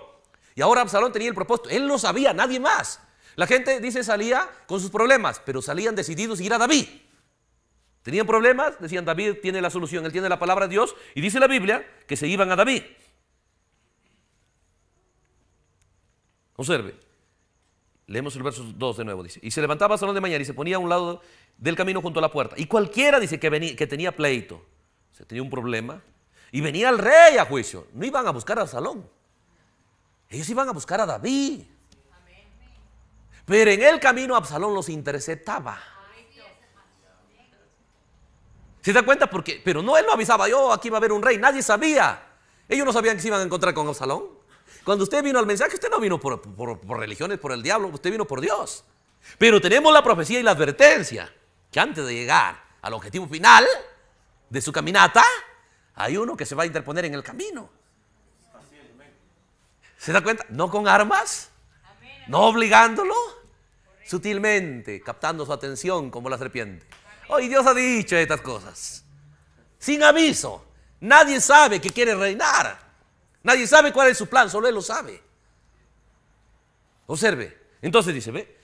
Y ahora Absalón tenía el propósito. Él no sabía, nadie más. La gente dice salía con sus problemas, pero salían decididos a ir a David. Tenían problemas, decían David tiene la solución, él tiene la palabra de Dios. Y dice la Biblia que se iban a David. Observe, Leemos el verso 2 de nuevo, dice. Y se levantaba a Salón de mañana y se ponía a un lado del camino junto a la puerta. Y cualquiera dice que, venía, que tenía pleito, se tenía un problema, y venía el rey a juicio. No iban a buscar a Salón. Ellos iban a buscar a David. Pero en el camino Absalón los interceptaba. ¿Se da cuenta? Porque, pero no, él lo avisaba, yo aquí va a haber un rey, nadie sabía. Ellos no sabían que se iban a encontrar con Absalón. Cuando usted vino al mensaje, usted no vino por, religiones, por el diablo, usted vino por Dios. Pero tenemos la profecía y la advertencia que antes de llegar al objetivo final de su caminata, hay uno que se va a interponer en el camino. ¿Se da cuenta? No con armas, no obligándolo, sutilmente, captando su atención como la serpiente. Hoy Dios ha dicho estas cosas. Sin aviso. Nadie sabe que quiere reinar. Nadie sabe cuál es su plan, solo Él lo sabe. Observe. Entonces dice, ve.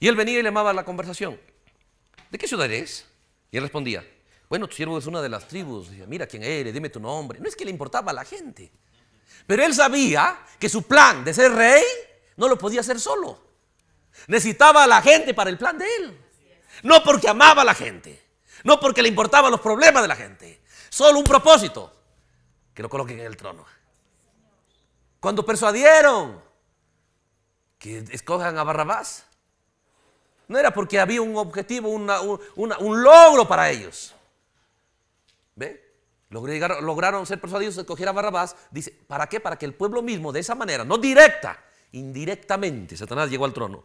Y él venía y le amaba la conversación. ¿De qué ciudad eres? Y él respondía, bueno, tu siervo es una de las tribus. Dice, mira quién eres, dime tu nombre. No es que le importaba a la gente. Pero él sabía que su plan de ser rey no lo podía hacer solo. Necesitaba a la gente para el plan de él. No porque amaba a la gente. No porque le importaban los problemas de la gente. Solo un propósito que lo coloquen en el trono. Cuando persuadieron que escojan a Barrabás, no era porque había un objetivo, un logro para ellos. ¿Ve? Lograron, ser persuadidos de escoger a Barrabás. Dice, ¿para qué? Para que el pueblo mismo, de esa manera, no directa, indirectamente, Satanás llegó al trono.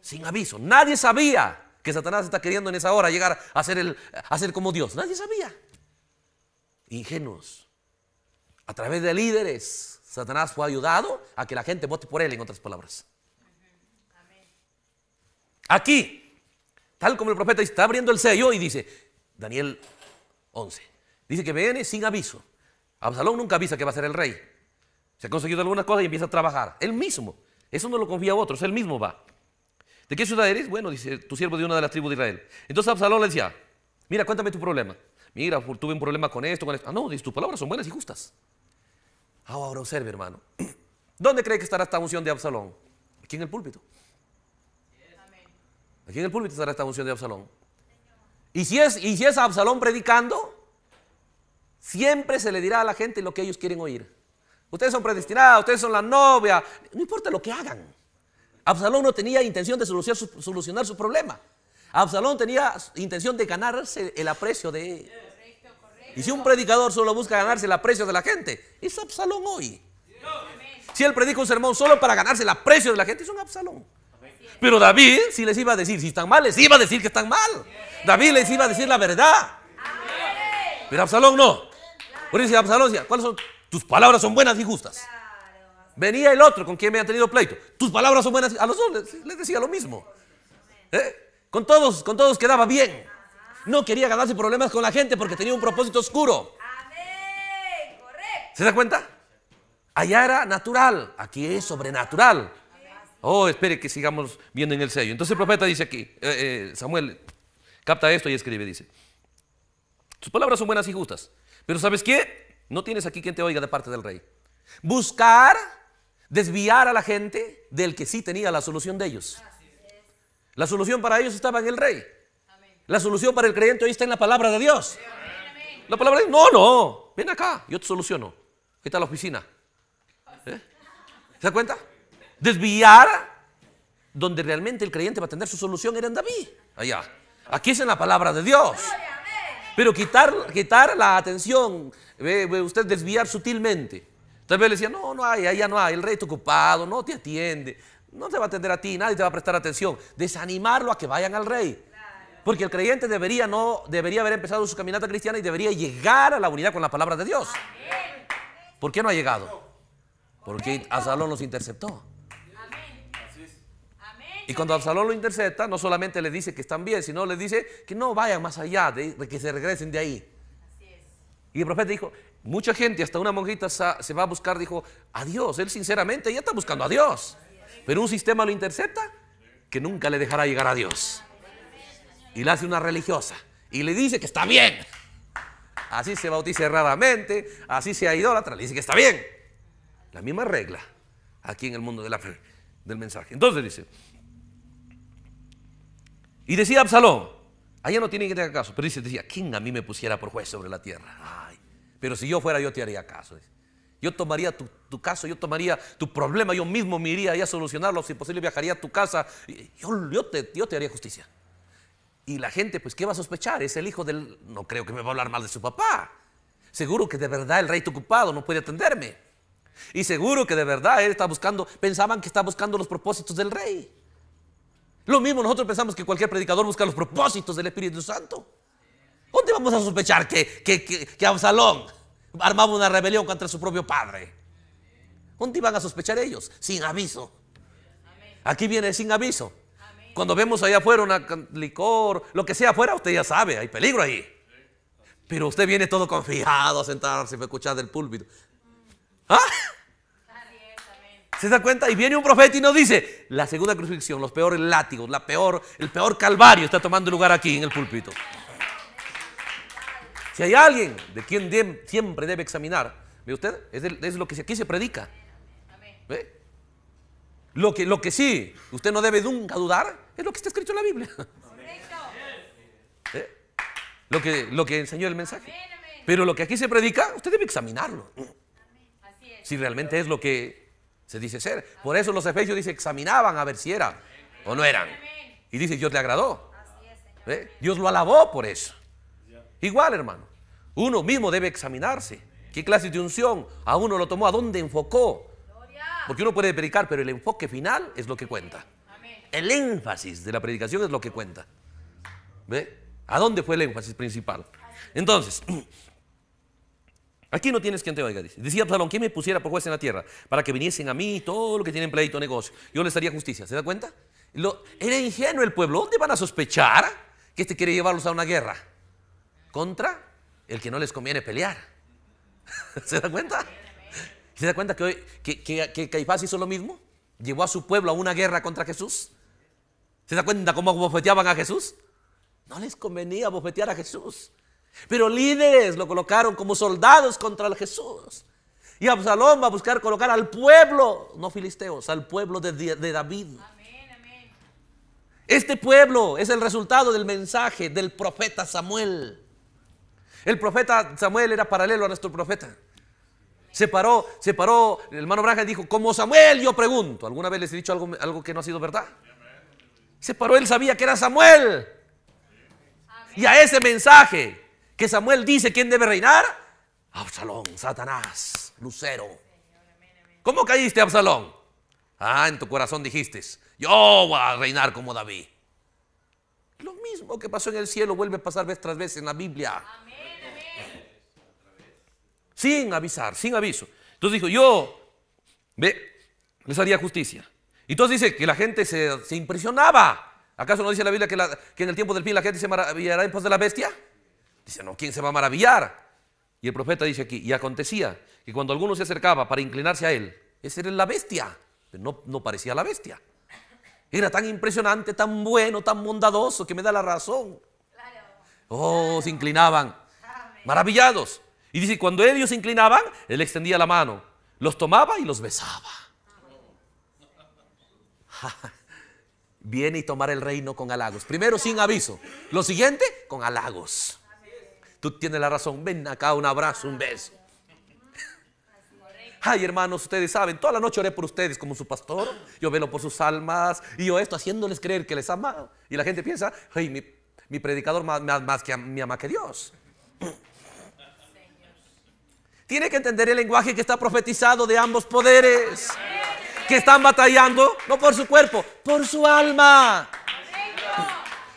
Sin aviso. Nadie sabía que Satanás está queriendo en esa hora llegar a ser, el, a ser como Dios. Nadie sabía ingenuos. A través de líderes, Satanás fue ayudado a que la gente vote por él, en otras palabras. Aquí, tal como el profeta está abriendo el sello y dice, Daniel 11, dice que viene sin aviso. Absalón nunca avisa que va a ser el rey. Se ha conseguido algunas cosas y empieza a trabajar. Él mismo. Eso no lo confía a otros, él mismo va. ¿De qué ciudad eres? Bueno, dice, tu siervo de una de las tribus de Israel. Entonces Absalón le decía, mira, cuéntame tu problema mira, tuve un problema con esto, con esto. Ah, no, tus palabras son buenas y justas. Ahora observe, hermano. ¿Dónde cree que estará esta unción de Absalón? Aquí en el púlpito. Aquí en el púlpito estará esta unción de Absalón. Y si es, y si es Absalón predicando, siempre se le dirá a la gente lo que ellos quieren oír. Ustedes son predestinados, ustedes son la novia. No importa lo que hagan. Absalón no tenía intención de solucionar su problema. Absalón tenía intención de ganarse el aprecio de... Y si un predicador solo busca ganarse el aprecio de la gente, es Absalón hoy. Si él predica un sermón solo para ganarse el aprecio de la gente, es un Absalón. Pero David si les iba a decir, si están mal, les iba a decir que están mal. David les iba a decir la verdad. Pero Absalón no. Por eso Absalón decía, ¿cuáles son? Tus palabras son buenas y justas. Venía el otro con quien me ha tenido pleito. Tus palabras son buenas. A los dos les, les decía lo mismo. ¿Eh? Con todos, con todos quedaba bien. No quería ganarse problemas con la gente porque tenía un propósito oscuro. ¿Se da cuenta? Allá era natural, aquí es sobrenatural. Oh, espere que sigamos viendo en el sello. Entonces el profeta dice aquí, eh, eh, Samuel capta esto y escribe, dice, tus palabras son buenas y justas, pero ¿sabes qué? No tienes aquí quien te oiga de parte del rey. Buscar, desviar a la gente del que sí tenía la solución de ellos. La solución para ellos estaba en el rey. La solución para el creyente hoy está en la palabra de Dios. La palabra de Dios, no, no, ven acá, yo te soluciono. aquí está la oficina? ¿Eh? ¿Se da cuenta? Desviar donde realmente el creyente va a tener su solución era en David, allá. Aquí es en la palabra de Dios. Pero quitar, quitar la atención, usted desviar sutilmente. Tal vez le decía, no, no hay, allá no hay, el rey está ocupado, no te atiende no te va a atender a ti, nadie te va a prestar atención. Desanimarlo a que vayan al rey. Porque el creyente debería, no, debería haber empezado su caminata cristiana y debería llegar a la unidad con la palabra de Dios. ¿Por qué no ha llegado? Porque Absalón los interceptó. Y cuando Absalón lo intercepta, no solamente le dice que están bien, sino le dice que no vayan más allá, de, que se regresen de ahí. Y el profeta dijo, mucha gente, hasta una monjita se va a buscar, dijo, a Dios. Él sinceramente ya está buscando a Dios. Pero un sistema lo intercepta que nunca le dejará llegar a Dios. Y le hace una religiosa. Y le dice que está bien. Así se bautiza erradamente, así se idólatra, le dice que está bien. La misma regla aquí en el mundo de la, del mensaje. Entonces dice, y decía Absalón, allá ah, no tiene que tener caso, pero dice, decía, ¿quién a mí me pusiera por juez sobre la tierra? Ay, pero si yo fuera yo te haría caso. Dice. Yo tomaría tu, caso, yo tomaría tu problema, yo mismo me iría a solucionarlo, si posible viajaría a tu casa, yo, yo, te, haría justicia. Y la gente, pues, ¿qué va a sospechar? Es el hijo del... No creo que me va a hablar mal de su papá. Seguro que de verdad el rey está ocupado, no puede atenderme. Y seguro que de verdad él está buscando, pensaban que está buscando los propósitos del rey. Lo mismo nosotros pensamos que cualquier predicador busca los propósitos del Espíritu Santo. ¿Dónde vamos a sospechar que, que, que, que Absalón armaba una rebelión contra su propio padre. ¿Dónde van a sospechar ellos? Sin aviso. Aquí viene sin aviso. Cuando vemos allá afuera un licor, lo que sea afuera, usted ya sabe, hay peligro ahí. Pero usted viene todo confiado a sentarse a escuchar del púlpito. ¿Ah? ¿Se da cuenta? Y viene un profeta y nos dice, la segunda crucifixión, los peores látigos, la peor, el peor calvario está tomando lugar aquí en el púlpito. Si hay alguien de quien siempre debe examinar, ¿ve usted? Es, lo que aquí se predica. Lo que, lo que sí, usted no debe nunca dudar, es lo que está escrito en la Biblia. ¿Eh? Lo, que, lo que enseñó el mensaje. Pero lo que aquí se predica, usted debe examinarlo. Si realmente es lo que se dice ser. Por eso los efesios dice examinaban a ver si era o no eran. Y dice, Dios le agradó. Dios lo alabó por eso. Igual, hermano. Uno mismo debe examinarse. ¿Qué clase de unción? ¿A uno lo tomó? ¿A dónde enfocó? Porque uno puede predicar, pero el enfoque final es lo que cuenta. El énfasis de la predicación es lo que cuenta. ¿Ve? ¿A dónde fue el énfasis principal? Entonces, Aquí no tienes que te oiga, Decía Absalón, ¿quién me pusiera por juez en la tierra? Para que viniesen a mí todo lo que tienen pleito, negocio. Yo les haría justicia, ¿se da cuenta? Lo, era ingenuo el pueblo. ¿Dónde van a sospechar que este quiere llevarlos a una guerra? ¿Contra? el que no les conviene pelear. ¿Se da cuenta? ¿Se da cuenta que, hoy, que, Caifás hizo lo mismo? Llevó a su pueblo a una guerra contra Jesús. ¿Se da cuenta cómo bofeteaban a Jesús? No les convenía bofetear a Jesús. Pero líderes lo colocaron como soldados contra Jesús. Y Absalón va a buscar colocar al pueblo, no filisteos, al pueblo de, de David. Este pueblo es el resultado del mensaje del profeta Samuel. El profeta Samuel era paralelo a nuestro profeta. Se paró, se paró, el hermano Braja dijo, como Samuel yo pregunto. ¿Alguna vez les he dicho algo, algo que no ha sido verdad? Se paró, él sabía que era Samuel. Y a ese mensaje que Samuel dice, ¿quién debe reinar? Absalón, Satanás, Lucero. ¿Cómo caíste, Absalón? Ah, en tu corazón dijiste, yo voy a reinar como David. Lo mismo que pasó en el cielo vuelve a pasar vez tras vez en la Biblia. Amén sin avisar, sin aviso. Entonces dijo, yo, ve, les haría justicia. Y entonces dice que la gente se, impresionaba. ¿Acaso no dice la Biblia que, en el tiempo del fin la gente se maravillará en pos de la bestia? Dice, no, ¿quién se va a maravillar? Y el profeta dice aquí, y acontecía que cuando alguno se acercaba para inclinarse a él, Ese era la bestia, pero no, no parecía la bestia. Era tan impresionante, tan bueno, tan bondadoso, que me da la razón. Oh, se inclinaban, maravillados. Y dice, cuando ellos se inclinaban, él extendía la mano, los tomaba y los besaba. Viene y tomar el reino con halagos. Primero sin aviso. Lo siguiente, con halagos. Tú tienes la razón. Ven acá, un abrazo, un beso. Ay, hermanos, ustedes saben, toda la noche oré por ustedes como su pastor. Yo velo por sus almas. Y yo esto, haciéndoles creer que les amo Y la gente piensa, ay, mi, predicador más, más, más que mi ama que Dios. Tiene que entender el lenguaje que está profetizado de ambos poderes. Que están batallando, no por su cuerpo, por su alma.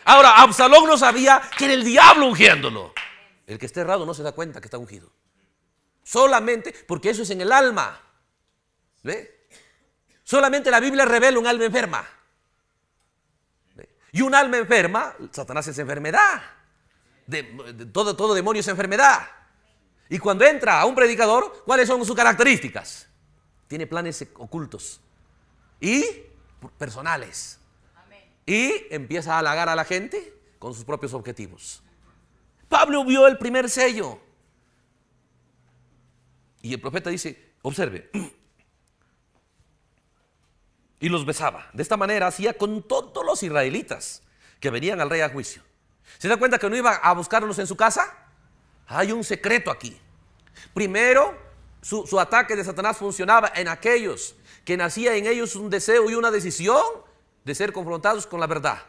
Ahora, Absalón no sabía que era el diablo ungiéndolo. El que esté errado no se da cuenta que está ungido. Solamente porque eso es en el alma. Solamente la Biblia revela un alma enferma. Y un alma enferma, Satanás es enfermedad. todo, todo demonio es enfermedad. Y cuando entra a un predicador, ¿cuáles son sus características? Tiene planes ocultos y personales. Y empieza a halagar a la gente con sus propios objetivos. Pablo vio el primer sello. Y el profeta dice, observe. Y los besaba. De esta manera hacía con todos los israelitas que venían al rey a juicio. ¿Se da cuenta que no iba a buscarlos en su casa? Hay un secreto aquí. Primero, su, ataque de Satanás funcionaba en aquellos que nacía en ellos un deseo y una decisión de ser confrontados con la verdad.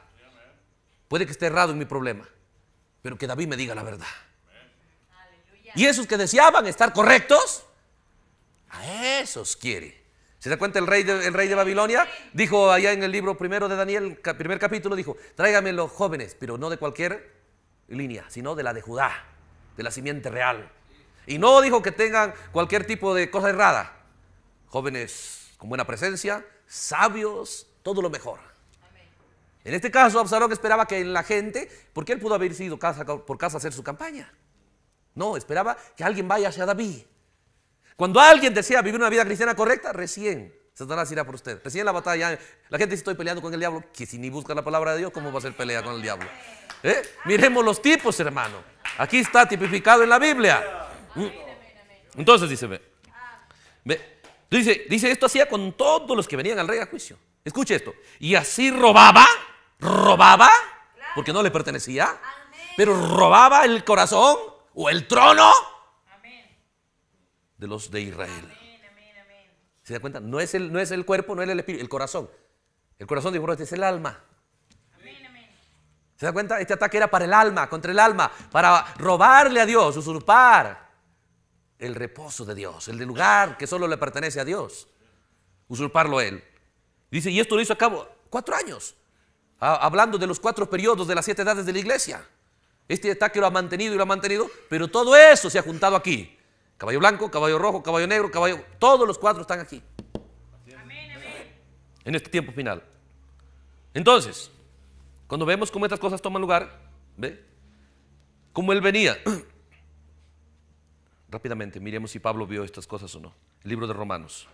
Puede que esté errado en mi problema, pero que David me diga la verdad. Y esos que deseaban estar correctos, a esos quiere. ¿Se da cuenta el rey de, el rey de Babilonia? Dijo allá en el libro primero de Daniel, primer capítulo, dijo, tráigame los jóvenes, pero no de cualquier línea, sino de la de Judá de la simiente real. Y no dijo que tengan cualquier tipo de cosa errada. Jóvenes con buena presencia, sabios, todo lo mejor. En este caso, Absalón esperaba que en la gente, porque él pudo haber ido casa por casa a hacer su campaña. No, esperaba que alguien vaya hacia David. Cuando alguien desea vivir una vida cristiana correcta, recién Satanás irá por usted. Recién la batalla, la gente dice estoy peleando con el diablo, que si ni busca la palabra de Dios, ¿cómo va a ser pelea con el diablo? ¿Eh? Miremos los tipos, hermano. Aquí está tipificado en la Biblia. Mm. Entonces dice, ve. dice, dice, esto hacía con todos los que venían al rey a juicio. Escuche esto. Y así robaba, robaba, porque no le pertenecía, pero robaba el corazón o el trono de los de Israel. ¿Se da cuenta? No es el, no es el cuerpo, no es el espíritu, el corazón. El corazón dijo, este es el alma. ¿Se da cuenta? Este ataque era para el alma, contra el alma, para robarle a Dios, usurpar el reposo de Dios, el lugar que solo le pertenece a Dios. Usurparlo él. Dice, y esto lo hizo a cabo cuatro años, hablando de los cuatro periodos de las siete edades de la iglesia. Este ataque lo ha mantenido y lo ha mantenido, pero todo eso se ha juntado aquí Caballo blanco, caballo rojo, caballo negro, caballo... Todos los cuatro están aquí. En este tiempo final. Entonces, cuando vemos cómo estas cosas toman lugar, ¿ve? Como él venía. Rápidamente, miremos si Pablo vio estas cosas o no. El libro de Romanos.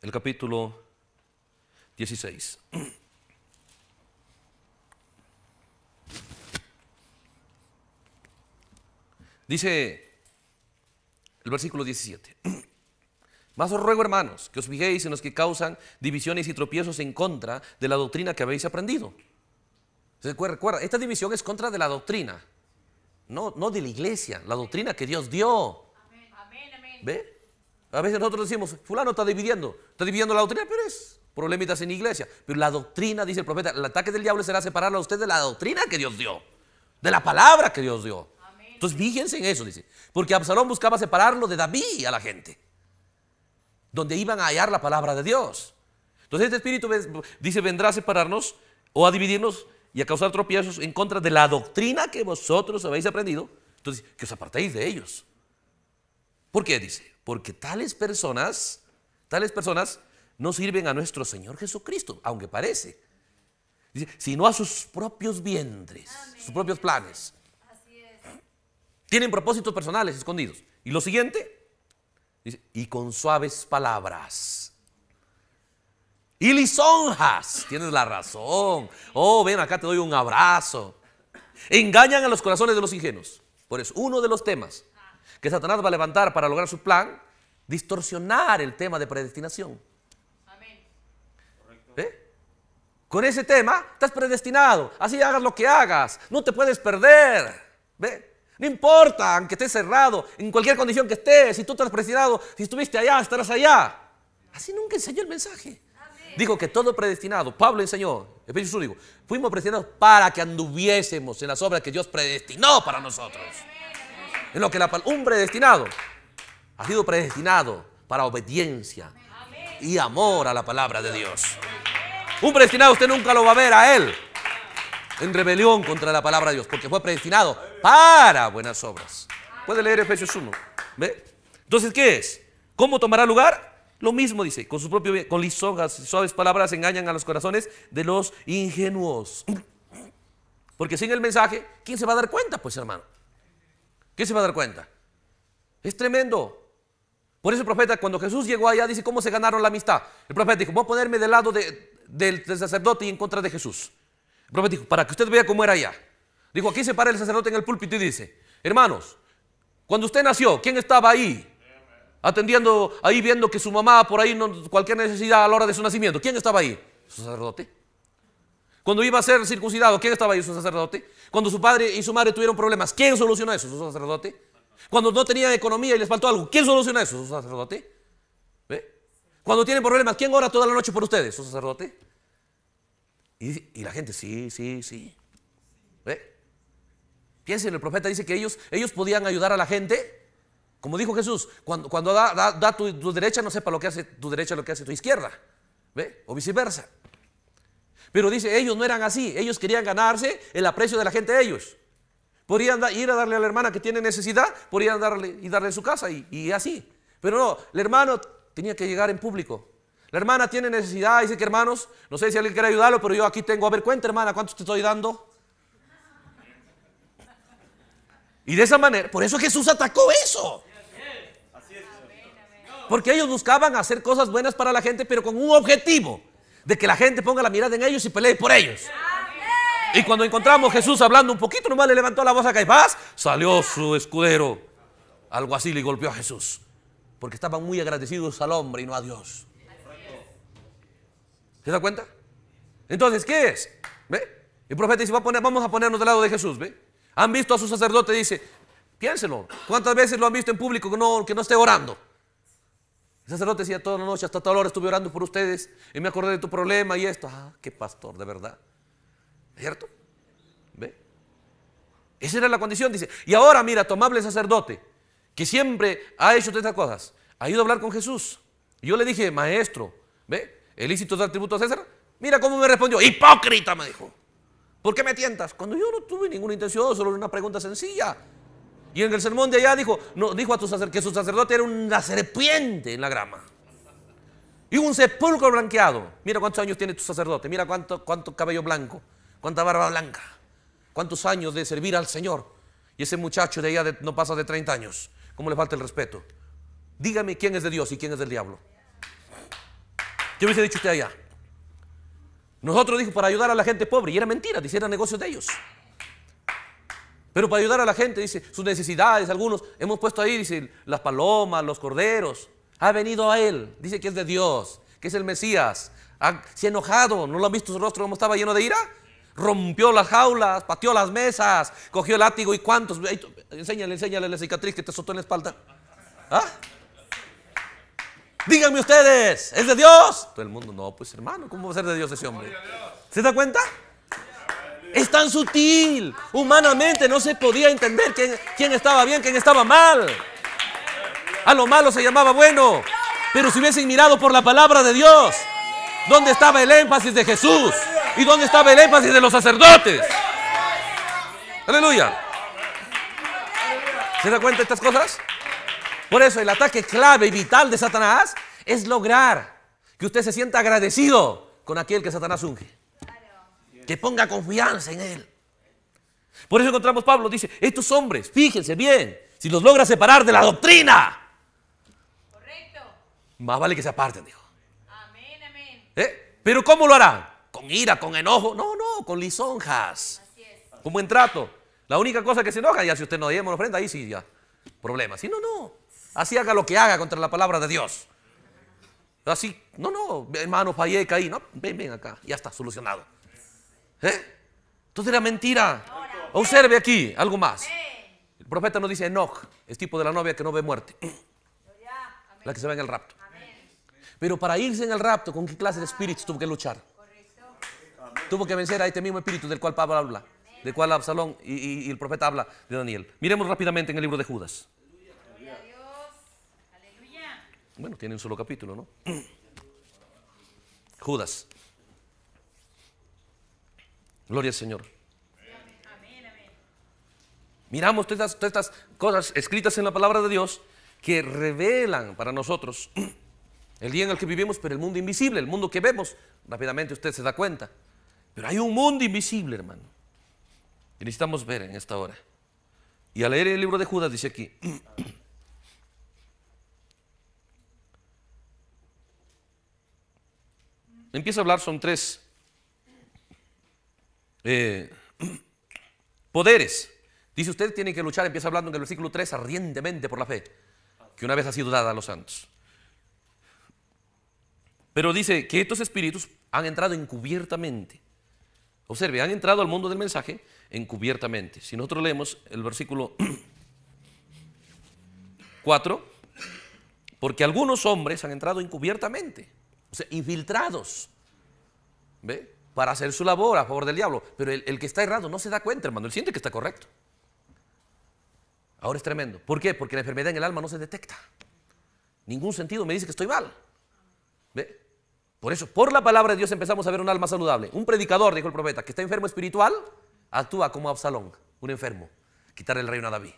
El capítulo 16. Dice el versículo 17. Más os ruego, hermanos, que os fijéis en los que causan divisiones y tropiezos en contra de la doctrina que habéis aprendido. Recuerda, esta división es contra de la doctrina, no, no de la iglesia, la doctrina que Dios dio. A veces nosotros decimos, fulano está dividiendo, está dividiendo la doctrina, pero es problemitas en iglesia. Pero la doctrina, dice el profeta, el ataque del diablo será separarlo a usted de la doctrina que Dios dio, de la palabra que Dios dio. Entonces fíjense en eso, dice. Porque Absalón buscaba separarlo de David a la gente, donde iban a hallar la palabra de Dios. Entonces este espíritu dice, vendrá a separarnos o a dividirnos y a causar tropiezos en contra de la doctrina que vosotros habéis aprendido. Entonces, que os apartéis de ellos. ¿Por qué? Dice, porque tales personas, tales personas no sirven a nuestro Señor Jesucristo, aunque parece, sino a sus propios vientres, sus propios planes. Así es. Tienen propósitos personales escondidos. Y lo siguiente, dice, y con suaves palabras. Y lisonjas, tienes la razón. Oh, ven acá, te doy un abrazo. Engañan a los corazones de los ingenuos. Por eso, uno de los temas que Satanás va a levantar para lograr su plan, distorsionar el tema de predestinación. con ese tema, estás predestinado. Así hagas lo que hagas. No te puedes perder. ¿Ve? No importa, aunque estés cerrado, en cualquier condición que estés, si tú estás predestinado, si estuviste allá, estarás allá. Así nunca enseñó el mensaje. Dijo Digo que todo predestinado, Pablo enseñó, Espíritu Jesús dijo, fuimos predestinados para que anduviésemos en las obras que Dios predestinó para nosotros. En lo que la, un predestinado ha sido predestinado para obediencia y amor a la palabra de Dios. Un predestinado usted nunca lo va a ver a él en rebelión contra la palabra de Dios, porque fue predestinado para buenas obras. Puede leer Efesios 1. ¿Ve? Entonces, ¿qué es? ¿Cómo tomará lugar? Lo mismo dice, con sus propios con lisonjas y suaves palabras engañan a los corazones de los ingenuos. Porque sin el mensaje, ¿quién se va a dar cuenta, pues hermano? ¿Quién se va a dar cuenta? Es tremendo. Por eso el profeta, cuando Jesús llegó allá, dice, ¿cómo se ganaron la amistad? El profeta dijo, voy a ponerme del lado de, del, sacerdote y en contra de Jesús. El profeta dijo, para que usted vea cómo era allá. Dijo, aquí se para el sacerdote en el púlpito y dice, hermanos, cuando usted nació, ¿quién estaba ahí? Atendiendo, ahí viendo que su mamá por ahí, no, cualquier necesidad a la hora de su nacimiento. ¿Quién estaba ahí? Su sacerdote. Cuando iba a ser circuncidado, ¿quién estaba ahí? Su sacerdote. Cuando su padre y su madre tuvieron problemas, ¿quién solucionó eso? Su sacerdote. Cuando no tenían economía y les faltó algo, ¿quién solucionó eso? Su sacerdote. Cuando tienen problemas, ¿quién ora toda la noche por ustedes? ¿Su sacerdote? Y, la gente, sí, sí, sí. ¿ve? Piensen, el profeta dice que ellos, ellos podían ayudar a la gente. Como dijo Jesús, cuando, da, tu, derecha, no sepa lo que hace tu derecha, lo que hace tu izquierda. ¿Ve? O viceversa. Pero dice, ellos no eran así. Ellos querían ganarse el aprecio de la gente de ellos. Podrían ir a darle a la hermana que tiene necesidad, podrían darle y darle su casa y así. Pero no, el hermano tenía que llegar en público. La hermana tiene necesidad, dice que hermanos, no sé si alguien quiere ayudarlo, pero yo aquí tengo, a ver, cuenta hermana, ¿cuánto te estoy dando? Y de esa manera, por eso Jesús atacó eso. Porque ellos buscaban hacer cosas buenas para la gente, pero con un objetivo, de que la gente ponga la mirada en ellos y pelee por ellos. Y cuando encontramos a Jesús hablando un poquito, nomás le levantó la voz a Caifás, salió su escudero alguacil y golpeó a Jesús porque estaban muy agradecidos al hombre y no a Dios. ¿Se da cuenta? Entonces, ¿qué es? ¿Ve? El profeta dice, a poner, vamos a ponernos del lado de Jesús, ¿ve? Han visto a su sacerdote, dice, piénselo, ¿cuántas veces lo han visto en público que no, no esté orando? El sacerdote decía, toda la noche hasta la hora estuve orando por ustedes y me acordé de tu problema y esto. Ah, qué pastor, de verdad. ¿Cierto? ¿Ve? Esa era la condición, dice. Y ahora mira, tomable sacerdote, que siempre ha hecho todas estas cosas, ha ido a hablar con Jesús. Yo le dije, maestro, ¿ve? Elícito dar tributo a César? Mira cómo me respondió, hipócrita, me dijo. ¿Por qué me tientas? Cuando yo no tuve ninguna intención, solo una pregunta sencilla. Y en el sermón de allá dijo, no, dijo a tu sacerdotes, que su sacerdote era una serpiente en la grama. Y un sepulcro blanqueado. Mira cuántos años tiene tu sacerdote, mira cuánto, cuánto cabello blanco, cuánta barba blanca, cuántos años de servir al Señor. Y ese muchacho de allá no pasa de 30 años. ¿Cómo le falta el respeto? Dígame quién es de Dios y quién es del diablo. ¿Qué hubiese dicho usted allá. Nosotros dijo para ayudar a la gente pobre, y era mentira, era negocio de ellos. Pero para ayudar a la gente, dice, sus necesidades, algunos hemos puesto ahí, dice, las palomas, los corderos. Ha venido a él, dice que es de Dios, que es el Mesías. se ha enojado, ¿no lo han visto su rostro como estaba lleno de ira? rompió las jaulas, pateó las mesas, cogió el látigo y cuántos. Enséñale, enséñale la cicatriz que te soltó en la espalda. ¿Ah? Díganme ustedes, ¿es de Dios? Todo el mundo, no, pues hermano, ¿cómo va a ser de Dios ese hombre? ¿Se da cuenta? Es tan sutil. Humanamente no se podía entender quién, quién estaba bien, quién estaba mal. A lo malo se llamaba bueno. Pero si hubiesen mirado por la palabra de Dios, ¿dónde estaba el énfasis de Jesús? ¿Y dónde estaba el énfasis de los sacerdotes? Aleluya. ¿Se da cuenta de estas cosas? Por eso el ataque clave y vital de Satanás es lograr que usted se sienta agradecido con aquel que Satanás unge. Que ponga confianza en él. Por eso encontramos Pablo, dice, estos hombres, fíjense bien, si los logra separar de la doctrina, Correcto. más vale que se aparten, dijo. Amén, amén. ¿Eh? Pero ¿cómo lo harán? con ira, con enojo. No, no, con lisonjas. Con buen trato. La única cosa que se enoja, ya si usted no lleva una ofrenda, ahí sí ya. Problema. Si no, no. Así haga lo que haga contra la palabra de Dios. Así, no, no, hermano, fallé, caí. No, ven, ven acá. Ya está, solucionado. ¿Eh? Entonces era mentira. Observe aquí algo más. El profeta nos dice Enoch, es tipo de la novia que no ve muerte. La que se va en el rapto. Pero para irse en el rapto, ¿con qué clase de espíritus tuvo que luchar? tuvo que vencer a este mismo espíritu del cual Pablo habla, del cual Absalón y, el profeta habla de Daniel. Miremos rápidamente en el libro de Judas. Bueno, tiene un solo capítulo, ¿no? Judas. Gloria al Señor. Miramos todas estas cosas escritas en la palabra de Dios que revelan para nosotros el día en el que vivimos, pero el mundo invisible, el mundo que vemos, rápidamente usted se da cuenta. Pero hay un mundo invisible, hermano. que necesitamos ver en esta hora. Y al leer el libro de Judas dice aquí, empieza a hablar, son tres eh, poderes. Dice, usted tiene que luchar, empieza hablando en el versículo 3, ardientemente por la fe, que una vez ha sido dada a los santos. Pero dice que estos espíritus han entrado encubiertamente. Observe, han entrado al mundo del mensaje encubiertamente. Si nosotros leemos el versículo 4, porque algunos hombres han entrado encubiertamente, o sea, infiltrados, ¿ve? Para hacer su labor a favor del diablo. Pero el, que está errado no se da cuenta, hermano, él siente que está correcto. Ahora es tremendo. ¿Por qué? Porque la enfermedad en el alma no se detecta. Ningún sentido me dice que estoy mal. ¿Ve? Por eso, por la palabra de Dios empezamos a ver un alma saludable. Un predicador, dijo el profeta, que está enfermo espiritual, actúa como Absalón, un enfermo, quitar el reino a David.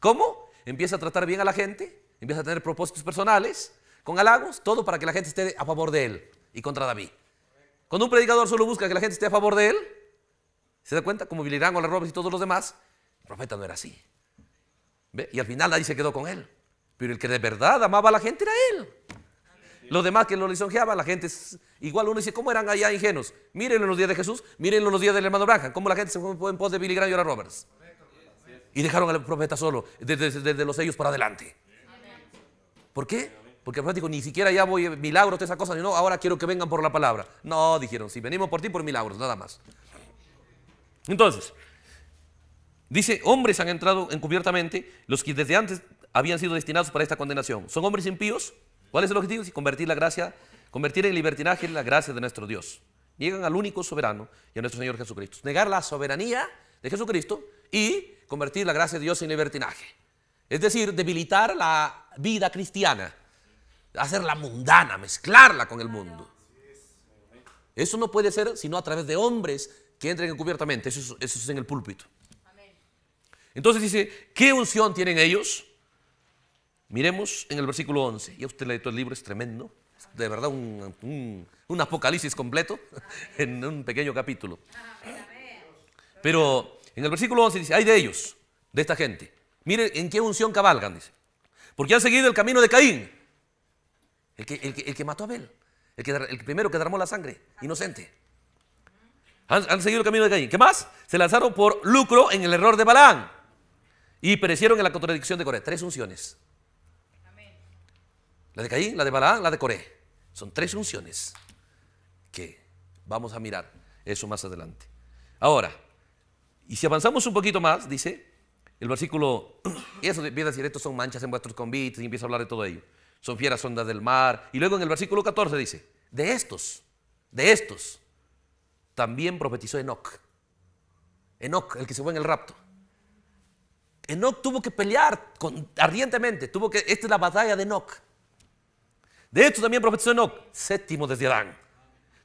¿Cómo? Empieza a tratar bien a la gente, empieza a tener propósitos personales, con halagos, todo para que la gente esté a favor de él y contra David. Cuando un predicador solo busca que la gente esté a favor de él, ¿se da cuenta? Como Bilirán, las y todos los demás, el profeta no era así. ¿Ve? Y al final nadie se quedó con él. Pero el que de verdad amaba a la gente era él. Los demás que lo lisonjeaban, la gente igual. Uno dice, ¿cómo eran allá ingenuos? Mírenlo en los días de Jesús, mírenlo en los días del hermano Branham, cómo la gente se fue en pos de Billy Graham y ahora Roberts. Y dejaron al profeta solo, desde, los ellos para adelante. ¿Por qué? Porque el profeta dijo, ni siquiera ya voy milagros, todas esas cosas, no, ahora quiero que vengan por la palabra. No, dijeron, si venimos por ti, por milagros, nada más. Entonces, dice, hombres han entrado encubiertamente, los que desde antes habían sido destinados para esta condenación. ¿Son hombres impíos? ¿Cuál es el objetivo? Convertir la gracia, convertir el libertinaje la gracia de nuestro Dios. Llegan al único soberano y a nuestro Señor Jesucristo. Negar la soberanía de Jesucristo y convertir la gracia de Dios en libertinaje. Es decir, debilitar la vida cristiana, hacerla mundana, mezclarla con el mundo. Eso no puede ser sino a través de hombres que entren encubiertamente. Eso eso es en el púlpito. Entonces dice, ¿qué unción tienen ellos? Miremos en el versículo 11. Ya usted leyó el libro, es tremendo. De verdad, un, un, apocalipsis completo en un pequeño capítulo. Pero en el versículo 11 dice, hay de ellos, de esta gente. Miren en qué unción cabalgan, dice. Porque han seguido el camino de Caín, el que, mató a Abel, el, que, el primero que derramó la sangre, inocente. Han, seguido el camino de Caín. ¿Qué más? Se lanzaron por lucro en el error de Balán. y perecieron en la contradicción de Coré. Tres unciones. La de Caín, la de Balaán, la de Coré. Son tres funciones que vamos a mirar eso más adelante. Ahora, y si avanzamos un poquito más, dice el versículo, y eso empieza a decir, estos son manchas en vuestros convites, y empieza a hablar de todo ello. Son fieras ondas del mar. Y luego en el versículo 14 dice, de estos, de estos, también profetizó Enoch. Enoch, el que se fue en el rapto. Enoch tuvo que pelear con, ardientemente, tuvo que, esta es la batalla de Enoch. De hecho, también profetizó Enoch, séptimo desde Adán,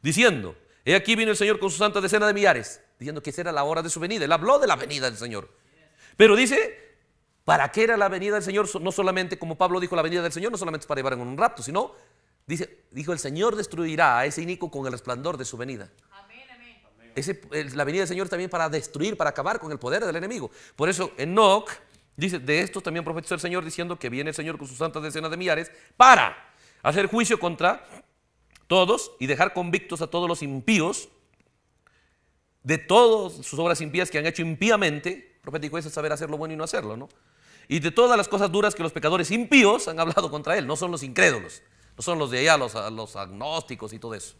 diciendo, he aquí vino el Señor con su santa decenas de millares, diciendo que esa era la hora de su venida. Él habló de la venida del Señor. Pero dice, ¿para qué era la venida del Señor? No solamente, como Pablo dijo, la venida del Señor no solamente para llevar en un rapto, sino, dice, dijo, el Señor destruirá a ese inico con el resplandor de su venida. Ese, la venida del Señor también para destruir, para acabar con el poder del enemigo. Por eso Enoch dice, de esto también profetizó el Señor diciendo que viene el Señor con sus santas decenas de millares para hacer juicio contra todos y dejar convictos a todos los impíos de todas sus obras impías que han hecho impíamente. profético es saber hacer lo bueno y no hacerlo, ¿no? Y de todas las cosas duras que los pecadores impíos han hablado contra él, no son los incrédulos, no son los de allá, los, los agnósticos y todo eso.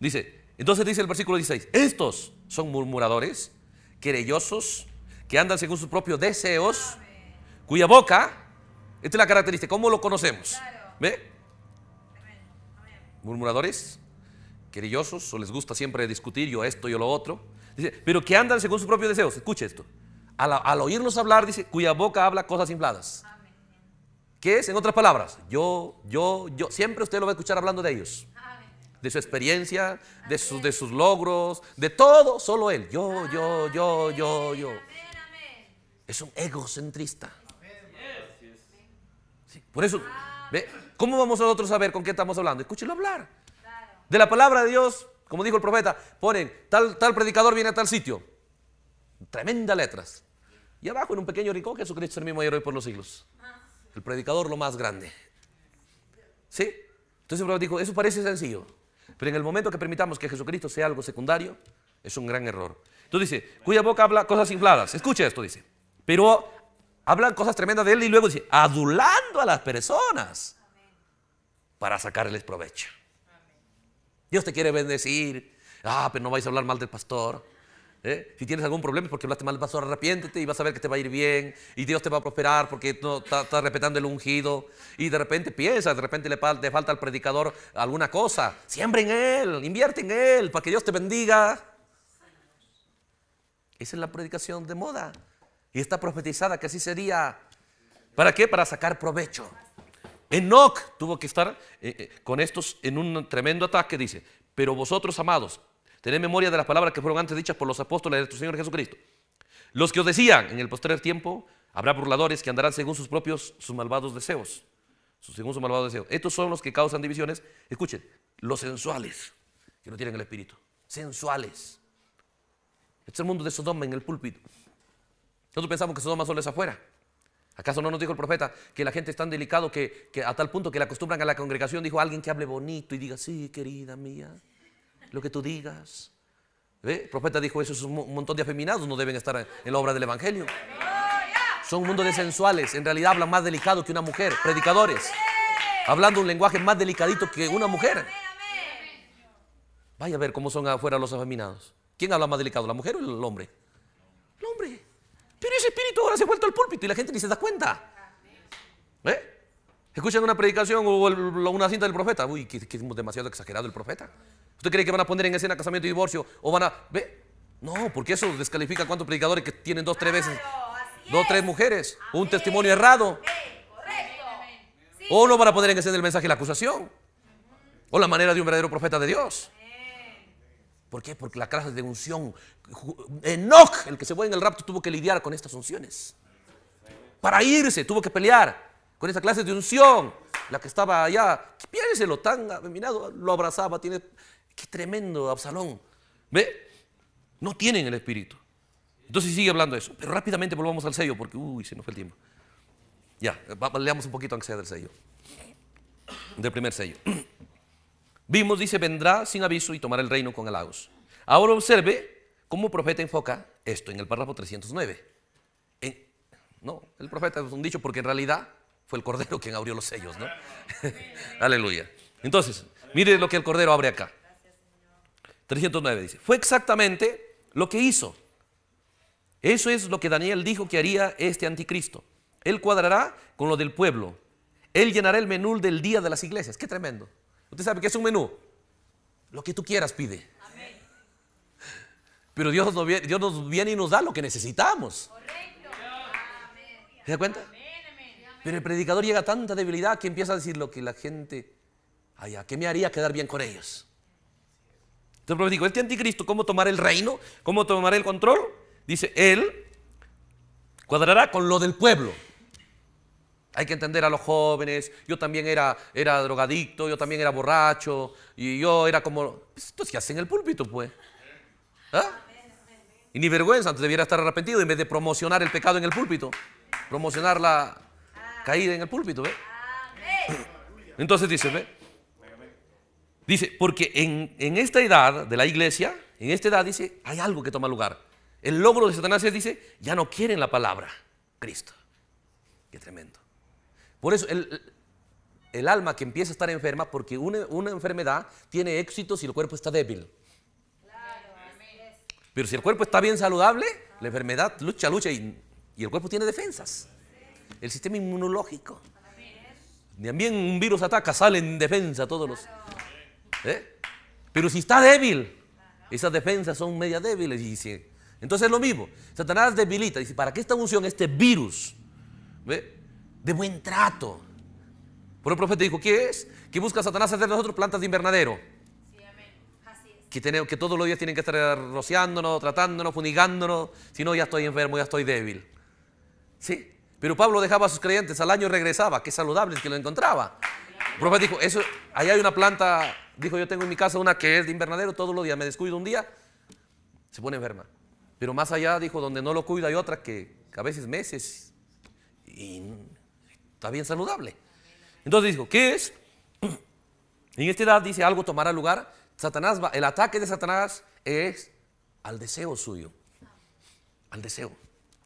Dice, entonces dice el versículo 16, estos son murmuradores, querellosos, que andan según sus propios deseos, cuya boca, esta es la característica, ¿cómo lo conocemos? ¿Ve? murmuradores, querillosos, o les gusta siempre discutir yo esto, yo lo otro. pero que andan según sus propios deseos. Escuche esto. Al, oírnos hablar, dice, cuya boca habla cosas infladas. ¿Qué es? En otras palabras, yo, yo, yo. Siempre usted lo va a escuchar hablando de ellos. De su experiencia, de sus, de sus logros, de todo, solo él. Yo, yo, yo, yo, yo. es un egocentrista. Por eso, ve, ¿Cómo vamos nosotros a saber con qué estamos hablando? Escúchelo hablar. De la palabra de Dios, como dijo el profeta, ponen, tal, tal predicador viene a tal sitio. tremenda letras. Y abajo en un pequeño rincón, Jesucristo es el mismo héroe por los siglos. El predicador lo más grande. ¿Sí? Entonces el profeta dijo, eso parece sencillo. Pero en el momento que permitamos que Jesucristo sea algo secundario, es un gran error. Entonces dice, cuya boca habla cosas infladas. Escucha esto, dice. Pero hablan cosas tremendas de él y luego dice, adulando a las personas para sacarles provecho. Dios te quiere bendecir. Ah, pero no vais a hablar mal del pastor. ¿eh? Si tienes algún problema porque hablaste mal del pastor, arrepiéntete y vas a ver que te va a ir bien. Y Dios te va a prosperar porque no estás está respetando el ungido. Y de repente piensas, de repente le, le falta al predicador alguna cosa. Siembra en él, invierte en él para que Dios te bendiga. Esa es la predicación de moda. Y está profetizada que así sería. ¿Para qué? Para sacar provecho. Enoc tuvo que estar eh, eh, con estos en un tremendo ataque, dice, pero vosotros, amados, tened memoria de las palabras que fueron antes dichas por los apóstoles de nuestro Señor Jesucristo. Los que os decían, en el posterior tiempo habrá burladores que andarán según sus propios, sus malvados deseos. Según sus malvados deseos. Estos son los que causan divisiones. Escuchen, los sensuales, que no tienen el espíritu. Sensuales. Este es el mundo de Sodoma en el púlpito. Nosotros pensamos que Sodoma solo es afuera. ¿Acaso no nos dijo el profeta que la gente es tan delicado que, a tal punto que la acostumbran a la congregación? Dijo alguien que hable bonito y diga, sí, querida mía, lo que tú digas. El profeta dijo, eso es un montón de afeminados, no deben estar en la obra del Evangelio. Son un mundo de sensuales, en realidad hablan más delicado que una mujer, predicadores, hablando un lenguaje más delicadito que una mujer. Vaya a ver cómo son afuera los afeminados. ¿Quién habla más delicado, la mujer o el hombre? El hombre. Pero ese espíritu ahora se ha vuelto al púlpito y la gente ni se da cuenta. ¿Eh? Escuchan una predicación o una cinta del profeta. Uy, que, es demasiado exagerado el profeta. ¿Usted cree que van a poner en escena casamiento y divorcio? ¿O van a.? ¿Ve? No, porque eso descalifica a cuántos predicadores que tienen dos, tres veces. dos dos, tres mujeres. Un testimonio errado. Correcto. O no van a poner en escena el mensaje y la acusación. O la manera de un verdadero profeta de Dios. ¿Por qué? Porque la clase de unción, Enoch, el que se fue en el rapto, tuvo que lidiar con estas unciones. Para irse, tuvo que pelear con esa clase de unción. La que estaba allá, piénselo, tan abominado, lo abrazaba, tiene... Qué tremendo Absalón. ¿Ve? No tienen el espíritu. Entonces sigue hablando eso. Pero rápidamente volvamos al sello porque, uy, se nos fue el tiempo. Ya, leamos un poquito aunque sea del sello. Del primer sello. Vimos, dice, vendrá sin aviso y tomará el reino con el halagos. Ahora observe cómo el profeta enfoca esto en el párrafo 309. no, el profeta es un dicho porque en realidad fue el Cordero quien abrió los sellos, ¿no? Aleluya. Entonces, mire lo que el Cordero abre acá. 309 dice, fue exactamente lo que hizo. Eso es lo que Daniel dijo que haría este anticristo. Él cuadrará con lo del pueblo. Él llenará el menú del día de las iglesias. Qué tremendo. Usted sabe que es un menú. Lo que tú quieras pide. Pero Dios nos, Dios viene y nos da lo que necesitamos. ¿Se da cuenta? Pero el predicador llega a tanta debilidad que empieza a decir lo que la gente ¿qué me haría quedar bien con ellos? Entonces, pero digo, este anticristo, ¿cómo tomar el reino? ¿Cómo tomar el control? Dice, él cuadrará con lo del pueblo. Hay que entender a los jóvenes. Yo también era, era drogadicto, yo también era borracho, y yo era como. Pues, Esto se hacen en el púlpito, pues. ¿Ah? Y ni vergüenza, antes debiera estar arrepentido en vez de promocionar el pecado en el púlpito, promocionar la caída en el púlpito. Entonces dice, ¿ve? Dice, porque en, en esta edad de la iglesia, en esta edad dice, hay algo que toma lugar. El logro de Satanás dice, ya no quieren la palabra, Cristo. Qué tremendo. Por eso el, alma que empieza a estar enferma, porque una, enfermedad tiene éxito si el cuerpo está débil. Pero si el cuerpo está bien saludable, la enfermedad lucha, lucha y, el cuerpo tiene defensas. El sistema inmunológico. También un virus ataca, sale en defensa todos los... ¿eh? Pero si está débil, esas defensas son media débiles. Y si... entonces es lo mismo. Satanás debilita. Dice, ¿para qué esta unción, este virus? ¿Ve? de buen trato. pero el profeta dijo, ¿qué es? Que busca Satanás hacer de nosotros plantas de invernadero. Que, todos los días tienen que estar rociándonos, tratándonos, funigándonos, si no ya estoy enfermo, ya estoy débil. ¿Sí? Pero Pablo dejaba a sus creyentes, al año regresaba, qué saludables que lo encontraba. El profeta dijo, eso, ahí hay una planta, dijo, yo tengo en mi casa una que es de invernadero todos los días, me descuido un día, se pone enferma. Pero más allá, dijo, donde no lo cuido hay otra que a veces meses. Y Está bien saludable. Entonces dijo, ¿qué es? En esta edad dice algo tomará lugar. Satanás va, el ataque de Satanás es al deseo suyo. Al deseo.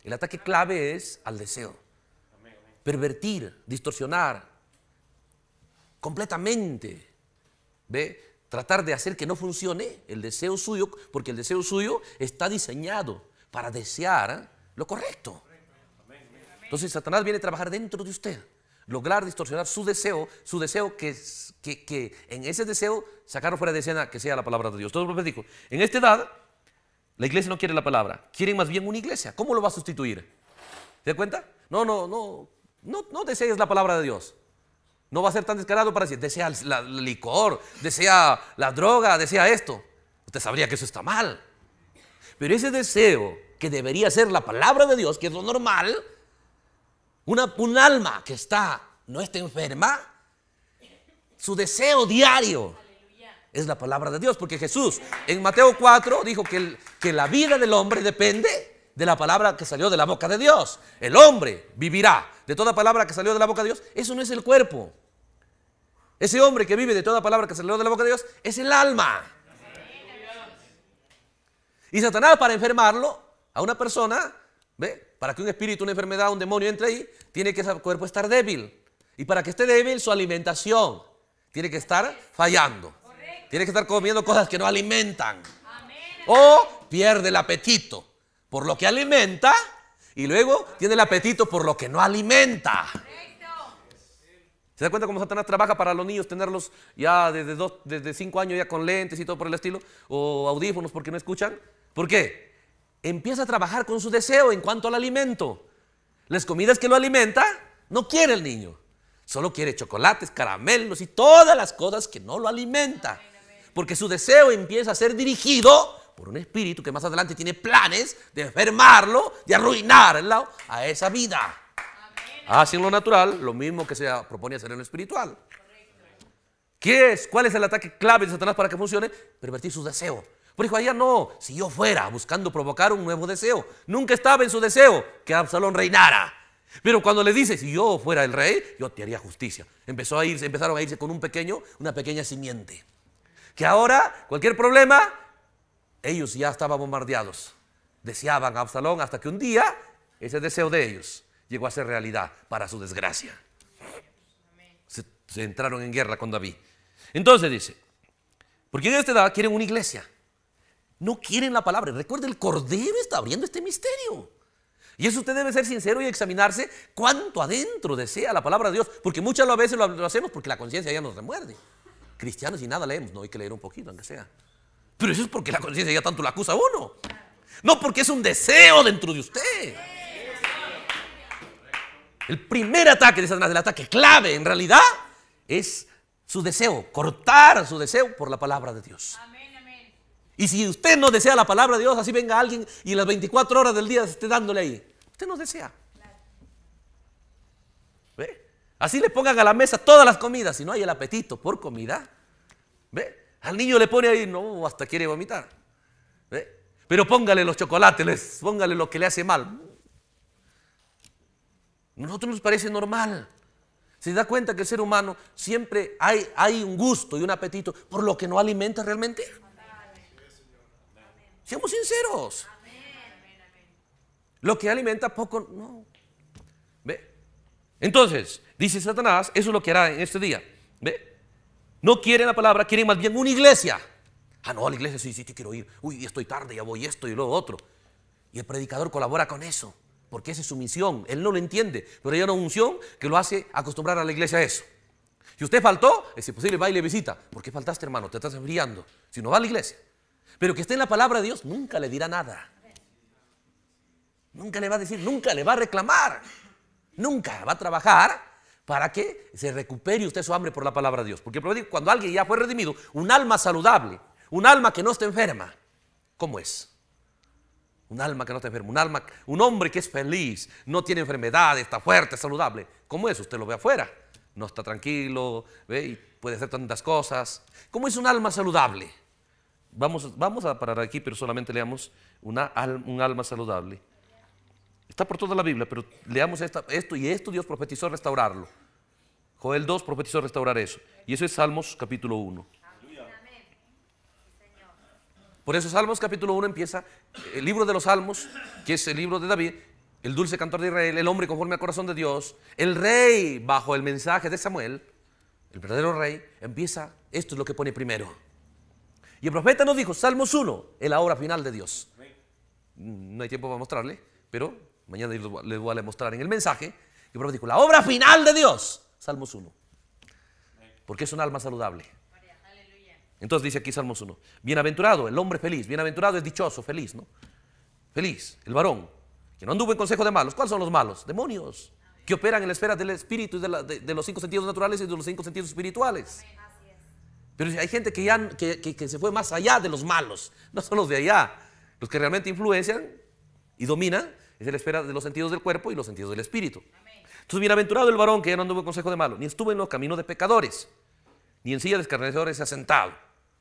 El ataque clave es al deseo. Pervertir, distorsionar completamente. ¿Ve? Tratar de hacer que no funcione el deseo suyo, porque el deseo suyo está diseñado para desear lo correcto. Entonces Satanás viene a trabajar dentro de usted, lograr distorsionar su deseo, su deseo que, en ese deseo sacarlo fuera de escena que sea la palabra de Dios. Todo lo pues, dijo, en esta edad la iglesia no quiere la palabra, quieren más bien una iglesia. ¿Cómo lo va a sustituir? ¿Te das cuenta? No, no, no, no, no desees la palabra de Dios. No va a ser tan descarado para decir, desea el licor, desea la droga, desea esto. Usted sabría que eso está mal. Pero ese deseo que debería ser la palabra de Dios, que es lo normal, una, un alma que está, no está enferma, su deseo diario es la palabra de Dios, porque Jesús en Mateo 4 dijo que, el, que la vida del hombre depende de la palabra que salió de la boca de Dios. El hombre vivirá de toda palabra que salió de la boca de Dios. Eso no es el cuerpo. Ese hombre que vive de toda palabra que salió de la boca de Dios es el alma. Y Satanás para enfermarlo a una persona, ¿ve? para que un espíritu, una enfermedad, un demonio entre ahí, tiene que ese cuerpo estar débil. Y para que esté débil, su alimentación tiene que estar fallando. Tiene que estar comiendo cosas que no alimentan. O pierde el apetito por lo que alimenta y luego tiene el apetito por lo que no alimenta. ¿Se da cuenta cómo Satanás trabaja para los niños tenerlos ya desde, desde cinco años ya con lentes y todo por el estilo? O audífonos porque no escuchan. ¿Por qué? empieza a trabajar con su deseo en cuanto al alimento. Las comidas que lo alimenta no quiere el niño. Solo quiere chocolates, caramelos y todas las cosas que no lo alimenta. Porque su deseo empieza a ser dirigido por un espíritu que más adelante tiene planes de enfermarlo, de arruinarlo a esa vida. Hace ah, lo natural, lo mismo que se propone hacer en lo espiritual. ¿Qué es? ¿Cuál es el ataque clave de Satanás para que funcione? Pervertir su deseo pero allá no si yo fuera buscando provocar un nuevo deseo. Nunca estaba en su deseo que Absalón reinara. Pero cuando le dice, si yo fuera el rey, yo te haría justicia. Empezó a irse, empezaron a irse con un pequeño, una pequeña simiente. Que ahora, cualquier problema, ellos ya estaban bombardeados. Deseaban a Absalón hasta que un día ese deseo de ellos llegó a ser realidad para su desgracia. Se, entraron en guerra con David. Entonces dice, porque en esta edad quieren una iglesia. No quieren la palabra. Recuerde, el Cordero está abriendo este misterio. Y eso usted debe ser sincero y examinarse cuánto adentro desea la palabra de Dios, porque muchas veces lo hacemos porque la conciencia ya nos remuerde. Cristianos y nada leemos, no hay que leer un poquito, aunque sea. Pero eso es porque la conciencia ya tanto la acusa a uno. No porque es un deseo dentro de usted. El primer ataque de Satanás, el ataque clave en realidad, es su deseo, cortar su deseo por la palabra de Dios. Amén. Y si usted no desea la palabra de Dios, así venga alguien y las 24 horas del día esté dándole ahí. Usted no desea. ¿Ve? Así le pongan a la mesa todas las comidas. Si no hay el apetito por comida, ¿ve? Al niño le pone ahí, no, hasta quiere vomitar. ¿Ve? Pero póngale los chocolates, póngale lo que le hace mal. nosotros nos parece normal. Se da cuenta que el ser humano siempre hay, hay un gusto y un apetito por lo que no alimenta realmente. Seamos sinceros. Lo que alimenta poco, no. ¿Ve? Entonces, dice Satanás, eso es lo que hará en este día. ¿Ve? No quieren la palabra, quieren más bien una iglesia. Ah, no, a la iglesia sí, sí, te quiero ir. Uy, estoy tarde, ya voy esto y luego otro. Y el predicador colabora con eso, porque esa es su misión. Él no lo entiende, pero hay una unción que lo hace acostumbrar a la iglesia a eso. Si usted faltó, es imposible, va y le visita. ¿Por qué faltaste, hermano? Te estás enfriando. Si no va a la iglesia. Pero que esté en la palabra de Dios nunca le dirá nada. Nunca le va a decir, nunca le va a reclamar. Nunca va a trabajar para que se recupere usted su hambre por la palabra de Dios. Porque cuando alguien ya fue redimido, un alma saludable, un alma que no está enferma, ¿cómo es? Un alma que no está enferma, un alma, un hombre que es feliz, no tiene enfermedad, está fuerte, saludable. ¿Cómo es? Usted lo ve afuera, no está tranquilo, ve y puede hacer tantas cosas. ¿Cómo es un alma saludable? Vamos, a parar aquí, pero solamente leamos un alma saludable. Está por toda la Biblia, pero leamos esto y esto Dios profetizó restaurarlo. Joel 2 profetizó restaurar eso. Y eso es Salmos capítulo 1. Por eso Salmos capítulo 1 empieza el libro de los Salmos, que es el libro de David, el dulce cantor de Israel, el hombre conforme al corazón de Dios, el rey bajo el mensaje de Samuel, el verdadero rey, empieza, esto es lo que pone primero. Y el profeta nos dijo, Salmos 1, es la obra final de Dios. Mm, no hay tiempo para mostrarle, pero mañana les voy a mostrar en el mensaje. Y el profeta dijo, la obra final de Dios, Salmos 1. Porque es un alma saludable. Entonces dice aquí Salmos 1, bienaventurado el hombre feliz, bienaventurado es dichoso, feliz, ¿no? Feliz, el varón, que no anduvo en consejo de malos. ¿Cuáles son los malos? Demonios, que operan en la esfera del espíritu y de, los cinco sentidos naturales y de los cinco sentidos espirituales. Pero hay gente que, ya, que, se fue más allá de los malos, no son los de allá. Los que realmente influencian y dominan es la esfera de los sentidos del cuerpo y los sentidos del espíritu. Amén. Entonces, bienaventurado el varón que ya no anduvo en consejo de malo, ni estuvo en los caminos de pecadores, ni en silla de escarnecedores se ha sentado,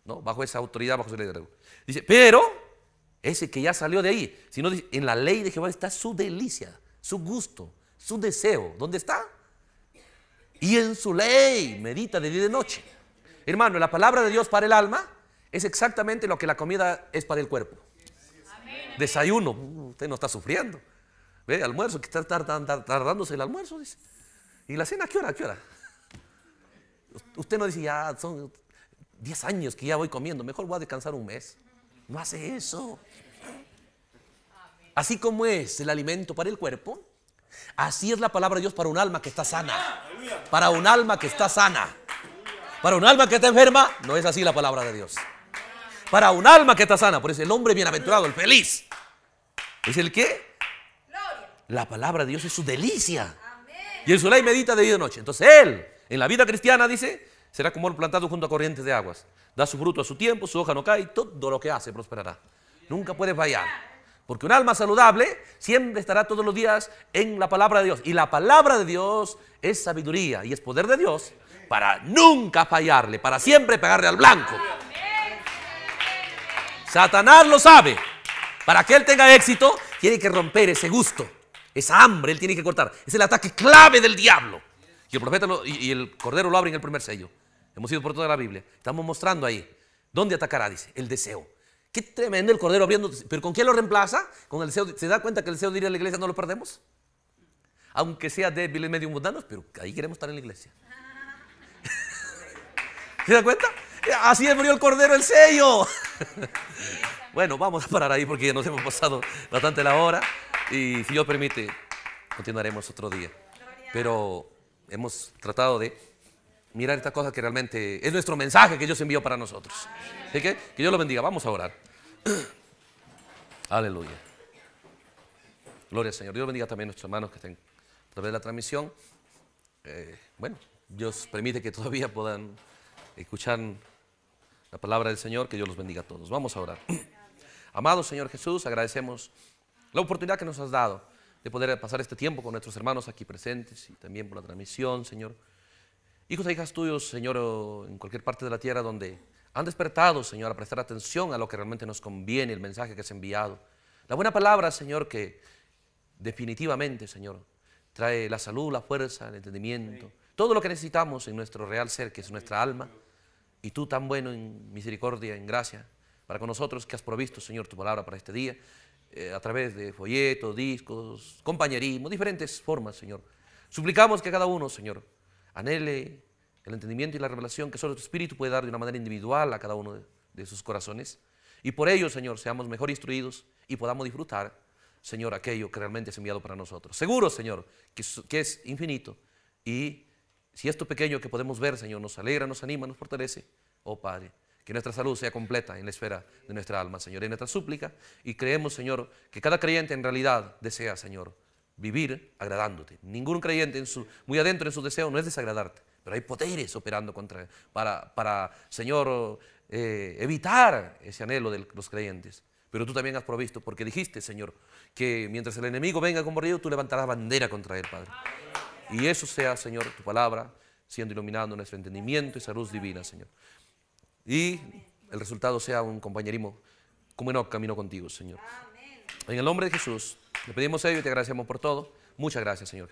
¿no? bajo esa autoridad, bajo ese liderazgo. Dice, pero ese que ya salió de ahí, sino dice, en la ley de Jehová está su delicia, su gusto, su deseo. ¿Dónde está? Y en su ley medita de día y de noche. Hermano, la palabra de Dios para el alma es exactamente lo que la comida es para el cuerpo. Desayuno, uh, usted no está sufriendo. Ve, almuerzo, que está tardándose el almuerzo, ¿Y la cena qué hora? ¿Qué hora? Usted no dice, ya son 10 años que ya voy comiendo, mejor voy a descansar un mes. No hace eso. Así como es el alimento para el cuerpo, así es la palabra de Dios para un alma que está sana. Para un alma que está sana. Para un alma que está enferma, no es así la palabra de Dios. Para un alma que está sana, por eso el hombre bienaventurado, el feliz, es el que la palabra de Dios es su delicia. Y en su ley medita de día y de noche. Entonces él, en la vida cristiana, dice, será como el plantado junto a corrientes de aguas. Da su fruto a su tiempo, su hoja no cae, todo lo que hace prosperará. Nunca puede fallar. Porque un alma saludable siempre estará todos los días en la palabra de Dios. Y la palabra de Dios es sabiduría y es poder de Dios para nunca fallarle, para siempre pegarle al blanco. Satanás lo sabe. Para que él tenga éxito, tiene que romper ese gusto, esa hambre, él tiene que cortar. Es el ataque clave del diablo. Y el profeta y, el cordero lo abre en el primer sello. Hemos ido por toda la Biblia. Estamos mostrando ahí. ¿Dónde atacará? Dice, el deseo. Qué tremendo el cordero abriendo. ¿Pero con quién lo reemplaza? Con el deseo. ¿Se da cuenta que el deseo de ir a la iglesia no lo perdemos? Aunque sea débil y medio mundanos, pero ahí queremos estar en la iglesia. ¿Se da cuenta? Así murió el cordero el sello. Bueno, vamos a parar ahí porque ya nos hemos pasado bastante la hora y si Dios permite, continuaremos otro día. Pero hemos tratado de mirar esta cosa que realmente es nuestro mensaje que Dios envió para nosotros. Así que que Dios lo bendiga. Vamos a orar. Aleluya. Gloria al Señor. Dios bendiga también a nuestros hermanos que estén a través de la transmisión. Eh, bueno, Dios permite que todavía puedan Escuchan la palabra del Señor, que Dios los bendiga a todos. Vamos a orar. Amado Señor Jesús, agradecemos la oportunidad que nos has dado de poder pasar este tiempo con nuestros hermanos aquí presentes y también por la transmisión, Señor. Hijos e hijas tuyos, Señor, en cualquier parte de la tierra donde han despertado, Señor, a prestar atención a lo que realmente nos conviene, el mensaje que has enviado. La buena palabra, Señor, que definitivamente, Señor, trae la salud, la fuerza, el entendimiento, todo lo que necesitamos en nuestro real ser, que es nuestra alma. Y tú tan bueno en misericordia, en gracia, para con nosotros que has provisto, Señor, tu palabra para este día, eh, a través de folletos, discos, compañerismo, diferentes formas, Señor. Suplicamos que cada uno, Señor, anhele el entendimiento y la revelación que solo tu Espíritu puede dar de una manera individual a cada uno de, sus corazones. Y por ello, Señor, seamos mejor instruidos y podamos disfrutar, Señor, aquello que realmente es enviado para nosotros. Seguro, Señor, que, que es infinito y si esto pequeño que podemos ver, Señor, nos alegra, nos anima, nos fortalece, oh Padre, que nuestra salud sea completa en la esfera de nuestra alma, Señor, en nuestra súplica. Y creemos, Señor, que cada creyente en realidad desea, Señor, vivir agradándote. Ningún creyente en su, muy adentro en su deseo no es desagradarte, pero hay poderes operando contra, para, para Señor, eh, evitar ese anhelo de los creyentes. Pero tú también has provisto, porque dijiste, Señor, que mientras el enemigo venga con río, tú levantarás bandera contra él, Padre. Y eso sea, Señor, tu palabra, siendo iluminando nuestro entendimiento y salud divina, Señor. Y el resultado sea un compañerismo como no camino contigo, Señor. En el nombre de Jesús, le pedimos ello y te agradecemos por todo. Muchas gracias, Señor.